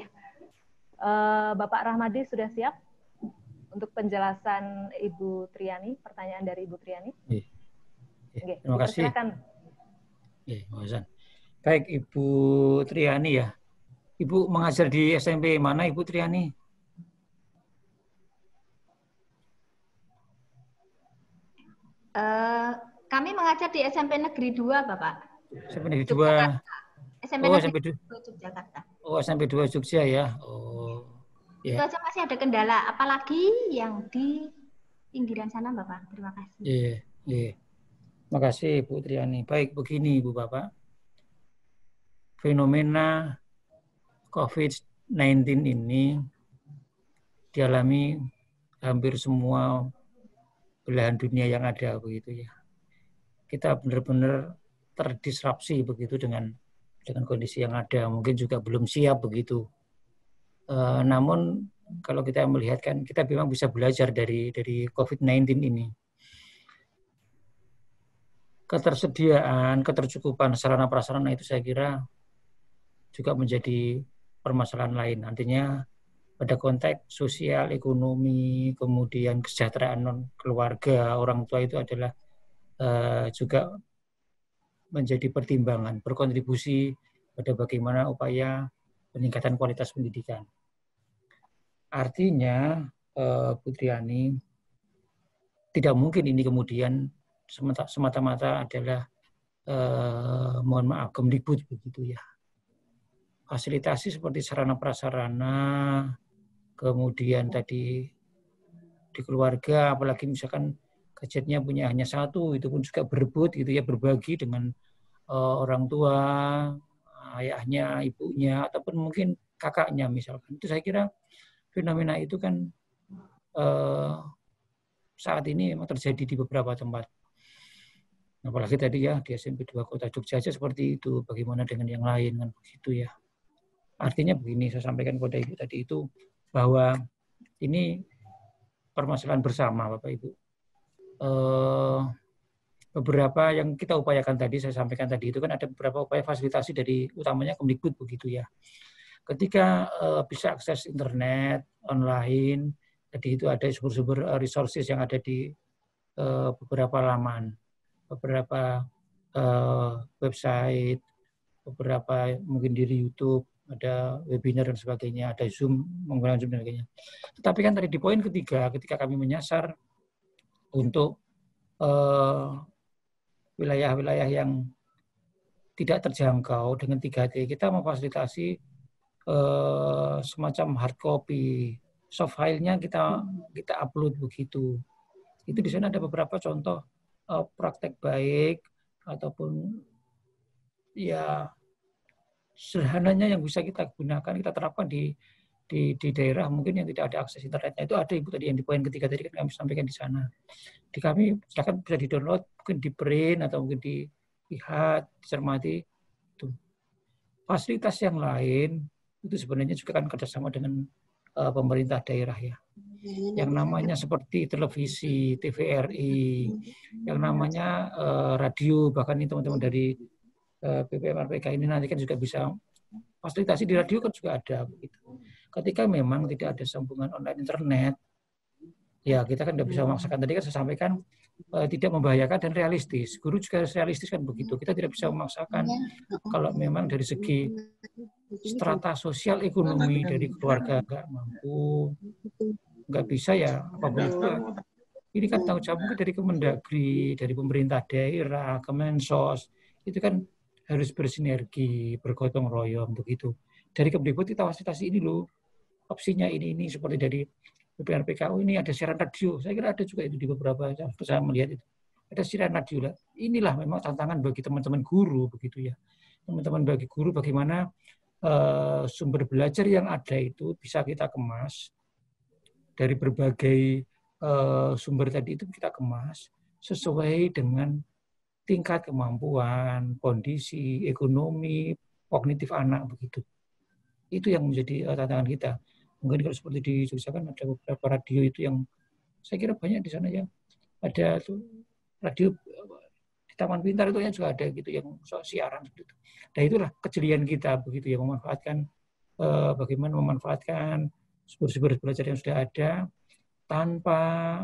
Eh, Bapak Rahmadi sudah siap untuk penjelasan Ibu Triani, pertanyaan dari Ibu Triani? Iya. Iya, terima kasih.
Ya, Baik, Ibu Triani ya. Ibu mengajar di SMP mana Ibu Triani?
Uh, kami mengajar di SMP Negeri 2, Bapak.
SMP Negeri
2.
SMP oh, SMP 2 Jogja.
Oh, SMP 2 Jogja ya. Oh. Yeah. Itu
aja masih ada kendala, apalagi yang di pinggiran sana, Bapak. Terima kasih. Iya, yeah,
iya. Yeah. Terima kasih Bu Triani. Baik, begini Bu Bapak. Fenomena COVID-19 ini dialami hampir semua belahan dunia yang ada begitu ya. Kita benar-benar terdisrupsi begitu dengan dengan kondisi yang ada. Mungkin juga belum siap begitu. E, namun kalau kita melihatkan kita memang bisa belajar dari dari COVID-19 ini ketersediaan, ketercukupan sarana prasarana itu saya kira juga menjadi permasalahan lain. Artinya pada konteks sosial, ekonomi, kemudian kesejahteraan non keluarga orang tua itu adalah uh, juga menjadi pertimbangan, berkontribusi pada bagaimana upaya peningkatan kualitas pendidikan. Artinya, uh, eh, Putriani, tidak mungkin ini kemudian semata-mata adalah eh, mohon maaf gemlibut begitu ya. Fasilitasi seperti sarana prasarana, kemudian tadi di keluarga, apalagi misalkan gadgetnya punya hanya satu, itu pun juga berebut gitu ya berbagi dengan eh, orang tua, ayahnya, ibunya, ataupun mungkin kakaknya misalkan. Itu saya kira fenomena itu kan eh, saat ini memang terjadi di beberapa tempat apalagi tadi ya di SMP 2 Kota Jogja aja seperti itu bagaimana dengan yang lain kan begitu ya artinya begini saya sampaikan kepada ibu tadi itu bahwa ini permasalahan bersama bapak ibu eh, beberapa yang kita upayakan tadi saya sampaikan tadi itu kan ada beberapa upaya fasilitasi dari utamanya Kemdikbud begitu ya ketika eh, bisa akses internet online tadi itu ada sumber-sumber eh, resources yang ada di beberapa laman beberapa uh, website, beberapa mungkin di YouTube ada webinar dan sebagainya, ada Zoom menggunakan Zoom dan sebagainya. Tetapi kan tadi di poin ketiga, ketika kami menyasar untuk eh, wilayah-wilayah uh, yang tidak terjangkau dengan 3T, kita memfasilitasi uh, semacam hard copy, soft file-nya kita kita upload begitu. Itu di sana ada beberapa contoh Eh, praktek baik ataupun ya sederhananya yang bisa kita gunakan kita terapkan di di, di daerah mungkin yang tidak ada akses internetnya itu ada ibu tadi yang di poin ketiga tadi kan kami sampaikan di sana. Di kami silakan bisa di download mungkin di print atau mungkin dilihat dicermati itu. Fasilitas yang lain itu sebenarnya juga kan kerjasama dengan uh, pemerintah daerah ya. Iya, yang namanya seperti televisi, TVRI, mm-hmm. yang namanya uh, radio, bahkan ini teman-teman dari uh, eh, PPMRPK ini nanti kan juga bisa fasilitasi di radio kan juga ada begitu. Ketika memang tidak ada sambungan online internet, ya kita kan tidak bisa mm-hmm. memaksakan. Tadi kan saya sampaikan eh, tidak membahayakan dan realistis. Guru juga realistis kan begitu. Mm-hmm. Kita tidak bisa memaksakan iya, kalau memang dari segi
iya, strata
sosial ekonomi dari keluarga nggak mampu, nggak bisa ya apa boleh buat. Ini kan tanggung jawabnya dari Kemendagri, dari pemerintah daerah, Kemensos, itu kan harus bersinergi, bergotong royong begitu. Dari Kemdikbud kita fasilitasi ini loh, opsinya ini ini seperti dari PKU ini ada siaran radio. Saya kira ada juga itu di beberapa saya melihat itu. Ada siaran radio lah. Inilah memang tantangan bagi teman-teman guru begitu ya. Teman-teman bagi guru bagaimana uh, sumber belajar yang ada itu bisa kita kemas dari berbagai uh, sumber tadi itu kita kemas sesuai dengan tingkat kemampuan, kondisi, ekonomi, kognitif anak begitu. Itu yang menjadi uh, tantangan kita. Mungkin kalau seperti di Jogja kan ada beberapa radio itu yang saya kira banyak di sana ya. ada tuh radio eh, di Taman Pintar itu yang juga ada gitu yang siaran seperti itu. Nah, itulah kejelian kita begitu ya memanfaatkan uh, bagaimana memanfaatkan sumber-sumber belajar yang sudah ada tanpa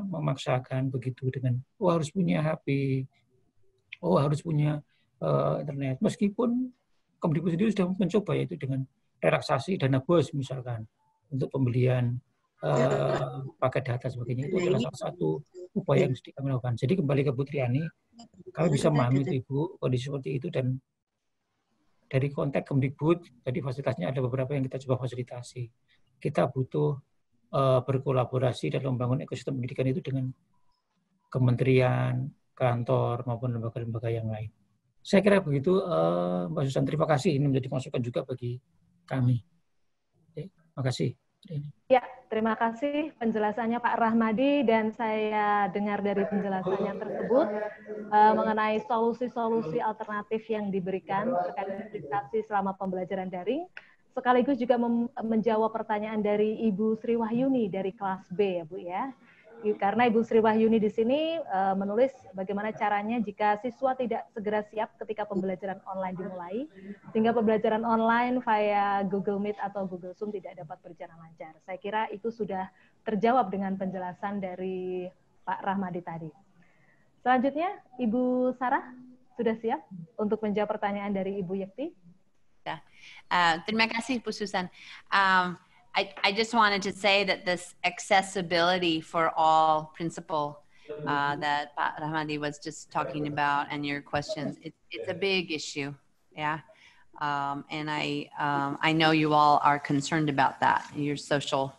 memaksakan begitu dengan oh harus punya HP, oh harus punya uh, internet. Meskipun Kemdikbud sendiri sudah mencoba yaitu dengan relaksasi dana bos misalkan untuk pembelian uh, paket data sebagainya itu adalah salah satu upaya yang sedikit kami lakukan. Jadi kembali ke Putriani, kami bisa memahami itu Ibu kondisi seperti itu dan dari konteks Kemdikbud, tadi fasilitasnya ada beberapa yang kita coba fasilitasi kita butuh eh, berkolaborasi dalam membangun ekosistem pendidikan itu dengan kementerian, kantor maupun lembaga-lembaga yang lain. Saya kira begitu, eh, Mbak Susan. Terima kasih ini menjadi masukan juga bagi kami. Terima kasih.
Ya, terima kasih penjelasannya Pak Rahmadi dan saya dengar dari penjelasannya tersebut
uh, mengenai
solusi-solusi alternatif yang diberikan terkait aplikasi selama pembelajaran daring sekaligus juga menjawab pertanyaan dari Ibu Sri Wahyuni dari kelas B ya Bu ya. Karena Ibu Sri Wahyuni di sini uh, menulis bagaimana caranya jika siswa tidak segera siap ketika pembelajaran online dimulai, sehingga pembelajaran online via Google Meet atau Google Zoom tidak dapat berjalan lancar. Saya kira itu sudah terjawab dengan penjelasan dari Pak Rahmadi tadi. Selanjutnya, Ibu Sarah sudah siap untuk menjawab pertanyaan dari Ibu Yekti?
Uh, terima kasih, Bu Susan. Um, I, I just wanted to say that this accessibility for all principle uh, that Rahmadi was just talking about and your questions, it, it's a big issue, yeah? Um, and I, um, I know you all are concerned about that, your social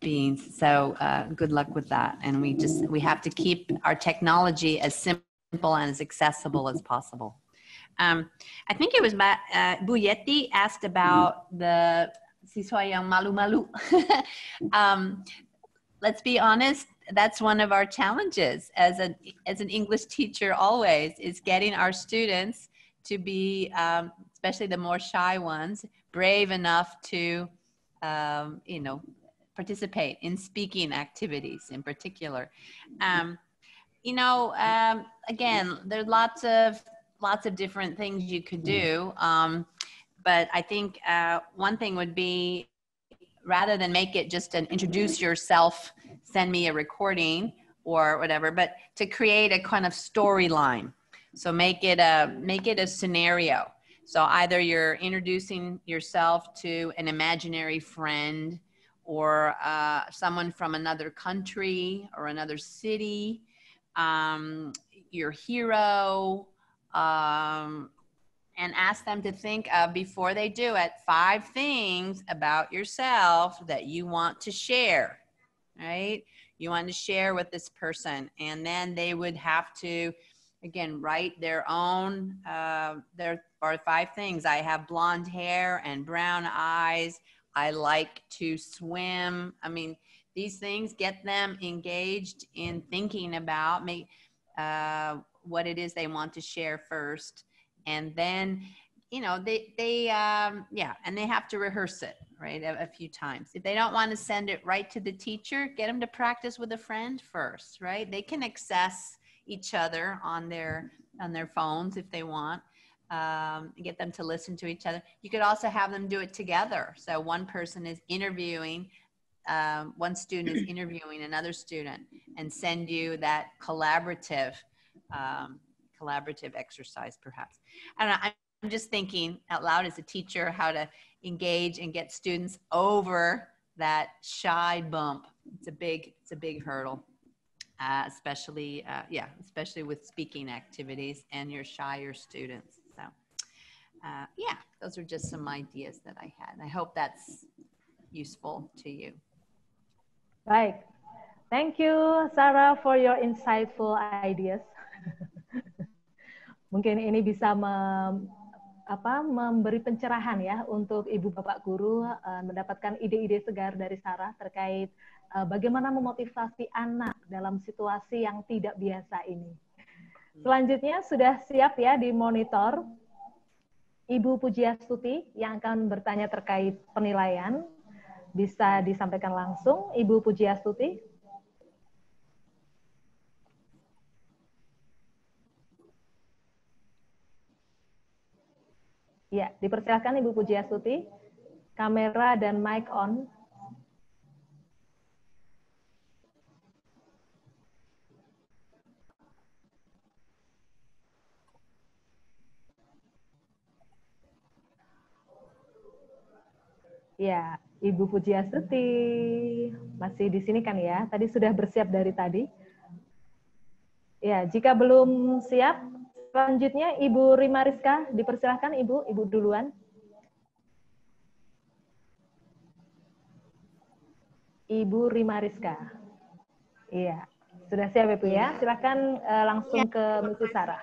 beings. So uh, good luck with that. And we just, we have to keep our technology as simple and as accessible as possible. Um, I think it was Ma- uh, Buyetti asked about the Sisoyang Malu Malu. um, let's be honest, that's one of our challenges as, an as an English teacher always is getting our students to be, um, especially the more shy ones, brave enough to, um, you know, participate in speaking activities in particular. Um, you know, um, again, there's lots of lots of different things you could do. Um, but I think uh, one thing would be rather than make it just an introduce yourself, send me a recording or whatever, but to create a kind of storyline. So make it a make it a scenario. So either you're introducing yourself to an imaginary friend or uh, someone from another country or another city, um, your hero, um, and ask them to think of before they do it five things about yourself that you want to share, right? You want to share with this person. And then they would have to, again, write their own, uh, there are five things. I have blonde hair and brown eyes. I like to swim. I mean, these things get them engaged in thinking about me. Uh, what it is they want to share first and then you know they they um, yeah and they have to rehearse it right a, a few times if they don't want to send it right to the teacher get them to practice with a friend first right they can access each other on their on their phones if they want um, get them to listen to each other you could also have them do it together so one person is interviewing um, one student is interviewing another student and send you that collaborative um, collaborative exercise, perhaps. And I, I'm just thinking out loud as a teacher how to engage and get students over that shy bump. It's a big, it's a big hurdle. Uh, especially, uh, yeah, especially with speaking activities and your shyer students. So, uh, yeah, those are just some ideas that I had. I hope that's useful to you. Right. Thank you,
Sarah, for your insightful ideas. Mungkin ini bisa mem, apa, memberi pencerahan ya untuk Ibu Bapak Guru eh, mendapatkan ide-ide segar dari Sarah terkait eh, bagaimana memotivasi anak dalam situasi yang tidak biasa ini. Selanjutnya sudah siap ya di monitor Ibu Pujiastuti yang akan bertanya terkait penilaian bisa disampaikan langsung Ibu Pujiastuti. Ya, dipersilakan Ibu Pujiasuti, Kamera dan mic on. Ya, Ibu Pujiasuti masih di sini kan ya? Tadi sudah bersiap dari tadi. Ya, jika belum siap, Selanjutnya Ibu Rima Rizka, dipersilahkan Ibu, Ibu duluan. Ibu Rima Rizka. Iya, sudah siap Ibu ya. Iya. Silahkan uh, eh, langsung ya. ke Bu Sarah.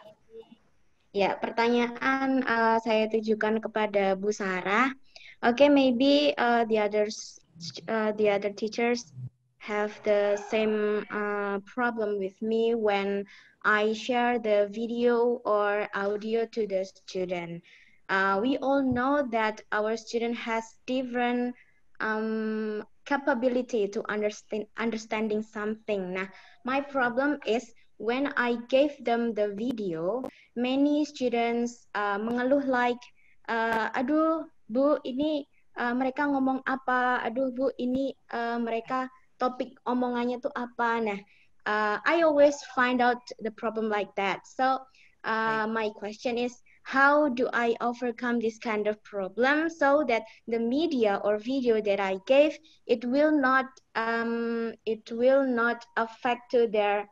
Ya, pertanyaan uh, saya tujukan kepada Bu Sarah. Okay, maybe uh, the others, uh, the other teachers have the same uh, problem with me when I share the video or audio to the student. Uh, we all know that our student has different um, capability to understand understanding something. Nah, my problem is when I gave them the video, many students uh, mengeluh like, uh, aduh bu ini uh, mereka ngomong apa, aduh bu ini uh, mereka topik omongannya tuh apa. Nah, uh, I always find out the problem like that. So uh, my question is, how do I overcome this kind of problem so that the media or video that I gave it will not um, it will not affect to their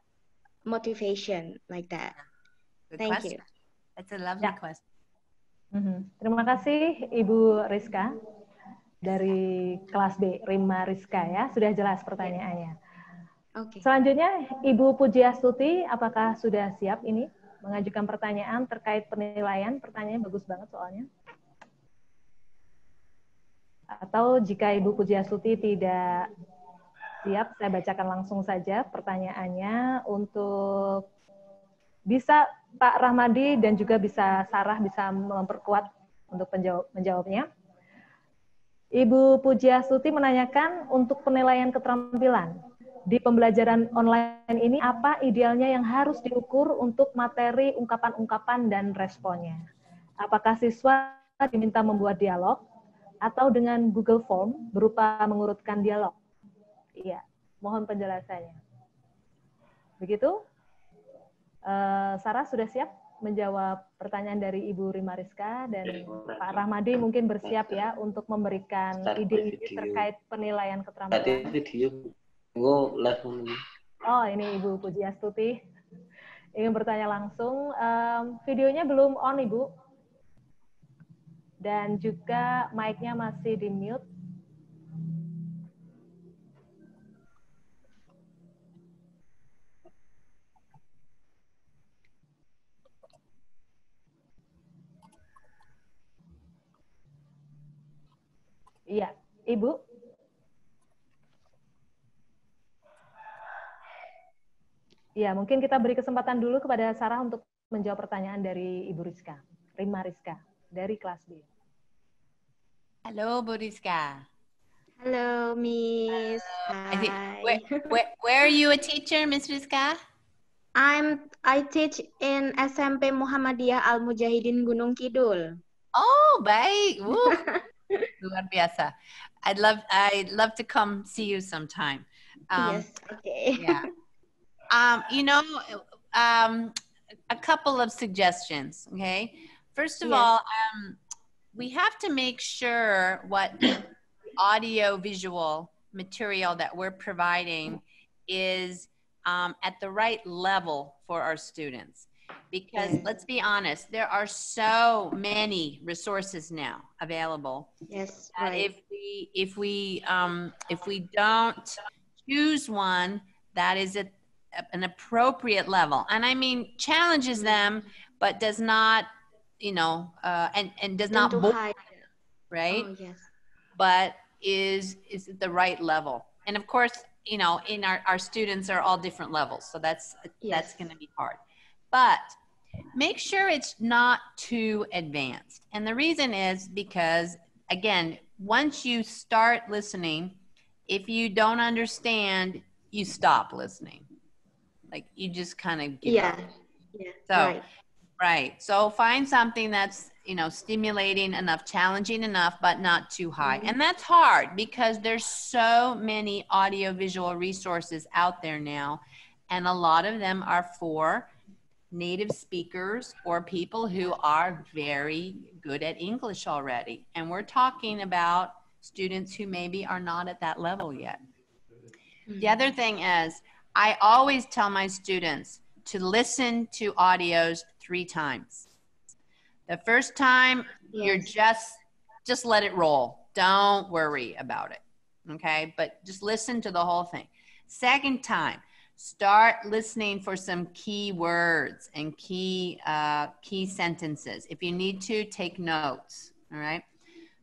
motivation like that. Good Thank question. you. That's a lovely yeah. question.
Mm -hmm. Terima kasih Ibu Rizka dari kelas B Rima Rizka ya sudah jelas pertanyaannya. Okay. Selanjutnya, Ibu Pujiastuti, apakah sudah siap ini mengajukan pertanyaan terkait penilaian? Pertanyaannya bagus banget soalnya. Atau jika Ibu Pujiastuti tidak siap, saya bacakan langsung saja pertanyaannya untuk bisa Pak Rahmadi dan juga bisa Sarah bisa memperkuat untuk menjawab, menjawabnya. Ibu Pujiastuti menanyakan untuk penilaian keterampilan di pembelajaran online ini apa idealnya yang harus diukur untuk materi ungkapan-ungkapan dan responnya. Apakah siswa diminta membuat dialog atau dengan Google Form berupa mengurutkan dialog? Iya, mohon penjelasannya. Begitu? Eh, Sarah sudah siap menjawab pertanyaan dari Ibu Rima Rizka dan ya, Pak Rahmadi mungkin bersiap ya iya. untuk memberikan ide-ide terkait penilaian keterampilan.
Tunggu live dulu.
Oh, ini Ibu Puji Ingin bertanya langsung, um, videonya belum on, Ibu. Dan juga mic-nya masih di mute. Iya, Ibu. Ya, mungkin kita beri kesempatan dulu kepada Sarah untuk menjawab pertanyaan dari Ibu Rizka. Rima Rizka, dari kelas B.
Halo, Bu Rizka. Halo, Miss. Hello. Hi. Where, where, where are you a teacher, Miss Rizka? I'm I teach
in SMP Muhammadiyah Al Mujahidin Gunung Kidul. Oh, baik. Woo.
Luar biasa. I'd love I'd love to come see you sometime. Um, yes. Okay. yeah. Um, you know, um, a couple of suggestions. Okay. First of yes. all, um, we have to make sure what audio visual material that we're providing is um, at the right level for our students. Because let's be honest, there are so many resources now available. Yes, right. If we if we um, if we don't choose one that is at an appropriate level and i mean challenges mm-hmm. them but does not you know uh, and and does not bore, right oh, yes. but is is the right level and of course you know in our, our students are all different levels so that's yes. that's going to be hard but make sure it's not too advanced and the reason is because again once you start listening if you don't understand you stop listening like you just kind of get yeah. Yeah. So right. right. So find something that's you know stimulating enough, challenging enough, but not too high. Mm-hmm. And that's hard because there's so many audiovisual resources out there now, and a lot of them are for native speakers or people who are very good at English already. And we're talking about students who maybe are not at that level yet. The mm-hmm. other thing is I always tell my students to listen to audios three times. The first time, you're just just let it roll. Don't worry about it. Okay? But just listen to the whole thing. Second time, start listening for some key words and key uh, key sentences. If you need to, take notes. All right.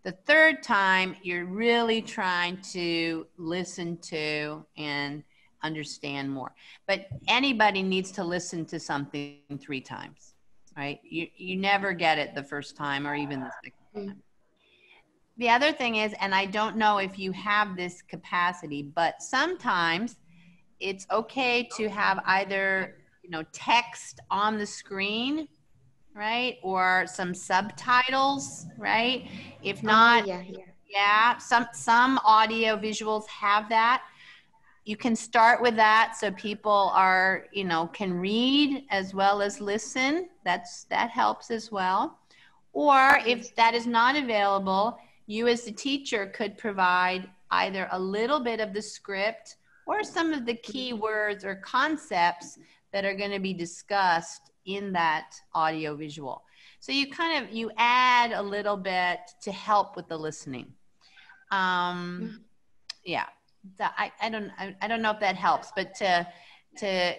The third time, you're really trying to listen to and understand more. But anybody needs to listen to something three times, right? You, you never get it the first time or even the second mm. time. The other thing is, and I don't know if you have this capacity, but sometimes it's okay to have either, you know, text on the screen, right? Or some subtitles, right? If not, oh, yeah, yeah. yeah, some some audio visuals have that you can start with that so people are you know can read as well as listen that's that helps as well or if that is not available you as the teacher could provide either a little bit of the script or some of the key words or concepts that are going to be discussed in that audio visual so you kind of you add a little bit to help with the listening um, mm-hmm. yeah I, I don't I, I don't know if that helps, but to to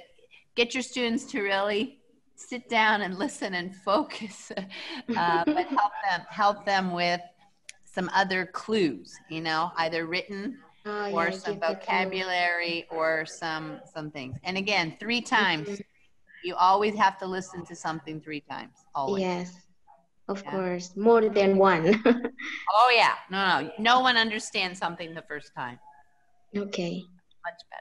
get your students to really sit down and listen and focus, uh, but help them help them with some other clues, you know, either written oh, or yeah, some vocabulary or some some things. And again, three mm-hmm. times. you always have to listen to something three times. Always. Yes.
Of yeah. course, more than one.
oh yeah. No, no. No one understands something the first time.
Okay.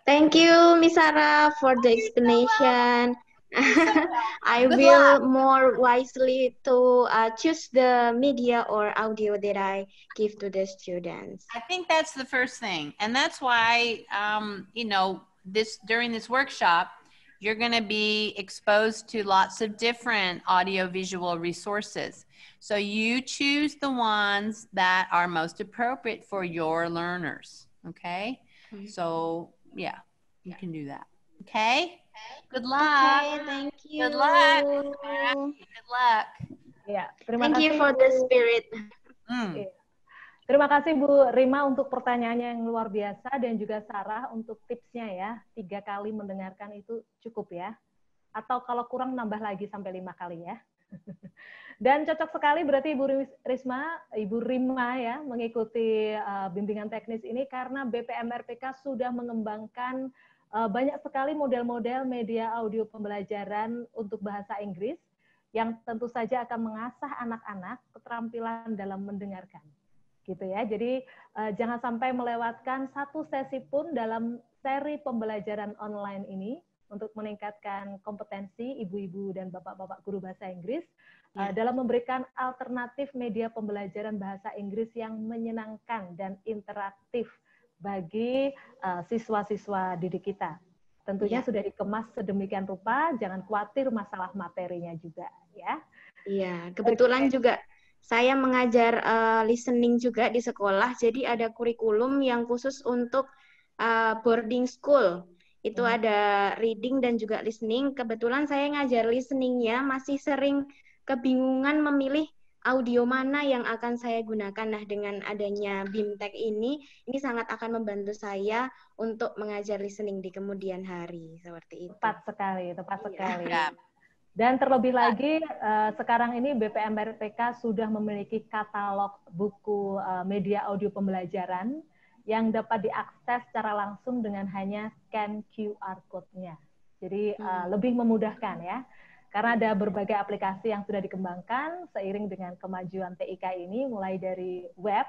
Thank you, Miss Sarah, for the explanation. I Good will luck. more wisely to uh, choose the media or audio that I give to the students.
I think that's the first thing. And that's why, um, you know, this during this workshop, you're going to be exposed to lots of different audiovisual resources. So you choose the ones that are most appropriate for your learners, okay? Mm-hmm. So yeah, you can do that. Okay. Good luck. Okay, thank you. Good luck. Good luck. Yeah. terima thank kasih. you for Bu. the spirit. Mm.
Terima kasih Bu Rima untuk pertanyaannya yang luar biasa dan juga Sarah untuk tipsnya ya. Tiga kali mendengarkan itu cukup ya. Atau kalau kurang nambah lagi sampai lima kali ya. Dan cocok sekali berarti Ibu Risma, Ibu Rima ya mengikuti uh, bimbingan teknis ini karena BPMRPK sudah mengembangkan uh, banyak sekali model-model media audio pembelajaran untuk bahasa Inggris yang tentu saja akan mengasah anak-anak keterampilan dalam mendengarkan. Gitu ya. Jadi uh, jangan sampai melewatkan satu sesi pun dalam seri pembelajaran online ini untuk meningkatkan kompetensi ibu-ibu dan bapak-bapak guru bahasa Inggris yeah. Iya. uh, dalam memberikan alternatif media pembelajaran bahasa Inggris yang menyenangkan dan interaktif bagi siswa eh, siswa-siswa didik kita. Tentunya yeah. sudah dikemas sedemikian rupa, jangan khawatir masalah materinya juga ya. Iya, kebetulan
okay. juga saya mengajar uh, listening juga di sekolah, jadi ada kurikulum yang khusus untuk uh, boarding school. Itu hmm. ada reading dan juga listening. Kebetulan saya ngajar listeningnya masih sering kebingungan memilih audio mana yang akan saya gunakan. Nah, dengan adanya BIMTEK ini, ini sangat akan membantu saya untuk mengajar
listening di kemudian hari, seperti itu. Tepat sekali, tepat iya. sekali. Iya. Dan terlebih iya. lagi, uh, sekarang ini BPMRPK sudah memiliki katalog buku uh, media audio pembelajaran yang dapat diakses secara langsung dengan hanya scan QR code-nya. Jadi eh, hmm. uh, lebih memudahkan ya. Karena ada berbagai aplikasi yang sudah dikembangkan seiring dengan kemajuan TIK ini mulai dari web,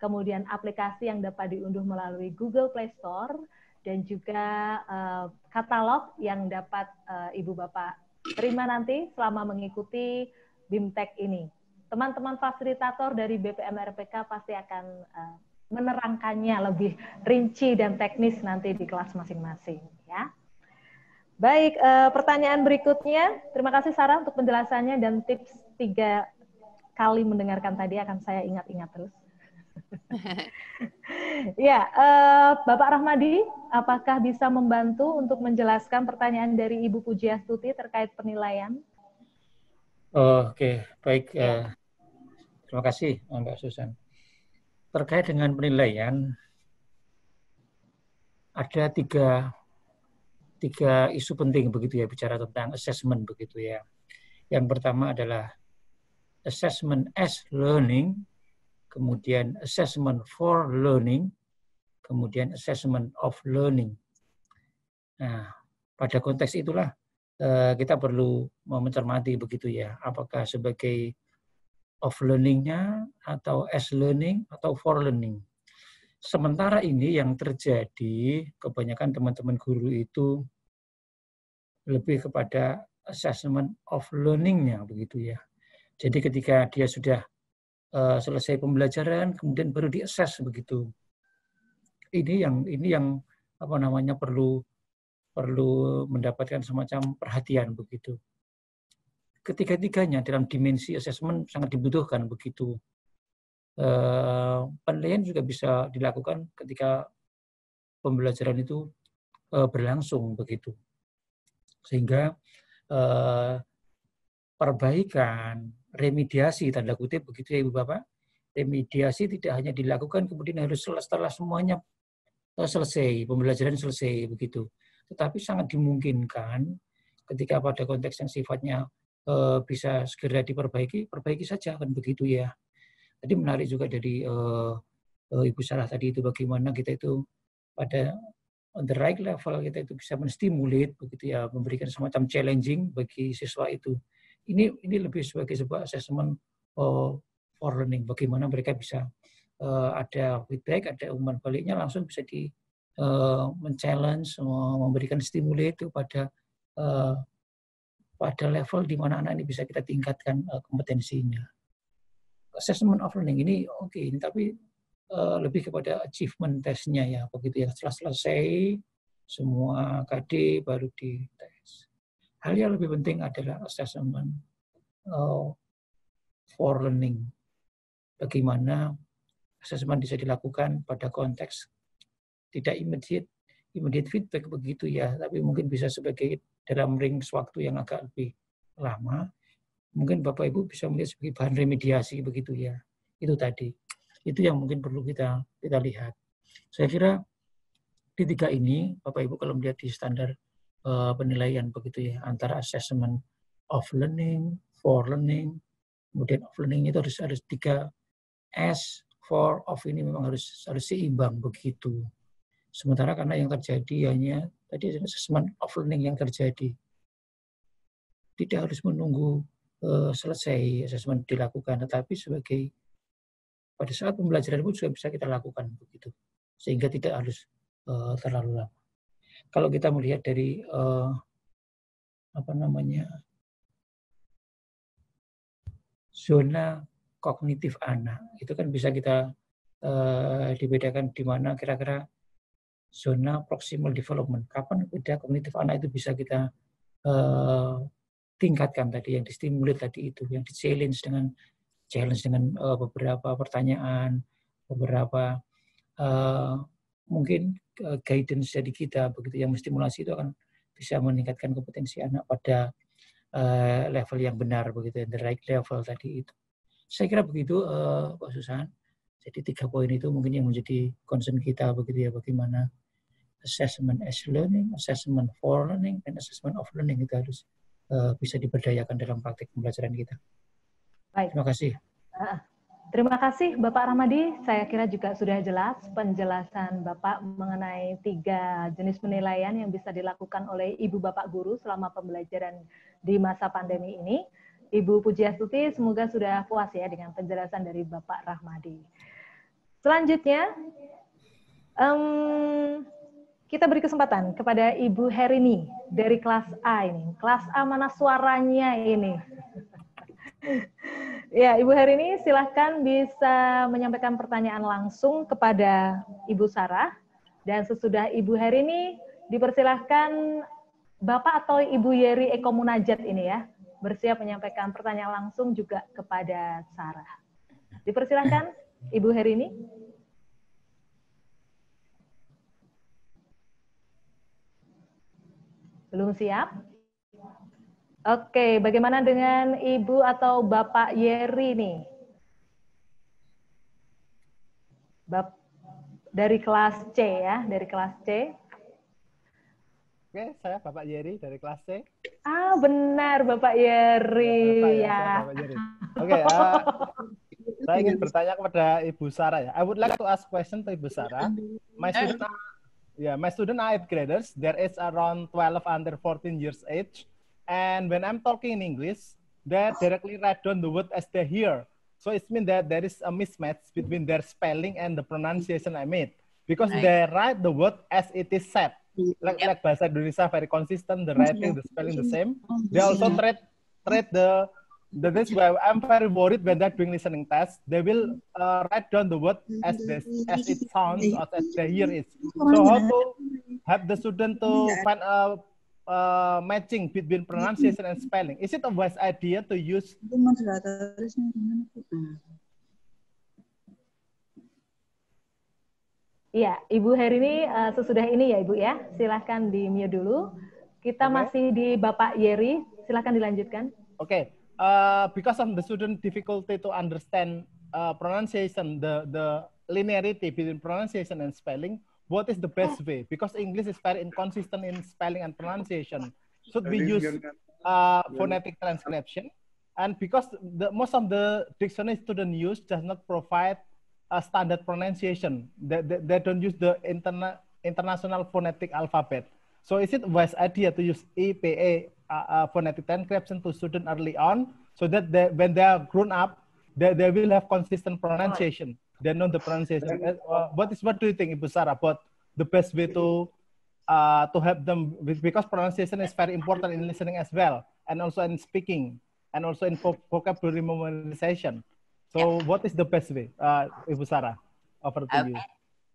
kemudian aplikasi yang dapat diunduh melalui Google Play Store dan juga uh, katalog yang dapat uh, Ibu Bapak terima nanti selama mengikuti BIMTEK ini. Teman-teman fasilitator dari BPMRPK pasti akan uh, menerangkannya lebih rinci dan teknis nanti di kelas masing-masing ya. Baik, e, pertanyaan berikutnya. Terima kasih Sarah untuk penjelasannya dan tips tiga kali mendengarkan tadi akan saya ingat-ingat terus. ya, e, Bapak Rahmadi, apakah bisa membantu untuk menjelaskan pertanyaan dari Ibu Pujiastuti terkait penilaian?
Oh, Oke, okay. baik. Eh, ya. terima kasih Mbak Susan terkait dengan penilaian ada tiga tiga isu penting begitu ya bicara tentang assessment begitu ya. Yang pertama adalah assessment as learning, kemudian assessment for learning, kemudian assessment of learning. Nah, pada konteks itulah eh, kita perlu mencermati begitu ya, apakah sebagai of learning-nya atau as learning atau for learning. Sementara ini yang terjadi kebanyakan teman-teman guru itu lebih kepada assessment of learning-nya begitu ya. Jadi ketika dia sudah uh, selesai pembelajaran kemudian baru di-assess begitu. Ini yang ini yang apa namanya perlu perlu mendapatkan semacam perhatian begitu ketiga-tiganya dalam dimensi asesmen sangat dibutuhkan begitu. Eh, penilaian juga bisa dilakukan ketika pembelajaran itu eh, berlangsung begitu. Sehingga eh, perbaikan, remediasi tanda kutip begitu ya Ibu Bapak. Remediasi tidak hanya dilakukan kemudian harus setelah semuanya selesai, pembelajaran selesai begitu. Tetapi sangat dimungkinkan ketika pada konteks yang sifatnya Eh, bisa segera diperbaiki, perbaiki saja kan begitu ya. Jadi hmm. menarik juga dari eh, eh, Ibu Sarah tadi itu bagaimana kita itu pada on the right level kita itu bisa menstimulate begitu ya, memberikan semacam challenging bagi siswa itu. Ini ini lebih sebagai sebuah assessment for learning, bagaimana mereka bisa uh, ada feedback, ada umpan baliknya langsung bisa di uh, men-challenge, memberikan itu pada uh, pada level di mana anak ini bisa kita tingkatkan eh, kompetensinya. Assessment of learning ini oke, okay, tapi eh, lebih kepada achievement testnya ya, begitu ya setelah selesai semua KD baru di tes Hal yang lebih penting adalah assessment uh, for learning. Bagaimana assessment bisa dilakukan pada konteks tidak immediate immediate feedback begitu ya, tapi mungkin bisa sebagai dalam ring waktu yang agak lebih lama, mungkin Bapak Ibu bisa melihat sebagai bahan remediasi begitu ya. Itu tadi. Itu yang mungkin perlu kita kita lihat. Saya kira di tiga ini Bapak Ibu kalau melihat di standar uh, penilaian begitu ya antara assessment of learning, for learning, kemudian of learning itu harus harus tiga S for of ini memang harus harus seimbang begitu. Sementara karena yang terjadi hanya tadi assessment of learning yang terjadi. Tidak harus menunggu uh, selesai assessment dilakukan, tetapi sebagai pada saat pembelajaran pun juga bisa kita lakukan begitu, sehingga tidak harus uh, terlalu lama. Kalau kita melihat dari uh, apa namanya zona kognitif anak, itu kan bisa kita uh, dibedakan di mana kira-kira zona proximal development. Kapan udah kognitif anak itu bisa kita uh, tingkatkan tadi yang distimulir tadi itu, yang di challenge dengan challenge dengan uh, beberapa pertanyaan, beberapa uh, mungkin uh, guidance dari kita begitu yang menstimulasi itu akan bisa meningkatkan kompetensi anak pada uh, level yang benar begitu, the right level tadi itu. Saya kira begitu, uh, Pak Susan. Jadi tiga poin itu mungkin yang menjadi concern kita begitu ya bagaimana assessment as learning, assessment for learning, dan assessment of learning itu harus uh, bisa diberdayakan dalam praktik pembelajaran kita. Baik. Terima kasih.
terima kasih Bapak Ramadi. Saya kira juga sudah jelas penjelasan Bapak mengenai tiga jenis penilaian yang bisa dilakukan oleh Ibu Bapak Guru selama pembelajaran di masa pandemi ini. Ibu Pujiastuti, semoga sudah puas ya dengan penjelasan dari Bapak Rahmadi. Selanjutnya, um, kita beri kesempatan kepada Ibu Herini dari kelas A ini. Kelas A mana suaranya ini? ya, Ibu Herini silahkan bisa menyampaikan pertanyaan langsung kepada Ibu Sarah. Dan sesudah Ibu Herini, dipersilahkan Bapak atau Ibu Yeri Eko Munajat ini ya, bersiap menyampaikan pertanyaan langsung juga kepada Sarah. Dipersilahkan. Ibu Herini? Belum siap? Oke, bagaimana dengan Ibu atau Bapak Yeri nih? Bap dari kelas C ya, dari kelas C.
Oke, saya Bapak Yeri dari kelas C.
Ah, benar Bapak Yeri. ya, ya. Bapak Yeri.
Oke, uh, Saya ingin bertanya kepada Ibu Sarah ya. I would like to ask question to Ibu Sarah. My iya. student, yeah, my student are eighth graders. There is around 12 under 14 years age. And when I'm talking in English, they directly write down the word as they hear. So it means that there is a mismatch between their spelling and the pronunciation I made. Because nice. they write the word as it is said. Like, yep. like bahasa Indonesia very consistent, the writing, the spelling the same. They also treat treat the that is why I'm very worried when they're doing listening test, They will uh, write down the word as this, as it sounds or as they hear it. So how to help the student to find a uh, matching between pronunciation and spelling? Is it a wise idea to use?
Ya, Ibu ini uh, sesudah ini ya Ibu ya, silahkan di mute dulu. Kita okay. masih di Bapak Yeri, silahkan dilanjutkan.
Oke. Okay. Uh, because of the student difficulty to understand uh, pronunciation, the, the linearity between pronunciation and spelling, what is the best way? Because English is very inconsistent in spelling and pronunciation. Should we use uh, phonetic transcription? And because the, most of the dictionary students use does not provide a standard pronunciation. They, they, they don't use the interna international phonetic alphabet. So is it wise idea to use EPA uh, uh, phonetic transcription to students early on so that they, when they are grown up, they, they will have consistent pronunciation. They know the pronunciation. Uh, uh, what is what do you think, Ibu Sara, about the best way to uh, to help them with, because pronunciation is very important in listening as well, and also in speaking, and also in vocabulary memorization. So, yeah. what is the best way, uh, Ibu Sara, Over to okay. you.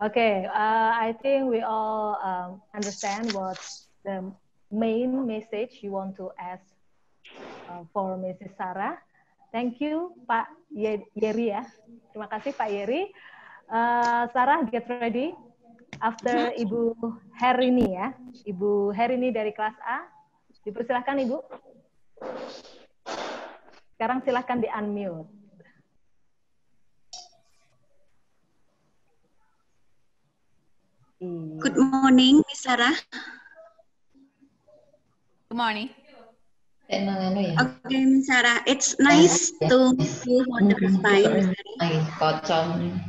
Okay, uh, I think we all um, understand what the main message you want to ask uh, for Mrs. Sarah. Thank you, Pak Yeri ya. Terima kasih Pak Yeri. Uh, Sarah, get ready. After Ibu Herini ya. Ibu Herini dari kelas A. Dipersilahkan Ibu. Sekarang silahkan di-unmute. Good hmm. morning, Miss Sarah.
Good morning. Eh, ya. Okay, Miss
Sarah, it's
nice eh, ya. to meet
you
on the first time.
Kocong.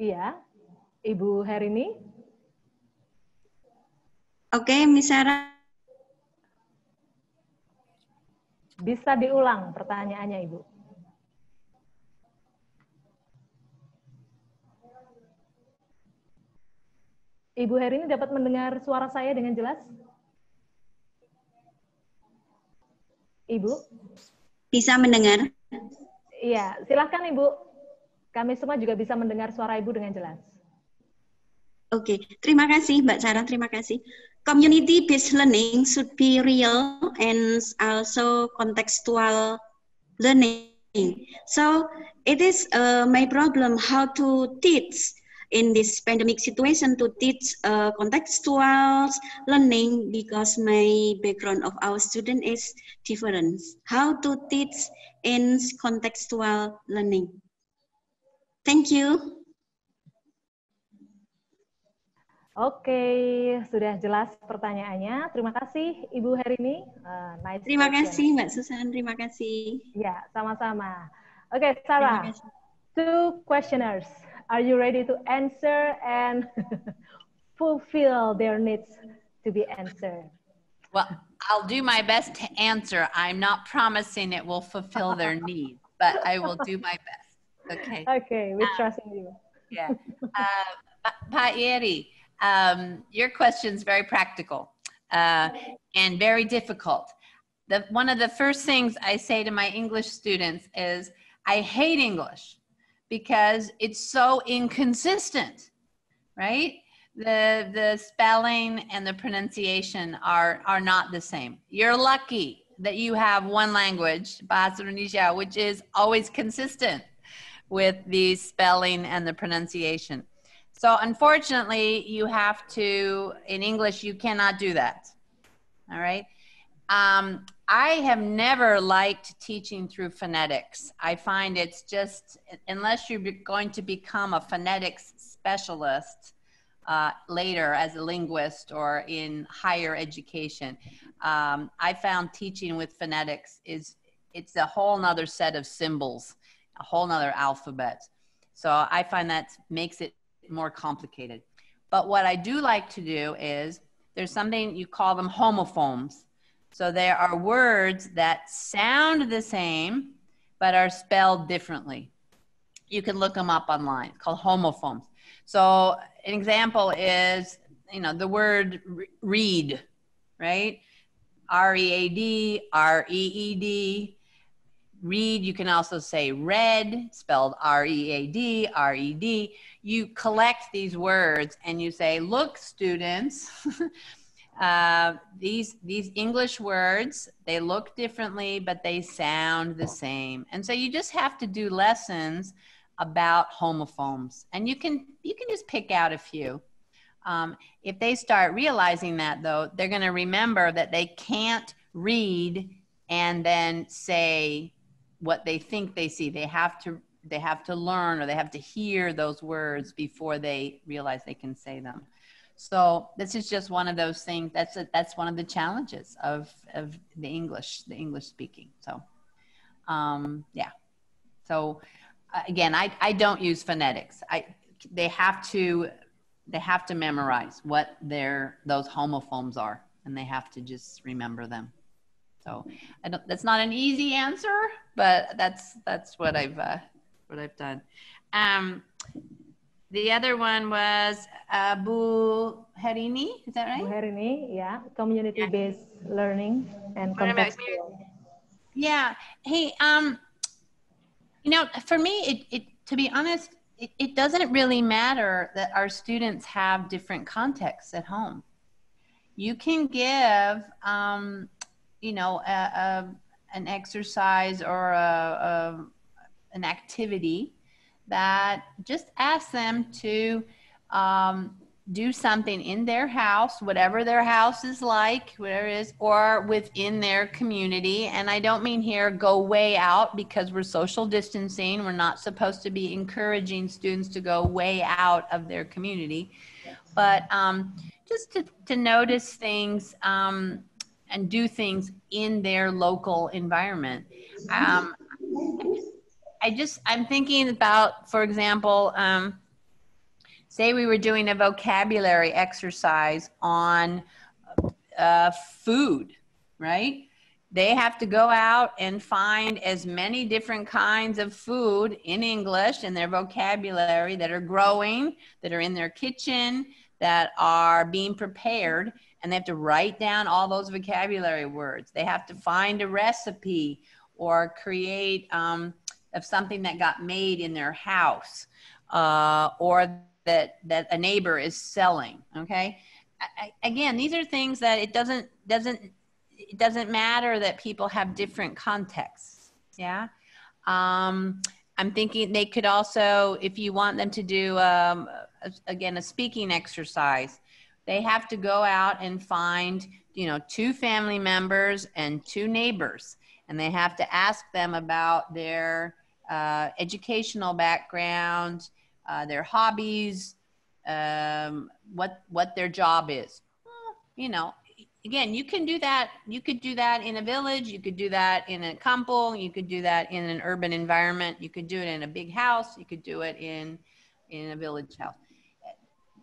Iya, Ibu Herini. Oke, okay, Miss Sarah. Bisa diulang pertanyaannya, Ibu. Ibu Heri ini dapat mendengar suara saya dengan jelas?
Ibu? Bisa mendengar.
Iya, silahkan Ibu. Kami semua juga bisa mendengar suara Ibu dengan jelas.
Oke, terima kasih Mbak Sarah, terima kasih. community-based learning should be real and also contextual learning. So it is uh, my problem how to teach in this pandemic situation to teach uh, contextual learning because my background of our student is different. How to teach in contextual
learning. Thank you. Oke, sudah jelas pertanyaannya. Terima kasih Ibu Herini. Uh, nice terima question. kasih Mbak Susan, terima kasih. Ya, sama-sama. Oke, okay, Sarah. Two questioners. Are you ready to answer and fulfill their needs to be answered?
Well, I'll do my best to answer. I'm not promising it will fulfill their needs, but I will do my best.
Okay. Okay, we're um, trusting you. Yeah. Uh,
Pak Yeri, Um, your is very practical uh, and very difficult. The, one of the first things I say to my English students is, I hate English because it's so inconsistent, right? The, the spelling and the pronunciation are, are not the same. You're lucky that you have one language, Bahasa Indonesia, which is always consistent with the spelling and the pronunciation. So unfortunately, you have to, in English, you cannot do that. All right. Um, I have never liked teaching through phonetics. I find it's just, unless you're going to become a phonetics specialist uh, later as a linguist or in higher education, um, I found teaching with phonetics is, it's a whole nother set of symbols, a whole nother alphabet. So I find that makes it more complicated. But what I do like to do is there's something you call them homophones. So there are words that sound the same but are spelled differently. You can look them up online. It's called homophones. So an example is you know the word read, right? R E A D R E E D read. You can also say read, spelled R E A D, R E D. You collect these words and you say, look, students, uh, these, these English words, they look differently, but they sound the same. And so you just have to do lessons about homophones. And you can, you can just pick out a few. Um, if they start realizing that, though, they're going to remember that they can't read and then say what they think they see. They have to they have to learn or they have to hear those words before they realize they can say them. So this is just one of those things. That's a, that's one of the challenges of of the English, the English speaking. So, um, yeah. So uh, again, I I don't use phonetics. I they have to they have to memorize what their those homophones are, and they have to just remember them. So I don't, that's not an easy answer, but that's that's what I've uh, what I've done. Um, the other one was Abu Herini, is that right? Abu Herini, yeah, community-based yeah. learning and context. Yeah. Hey, um, you know, for me, it, it to be honest, it, it doesn't really matter that our students have different contexts at home. You can give um, you know, a, a, an exercise or a, an activity that just asks them to um, do something in their house, whatever their house is like, whatever it is, or within their community. And I don't mean here go way out because we're social distancing. We're not supposed to be encouraging students to go way out of their community. But um, just to, to notice things um, and do things in their local environment. Um, I just, I'm thinking about, for example, um, say we were doing a vocabulary exercise on uh, food, right? They have to go out and find as many different kinds of food in English in their vocabulary that are growing, that are in their kitchen, that are being prepared and they have to write down all those vocabulary words. They have to find a recipe or create um, of something that got made in their house uh, or that that a neighbor is selling. Okay, I, again, these are things that it doesn't doesn't it doesn't matter that people have different contexts. Yeah. Um, I'm thinking they could also, if you want them to do, um, again, a speaking exercise, they have to go out and find, you know, two family members and two neighbors. And they have to ask them about their uh, educational background, uh, their hobbies, um, what, what their job is. You know, again, you can do that. You could do that in a village. You could do that in a kampong. You could do that in an urban environment. You could do it in a big house. You could do it in, in a village house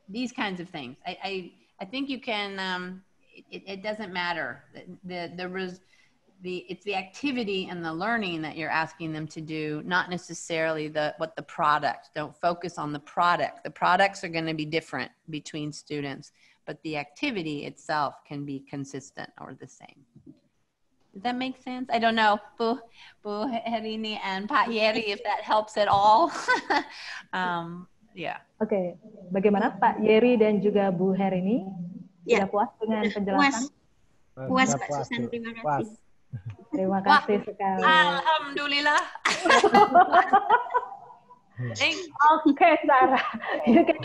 these kinds of things. I, I, I think you can, um, it, it, doesn't matter. The, the, the, the, it's the activity and the learning that you're asking them to do, not necessarily the, what the product, don't focus on the product. The products are going to be different between students, but the activity itself can be consistent or the same. Does that make sense? I don't know, Bu, Bu Herini and Patieri, if that helps at all. um, Ya. Oke, okay. bagaimana Pak Yeri
dan juga Bu ini?
Ya. Sudah puas dengan penjelasan?
Puas, puas Mbak Susan. Terima
kasih. Puas.
Terima kasih Wah, sekali.
Alhamdulillah.
Oke Sarah. You can,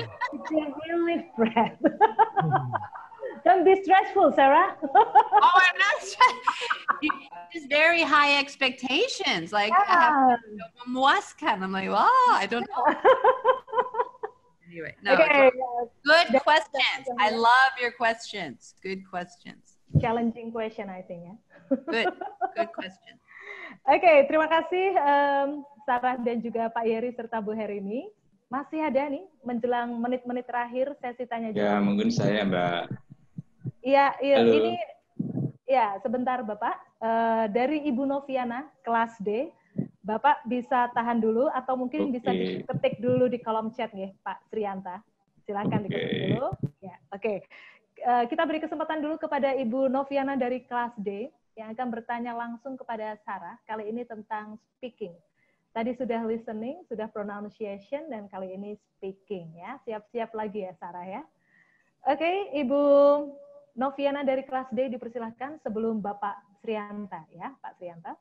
you really
breath. Don't be stressful, Sarah. oh, I'm not stressed. It's very high expectations. Like, yeah. I have to memuaskan. I'm like, wow, I don't know. Anyway, no. Okay, uh, Good that's questions. I love your questions. Good questions. Challenging question, I think ya.
Good, good question. Oke, okay, terima kasih um, Sarah dan juga Pak Yeri serta Bu Heri ini. Masih ada nih menjelang menit-menit terakhir sesi tanya ya, jawab. Ya, mungkin
saya Mbak.
Iya, iya ini ya sebentar Bapak. Uh, dari Ibu Noviana kelas D Bapak bisa tahan dulu atau mungkin okay. bisa diketik dulu di kolom chat nih Pak Trianta. Silakan okay. diketik dulu. Ya, oke. Okay. Eh, kita beri kesempatan dulu kepada Ibu Noviana dari kelas D yang akan bertanya langsung kepada Sarah kali ini tentang speaking. Tadi sudah listening, sudah pronunciation dan kali ini speaking ya. Siap-siap lagi ya Sarah ya. Oke, okay, Ibu Noviana dari kelas D dipersilahkan sebelum Bapak Srianta ya, Pak Srianta.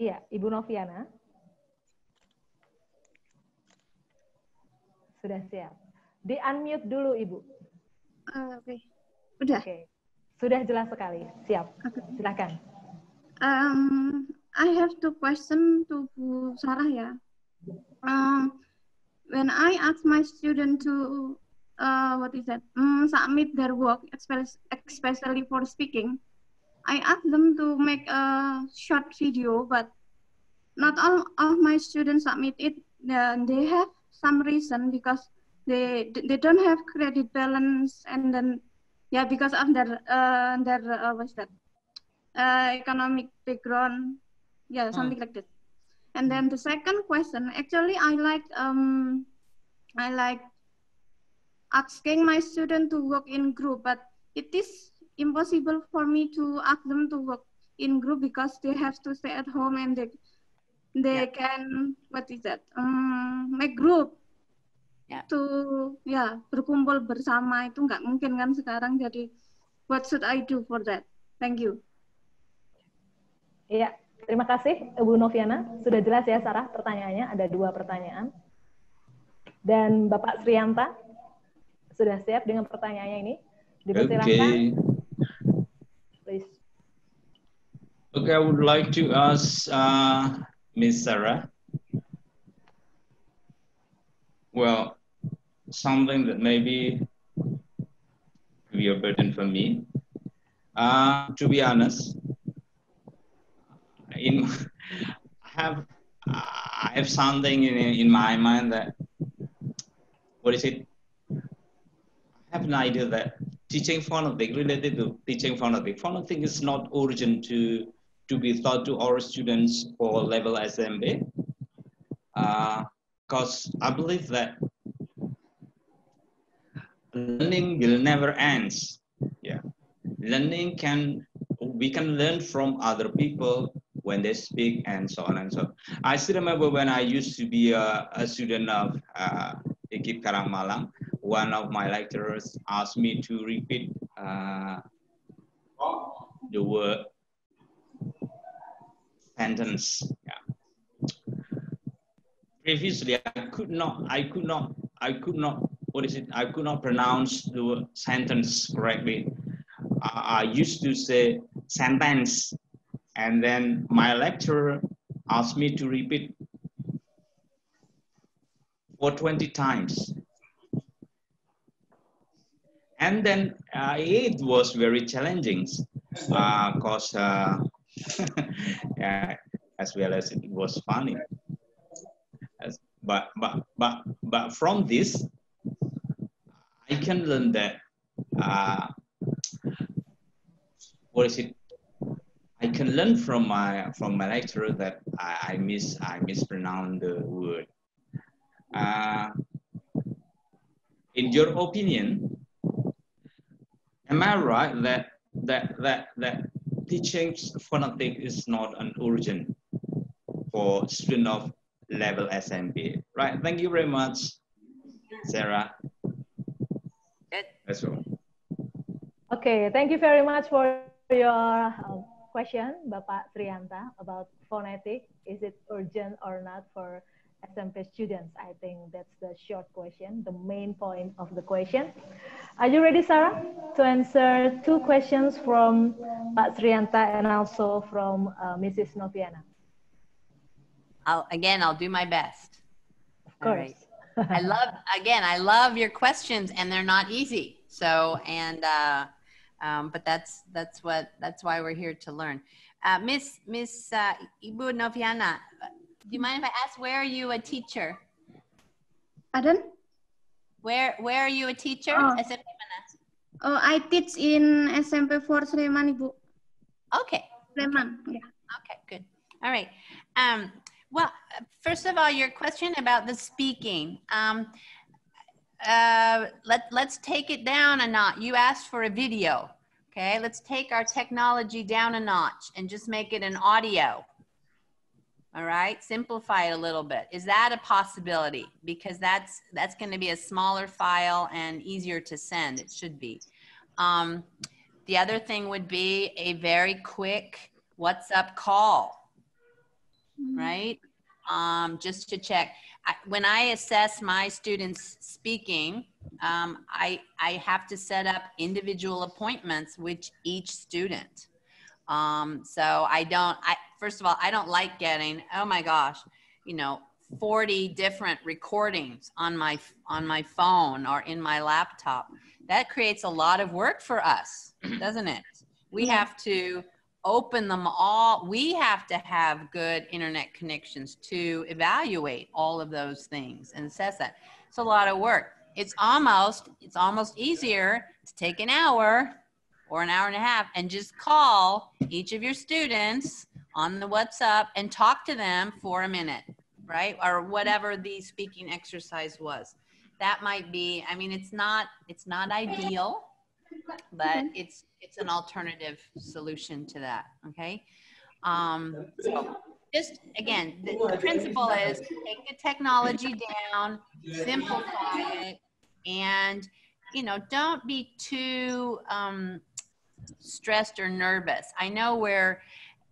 Iya, Ibu Noviana. Sudah siap. Di unmute dulu, Ibu. Uh, Oke. Okay. Udah. Oke. Okay. Sudah jelas sekali. Siap. Okay. Silakan. Um, I have two question to
Bu Sarah ya. Um, when I ask my student to uh, what is that? Um, submit their work, especially for speaking. I asked them to make a short video, but not all of my students submit it. Uh, they have some reason because they they don't have credit balance, and then yeah, because of their uh, their uh, what's that uh, economic background, yeah, hmm. something like that. And then the second question, actually, I like um, I like asking my student to work in group, but it is impossible for me to ask them to work in group because they have to stay at home and they they yeah. can what is that um, make group yeah. to ya yeah, berkumpul bersama itu nggak mungkin kan sekarang jadi what should I do for that
thank you iya yeah. terima kasih Bu Noviana sudah jelas ya Sarah pertanyaannya ada dua pertanyaan dan Bapak Srianta sudah siap dengan pertanyaannya ini dipersilakan okay.
Okay, I would like to ask uh, Miss Sarah. Well, something that maybe be a burden for me. Uh, to be honest, in I have I have something in in my mind that what is it? I have an idea that teaching phonetic related to teaching phonetic. Phonetic is not origin to to be taught to our students for level SMB. Because uh, I believe that learning will never end. Yeah, learning can we can learn from other people when they speak and so on and so. On. I still remember when I used to be a, a student of uh, Karangmalang. One of my lecturers asked me to repeat uh, the word sentence. Yeah. Previously, I could not, I could not, I could not, what is it? I could not pronounce the sentence correctly. I, I used to say sentence, and then my lecturer asked me to repeat for 20 times. And then uh, it was very challenging because uh, yeah, as well as it was funny. As, but, but, but, but from this, I can learn that, uh, what is it? I can learn from my, from my lecturer that I, I miss, I mispronounce the word. Uh, in your opinion, am I right that that that that teaching's phonetic is not an origin for student of level SMB. Right, thank you very much, Sarah.
That's all. Okay, thank you very much for your uh, question, Bapak Trianta, about phonetic. Is it urgent or not for SMP students? I think that's the short question, the main point of the question. Are you ready, Sarah, to answer two questions from Pak Srianta and also from uh, Mrs. Noviana?
I'll, again, I'll do my best. Of course. Right. I love, again, I love your questions and they're not easy. So, and, uh, um, but that's, that's what, that's why we're here to learn. Uh, Miss, Miss uh, Ibu Noviana, do you mind if I ask, where are you a teacher? Pardon? Where Where are you a teacher? Oh. SMP mana?
Oh, I teach in SMP 4 Sleman, Ibu.
Okay. Sleman, yeah. Okay, good. All right. Um, well, first of all, your question about the speaking. Um, uh, let, let's take it down a notch. You asked for a video. Okay, let's take our technology down a notch and just make it an audio all right simplify it a little bit is that a possibility because that's that's going to be a smaller file and easier to send it should be um, the other thing would be a very quick what's up call mm-hmm. right um, just to check I, when i assess my students speaking um, I, I have to set up individual appointments with each student um, so I don't, I, first of all, I don't like getting, oh my gosh, you know, 40 different recordings on my, on my phone or in my laptop. That creates a lot of work for us, doesn't it? We have to open them all. We have to have good internet connections to evaluate all of those things and assess that. It's a lot of work. It's almost, it's almost easier to take an hour or an hour and a half and just call each of your students on the WhatsApp and talk to them for a minute, right? Or whatever the speaking exercise was. That might be, I mean, it's not, it's not ideal, but mm-hmm. it's, it's an alternative solution to that, okay? Um, so just again, the, the principle is take the technology down, simplify it, and you know, don't be too, um, stressed or nervous. I know where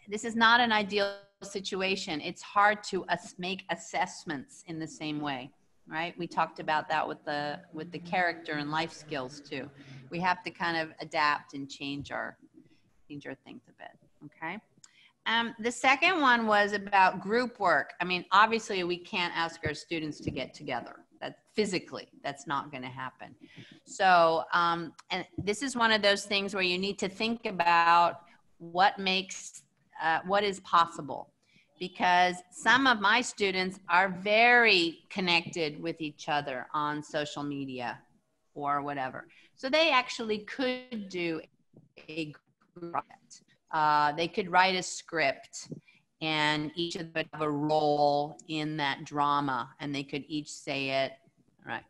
this is not an ideal situation. It's hard to make assessments in the same way, right? We talked about that with the with the character and life skills too. We have to kind of adapt and change our change our things a bit. Okay. Um, the second one was about group work. I mean, obviously, we can't ask our students to get together, that physically that's not going to happen so um, and this is one of those things where you need to think about what makes uh, what is possible because some of my students are very connected with each other on social media or whatever so they actually could do a uh, they could write a script and each of them would have a role in that drama and they could each say it right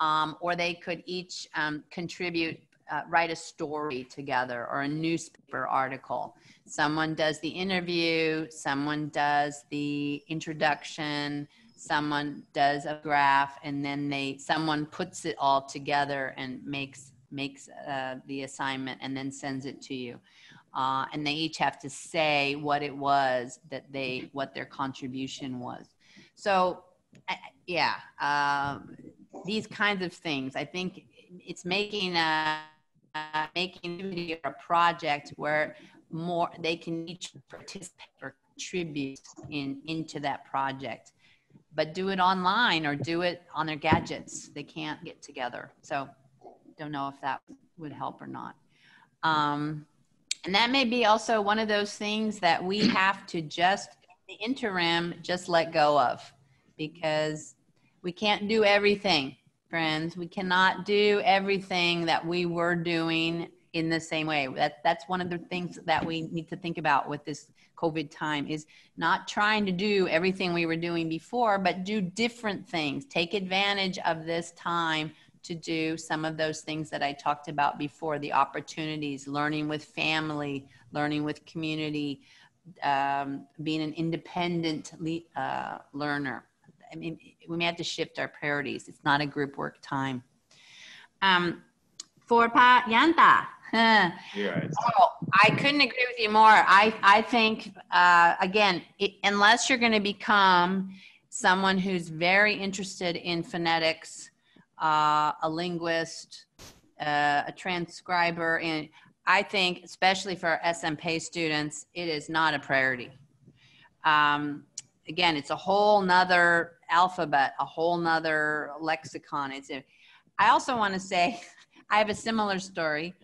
um, or they could each um, contribute uh, write a story together or a newspaper article someone does the interview someone does the introduction someone does a graph and then they someone puts it all together and makes makes uh, the assignment and then sends it to you uh, and they each have to say what it was that they mm-hmm. what their contribution was. So, I, yeah, um, these kinds of things. I think it's making a uh, making a project where more they can each participate or contribute in into that project but do it online or do it on their gadgets they can't get together so don't know if that would help or not um, and that may be also one of those things that we have to just, the interim, just let go of because we can't do everything, friends. We cannot do everything that we were doing in the same way. That, that's one of the things that we need to think about with this COVID time is not trying to do everything we were doing before, but do different things. Take advantage of this time to do some of those things that I talked about before the opportunities, learning with family, learning with community, um, being an independent le- uh, learner. I mean, we may have to shift our priorities. It's not a group work time. Um, for pa yanta. Huh. Oh, I couldn't agree with you more. I, I think, uh, again, it, unless you're going to become someone who's very interested in phonetics uh, a linguist, uh, a transcriber. And I think, especially for SMP students, it is not a priority. Um, again, it's a whole nother alphabet, a whole nother lexicon. It's, a, I also want to say, I have a similar story.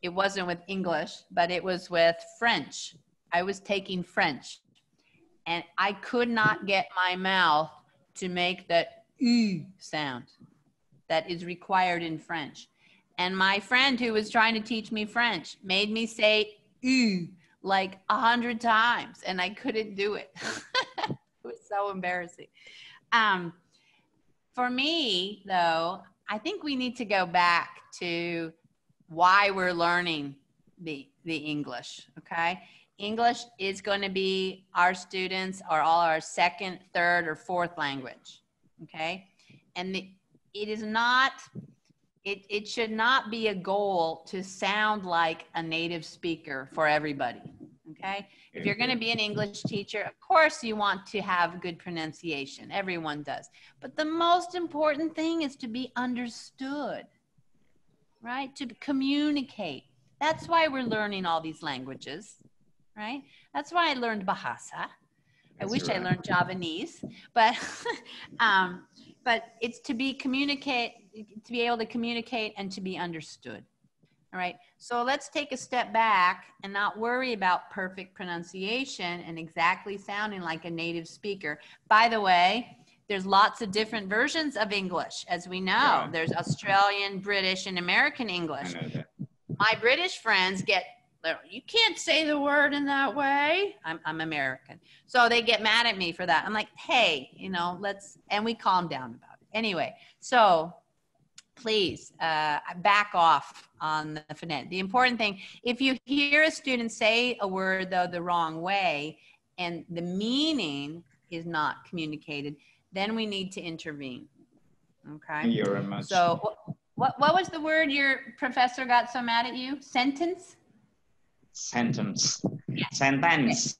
It wasn't with English, but it was with French. I was taking French and I could not get my mouth to make that sound that is required in French. And my friend who was trying to teach me French made me say ooh like a hundred times and I couldn't do it. it was so embarrassing. Um, for me, though, I think we need to go back to why we're learning the, the English, okay? English is going to be our students or all our second, third, or fourth language, okay? And the it is not it, it should not be a goal to sound like a native speaker for everybody okay if you're going to be an english teacher of course you want to have good pronunciation everyone does but the most important thing is to be understood right to communicate that's why we're learning all these languages right that's why i learned bahasa I wish I learned Javanese, but um, but it's to be communicate to be able to communicate and to be understood. All right. So let's take a step back and not worry about perfect pronunciation and exactly sounding like a native speaker. By the way, there's lots of different versions of English, as we know. Yeah. There's Australian, British, and American English. My British friends get you can't say the word in that way. I'm, I'm American. So they get mad at me for that. I'm like, hey, you know, let's, and we calm down about it. Anyway, so please uh, back off on the phonetic. The important thing, if you hear a student say a word though the wrong way and the meaning is not communicated, then we need to intervene. Okay. You're So what, what was the word your professor got so mad at you? Sentence?
Sentence. Sentence.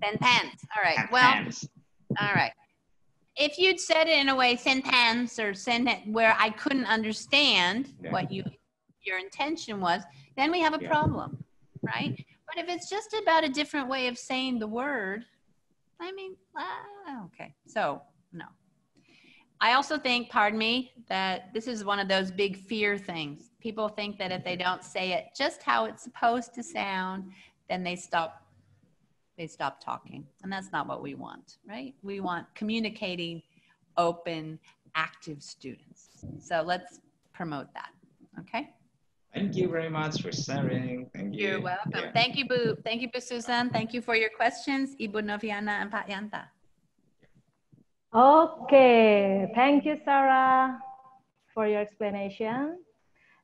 Sentence. All right. Sentence. Well, all right. If you'd said it in a way, sentence or sentence, where I couldn't understand yeah. what you your intention was, then we have a yeah. problem, right? But if it's just about a different way of saying the word, I mean, ah, okay. So I also think, pardon me, that this is one of those big fear things. People think that if they don't say it just how it's supposed to sound, then they stop they stop talking. And that's not what we want, right? We want communicating, open, active students. So let's promote that. Okay?
Thank you very much for sharing. Thank you. You're welcome. Yeah. Thank
you, Boo. Thank you, Boo Susan. Thank you for your questions. Ibu Noviana and Yanta.
Okay, thank you, Sarah, for your explanation.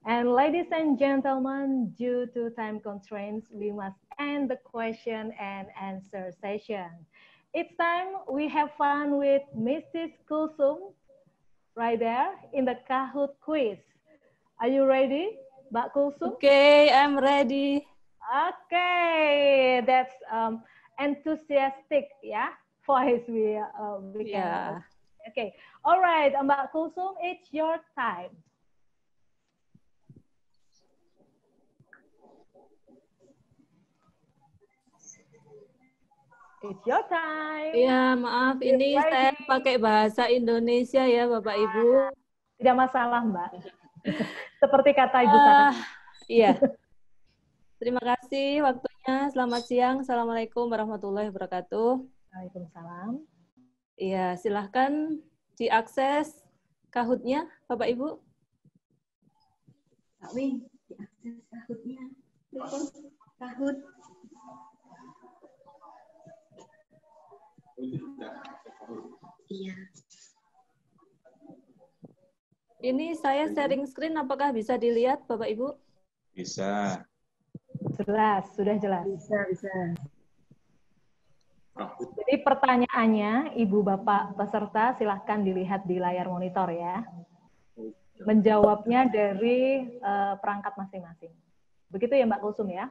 And ladies and gentlemen, due to time constraints, we must end the question and answer session. It's time we have fun with Mrs. Kulsum right there in the Kahoot quiz. Are you ready, Mbak Kulsum? Okay, I'm ready. Okay, that's um, enthusiastic, yeah? voice we uh, we can. Yeah. Okay. All right, Mbak Kusum, it's your time. It's your time. Iya, maaf It's ini ready. saya pakai bahasa Indonesia ya, Bapak Ibu. Ah, tidak masalah, Mbak. Seperti kata Ibu uh, tadi. Ah, iya. Terima kasih waktunya. Selamat siang. Assalamualaikum warahmatullahi wabarakatuh. Waalaikumsalam. Iya, silahkan diakses kahutnya, Bapak Ibu.
Pak Win, diakses kahutnya. Kahut.
Iya. Ini saya sharing screen, apakah bisa dilihat, Bapak Ibu?
Bisa.
Jelas, sudah jelas. Bisa, bisa. Oh. Jadi pertanyaannya, Ibu Bapak peserta silahkan dilihat di layar monitor ya. Menjawabnya dari uh, perangkat masing-masing. Begitu ya Mbak Kusum ya?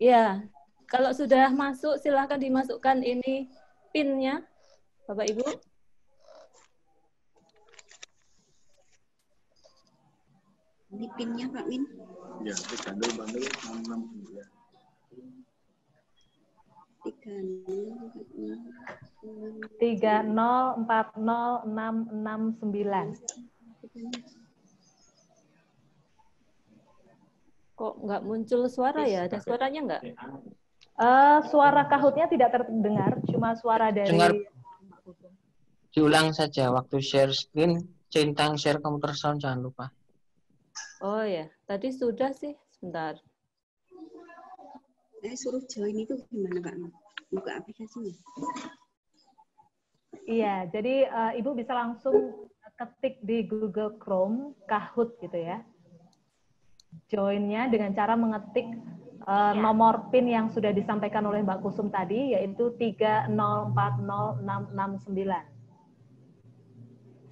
Iya. Kalau sudah masuk silahkan dimasukkan ini pinnya, Bapak Ibu.
Ini pinnya Pak Min. Iya, ya, bandel-bandel 669
tiga nol empat nol enam enam sembilan kok nggak muncul suara ya ada suaranya nggak uh, suara kahutnya tidak terdengar cuma suara dari Dengar.
diulang saja waktu share screen centang share komputer sound jangan lupa
oh ya tadi sudah sih sebentar saya suruh join
itu gimana Kak Buka aplikasinya.
Iya, jadi uh, Ibu bisa langsung ketik di Google Chrome Kahoot gitu ya. Joinnya dengan cara mengetik uh, ya. nomor PIN yang sudah disampaikan oleh Mbak Kusum tadi yaitu 3040669.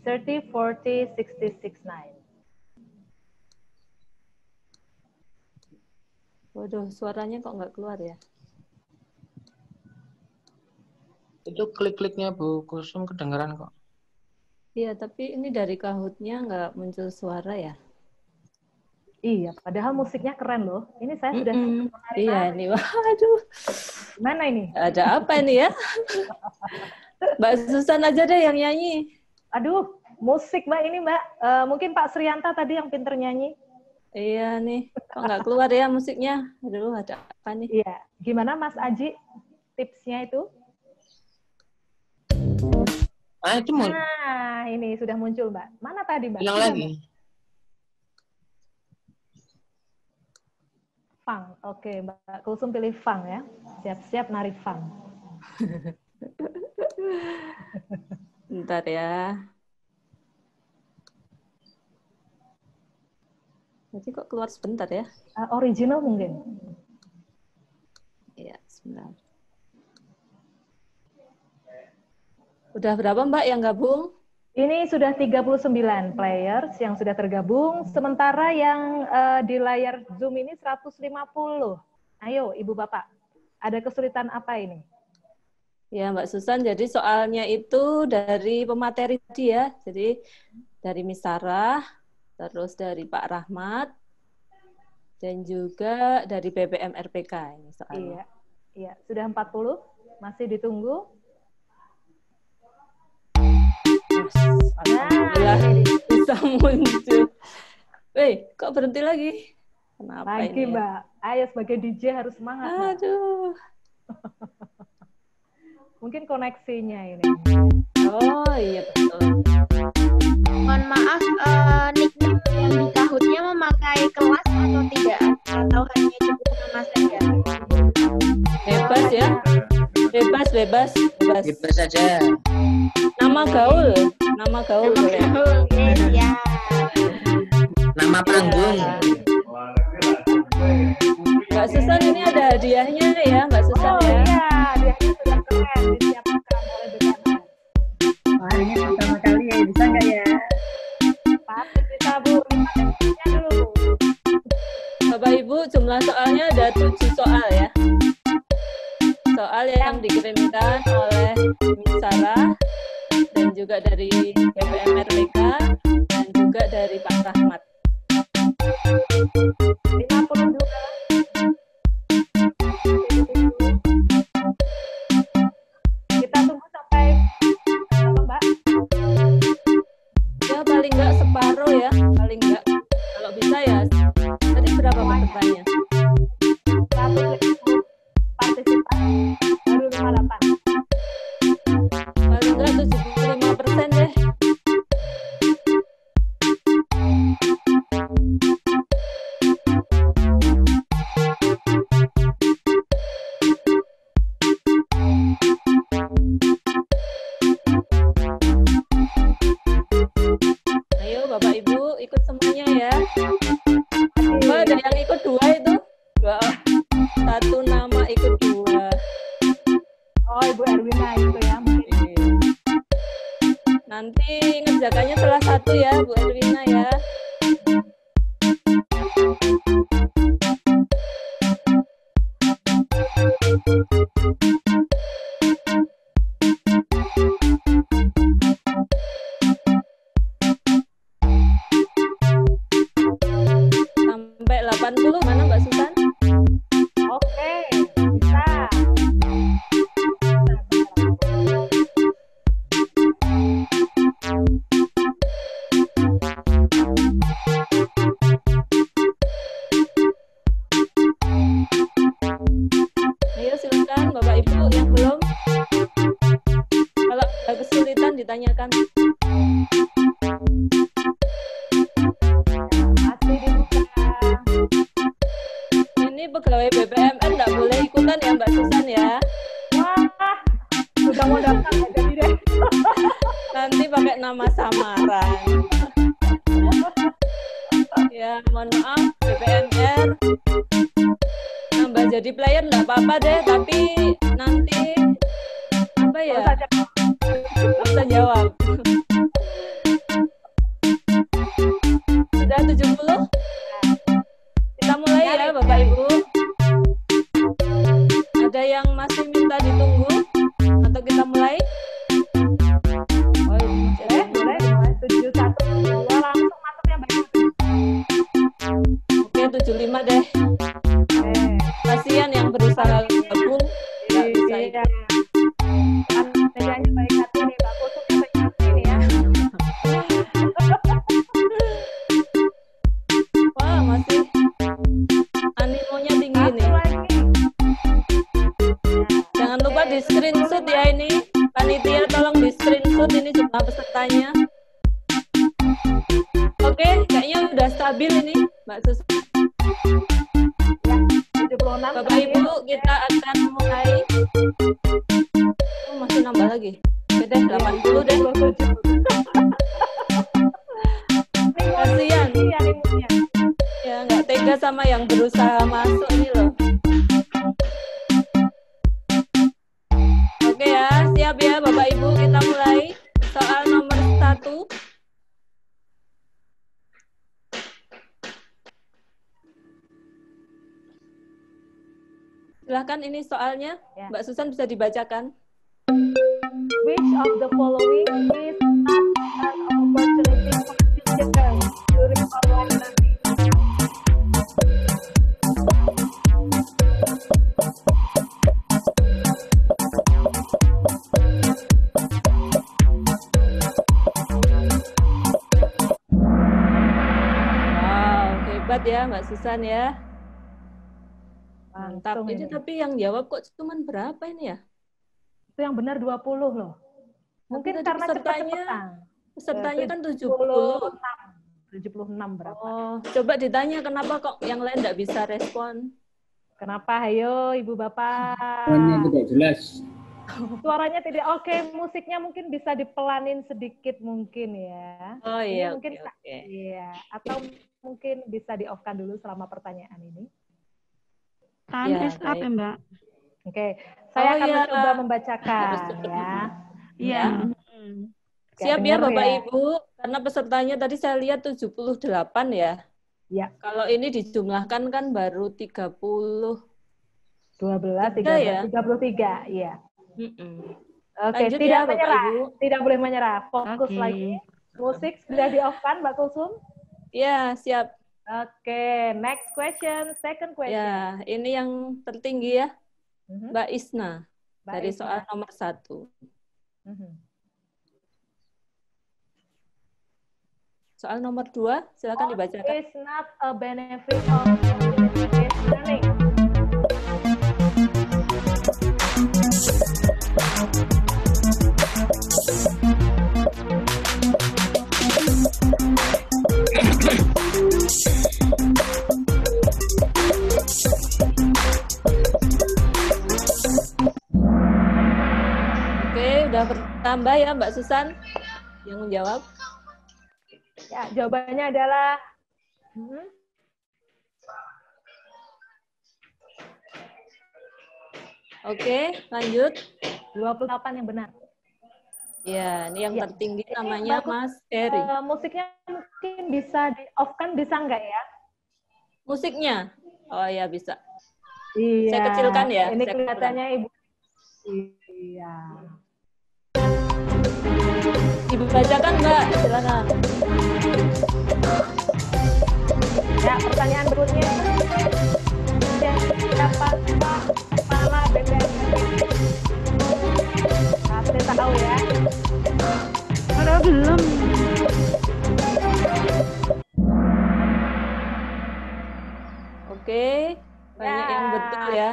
30 40 60 69. Waduh, suaranya kok nggak keluar ya?
Itu klik-kliknya Bu Kusum kedengeran kok.
Iya, tapi ini dari kahutnya nggak muncul suara ya? Iya, padahal musiknya keren loh. Ini saya sudah mm -mm. Iya, ini waduh. Mana ini? Ada apa ini ya? Mbak Susan aja deh yang nyanyi. Aduh, musik Mbak ini Mbak. Uh, mungkin Pak Srianta tadi yang pinter nyanyi. Iya nih, kok nggak keluar ya musiknya? Aduh, ada apa nih? Iya. Gimana Mas Aji tipsnya itu? Ah, itu mau. Nah, ini sudah muncul, Mbak. Mana tadi, Mbak? Bilang lagi. Fang. Oke, Mbak Kusum pilih Fang ya. Siap-siap narik Fang. Bentar ya. Berarti kok keluar sebentar ya? Uh, original mungkin. Iya, sebentar. Udah berapa Mbak yang gabung? Ini sudah 39 players yang sudah tergabung, sementara yang uh, di layar Zoom ini 150. Ayo Ibu Bapak, ada kesulitan apa ini? Ya Mbak Susan, jadi soalnya itu dari pemateri dia, jadi dari Misarah, terus dari Pak Rahmat, dan juga dari BBM RPK ini soalnya. Iya, iya. sudah 40, masih ditunggu.
Alhamdulillah
bisa muncul. Wih, kok berhenti lagi? Kenapa lagi, ini? Ya? Mbak. Ayo sebagai DJ harus semangat. Aduh. Mungkin koneksinya ini. Oh iya
betul mohon
maaf uh, eh, nickname
yang di tahunnya memakai kelas atau tidak atau hanya cukup nama saja
bebas ya bebas bebas bebas bebas saja nama gaul nama gaul nama boleh. gaul ya nama panggung Mbak Susan ini ada hadiahnya ya Mbak
Susan oh, ya. iya, hadiahnya
sudah keren disiapkan oleh Bekana. Wah,
ini pertama kali ya, bisa nggak ya? Bapak Ibu, jumlah soalnya ada tujuh soal ya. Soal yang dikirimkan oleh Misara dan juga dari BPM RPK dan juga dari Pak Rahmat. ini soalnya? Yeah. Mbak Susan bisa dibacakan. Which of the following is
not an opportunity for children
during our learning? Wow, hebat ya Mbak Susan ya mantap. Itu tapi yang jawab kok cuma berapa ini ya? Itu yang benar 20 loh. Mungkin karena pesertanya, pesertanya kan 70. 76 berapa. Oh, coba ditanya kenapa kok yang lain tidak bisa respon. Kenapa? Ayo Ibu Bapak. Suaranya tidak jelas. Suaranya tidak oke, okay, musiknya mungkin bisa dipelanin sedikit mungkin ya. Oh iya. Ini mungkin okay, okay. iya, atau mungkin bisa di-off-kan dulu selama pertanyaan ini. Tahan ya, S up ya Mbak. Oke, okay. saya oh, akan ya, mencoba membacakan ya. Iya. Hmm. Siap ya Bapak ya. Ibu, karena pesertanya tadi saya lihat 78 ya. Ya. Kalau ini dijumlahkan kan baru 30 12 30 ya? 33, iya. Mm -mm. Oke, okay, tidak ya, menyerah. Ibu. Tidak boleh menyerah. Fokus okay. lagi. Musik sudah di off kan Mbak Kusum? Iya, siap. Oke, okay, next question, second ya, question. Ya, ini yang tertinggi ya, mhm. Mbak Isna Mbak dari Isna. soal nomor satu. Mhm. Soal nomor dua, silakan oh, dibacakan. Is not a benefit of tambah ya Mbak Susan yang menjawab. Ya, jawabannya adalah hmm, Oke, lanjut. 28 yang benar. Ya, ini yang ya. tertinggi namanya ini Mas Ferry. Uh, eh, musiknya mungkin bisa di off kan bisa nggak ya? Musiknya? Oh ya bisa. Iya. Saya kecilkan ya. Ini kelihatannya ibu. Iya. Ibu bacakan Mbak, silakan. Ya, pertanyaan berikutnya. Siapa siapakah kepala BPSDK? Pasti tahu ya. Ada belum. Oke, banyak ya. yang betul ya.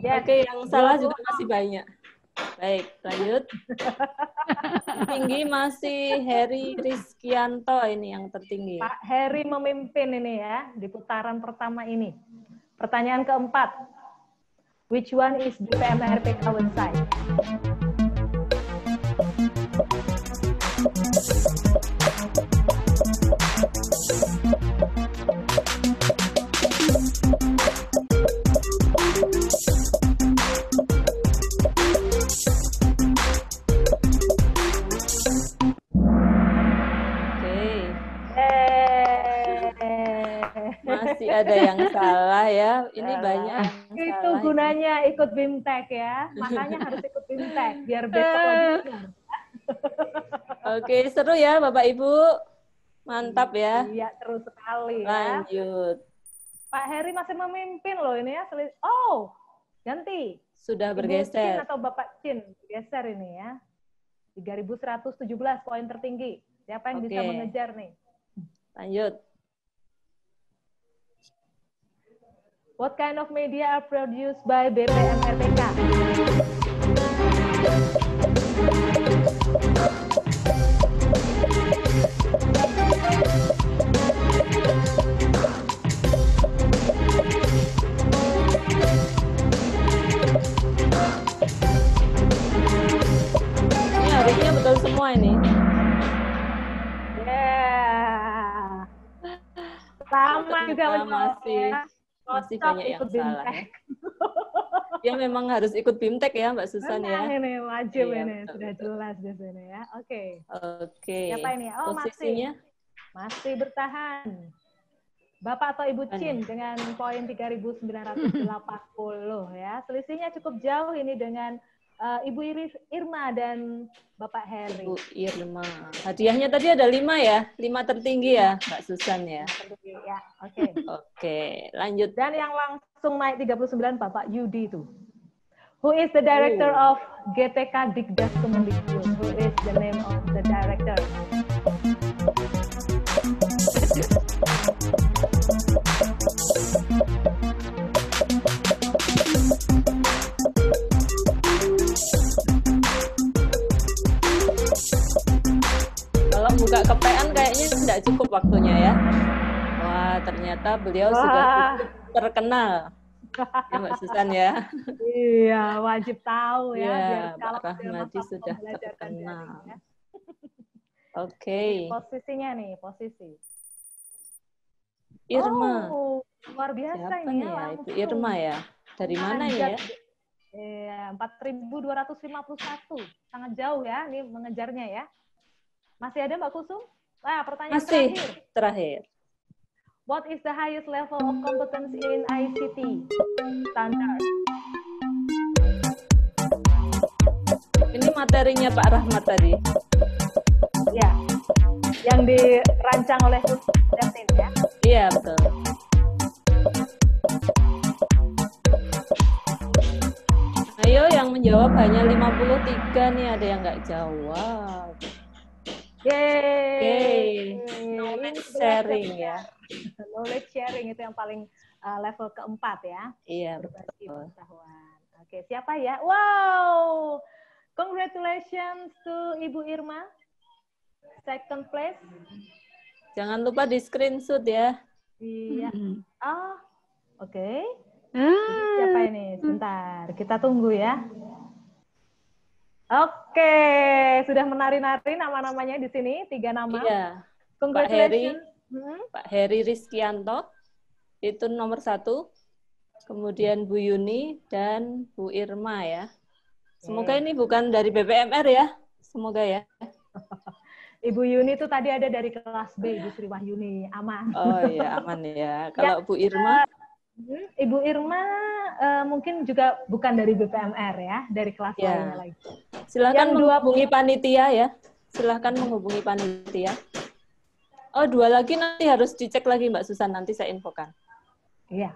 ya. Oke, yang salah juga masih banyak. Baik, lanjut. tinggi masih Heri Rizkianto ini yang tertinggi. Pak Heri memimpin ini ya di putaran pertama ini. Pertanyaan keempat. Which one is the GPMRPK website? Tidak ada yang salah ya. Ini salah. banyak. Itu salah gunanya ikut BIMTEK ya. Makanya harus ikut BIMTEK biar besok lagi. Oke, seru ya Bapak Ibu. Mantap ya. Iya, terus sekali ya. Lanjut. Pak Heri masih memimpin loh ini ya. Oh, ganti. Sudah bergeser. atau Bapak Cin geser ini ya. 3117 poin tertinggi. Siapa yang okay. bisa mengejar nih? Lanjut. What kind of media are produced by BPM RPK? Ini harusnya betul semua ini. Yeah. Lama juga menjawabnya. Masih masih banyak yang salah ya. memang harus ikut bimtek ya mbak Susan ya iya, ini wajib ya, ini sudah jelas biasanya ya oke okay. oke okay. siapa ini oh Posisinya? masih masih bertahan Bapak atau Ibu Chin dengan poin 3980 ya. Selisihnya cukup jauh ini dengan uh, Ibu Iris Irma dan Bapak Henry. Ibu Irma. Hadiahnya tadi ada lima ya, lima tertinggi ya, Mbak Susan ya.
Tertinggi ya, oke. Okay.
oke, okay, lanjut. Dan yang langsung naik 39 Bapak Yudi itu. Who is the director Ooh. of GTK Dikdas Kemendikbud? Who is the name of the director? juga ke PN kayaknya tidak cukup waktunya ya. Wah, ternyata beliau Wah. sudah terkenal. ya, Mbak Susan ya. Iya, wajib tahu ya. ya Pak kalau Rahmadi sudah terkenal. Ya. Oke. Okay. Posisinya nih, posisi. Irma. Oh, luar biasa Siapa ini ya. ya itu Irma ya. Dari mana Anjad. ya? Iya, 4251. Sangat jauh ya, ini mengejarnya ya. Masih ada Mbak Kusum? Nah, pertanyaan Masih. terakhir. Terakhir. What is the highest level of competence in ICT? Standar. Ini materinya Pak Rahmat tadi. Ya, yang dirancang oleh Justin ya? Iya, betul. Ayo yang menjawab hanya 53 nih, ada yang nggak jawab. Yay, Knowledge sharing ya. ya. Knowledge sharing itu yang paling uh, level keempat ya.
Iya, Berbagi pengetahuan.
Oke, siapa ya? Wow. Congratulations to Ibu Irma. Second place. Jangan lupa di screenshot ya. Iya. Oh, oke. Okay. Ah. siapa ini? Sebentar, kita tunggu ya. Oke, sudah menari-nari nama-namanya di sini tiga nama. Iya. Pak Heri, hmm? Pak Heri Rizkianto itu nomor satu. Kemudian Bu Yuni dan Bu Irma ya. Semoga ini bukan dari BPMR ya. Semoga ya. Ibu Yuni itu tadi ada dari kelas B, Bu Sri Wahyuni, aman. Oh iya, aman ya. ya. Kalau ya, Bu Irma, Hmm, Ibu Irma uh, mungkin juga bukan dari BPMR ya, dari kelas ya. lainnya lagi. Silahkan Yang menghubungi dua... panitia ya. Silahkan menghubungi panitia. Oh, dua lagi nanti harus dicek lagi Mbak Susan, nanti saya infokan. Iya.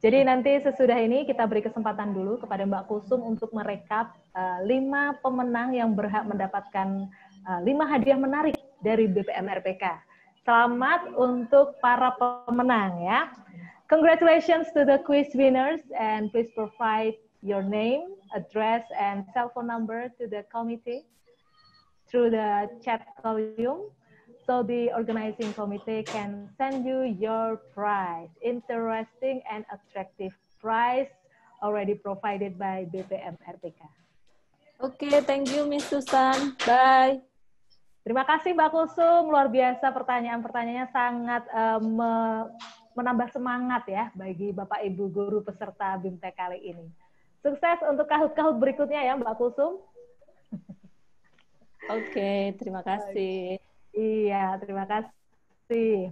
Jadi nanti sesudah ini kita beri kesempatan dulu kepada Mbak Kusum untuk merekap uh, lima pemenang yang berhak mendapatkan uh, lima hadiah menarik dari BPMRPK. Selamat untuk para pemenang ya. Congratulations to the quiz winners and please provide your name, address, and cell phone number to the committee through the chat column so the organizing committee can send you your prize, interesting and attractive prize already provided by BPM RPK. Okay, thank you Miss Susan. Bye. Terima kasih Mbak Kusum, luar biasa pertanyaan-pertanyaannya sangat eh, me menambah semangat ya bagi Bapak Ibu guru peserta BIMTEK kali ini. Sukses untuk kahut-kahut berikutnya ya Mbak Kusum. Oke, terima kasih. Iya, terima kasih.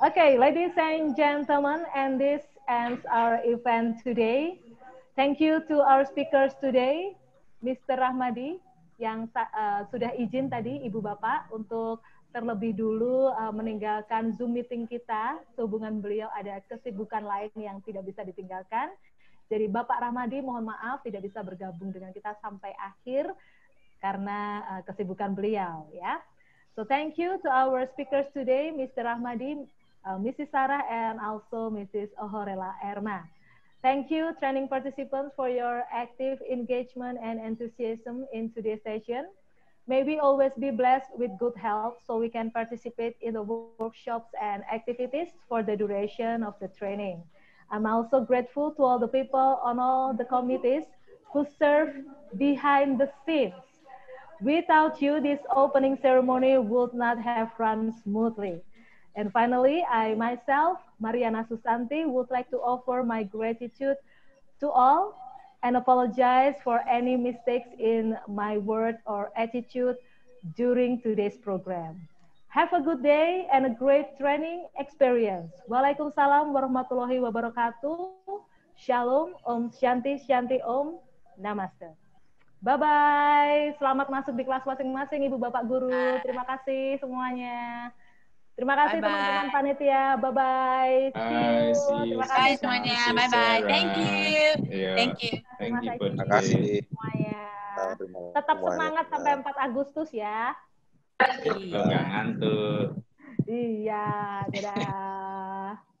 Oke, okay, ladies and gentlemen, and this ends our event today. Thank you to our speakers today, Mr. Rahmadi yang uh, sudah izin tadi Ibu Bapak untuk terlebih dulu uh, meninggalkan Zoom meeting kita. Sehubungan beliau ada kesibukan lain yang tidak bisa ditinggalkan. Jadi Bapak Rahmadi mohon maaf tidak bisa bergabung dengan kita sampai akhir karena uh, kesibukan beliau ya. So thank you to our speakers today, Mr. Rahmadi, uh, eh, Mrs. Sarah, and also Mrs. Ohorela Erma. Thank you, training participants, for your active engagement and enthusiasm in today's session. May we always be blessed with good health so we can participate in the workshops and activities for the duration of the training. I'm also grateful to all the people on all the committees who serve behind the scenes. Without you, this opening ceremony would not have run smoothly. And finally, I myself, Mariana Susanti, would like to offer my gratitude to all and apologize for any mistakes in my word or attitude during today's program. Have a good day and a great training experience. Waalaikumsalam warahmatullahi wabarakatuh. Shalom, Om Shanti, Shanti Om, Namaste. Bye-bye. Selamat masuk di kelas masing-masing Ibu Bapak Guru. Terima kasih semuanya. Terima kasih teman-teman panitia. Bye bye. Terima kasih bye, semuanya. Bye bye. Thank you. Yeah. Iya. Thank you. Thank you. Terima kasih. Semuanya.
Tetap semangat
sampai 4 Agustus ya. Jangan iya.
ngantuk.
Iya, dadah.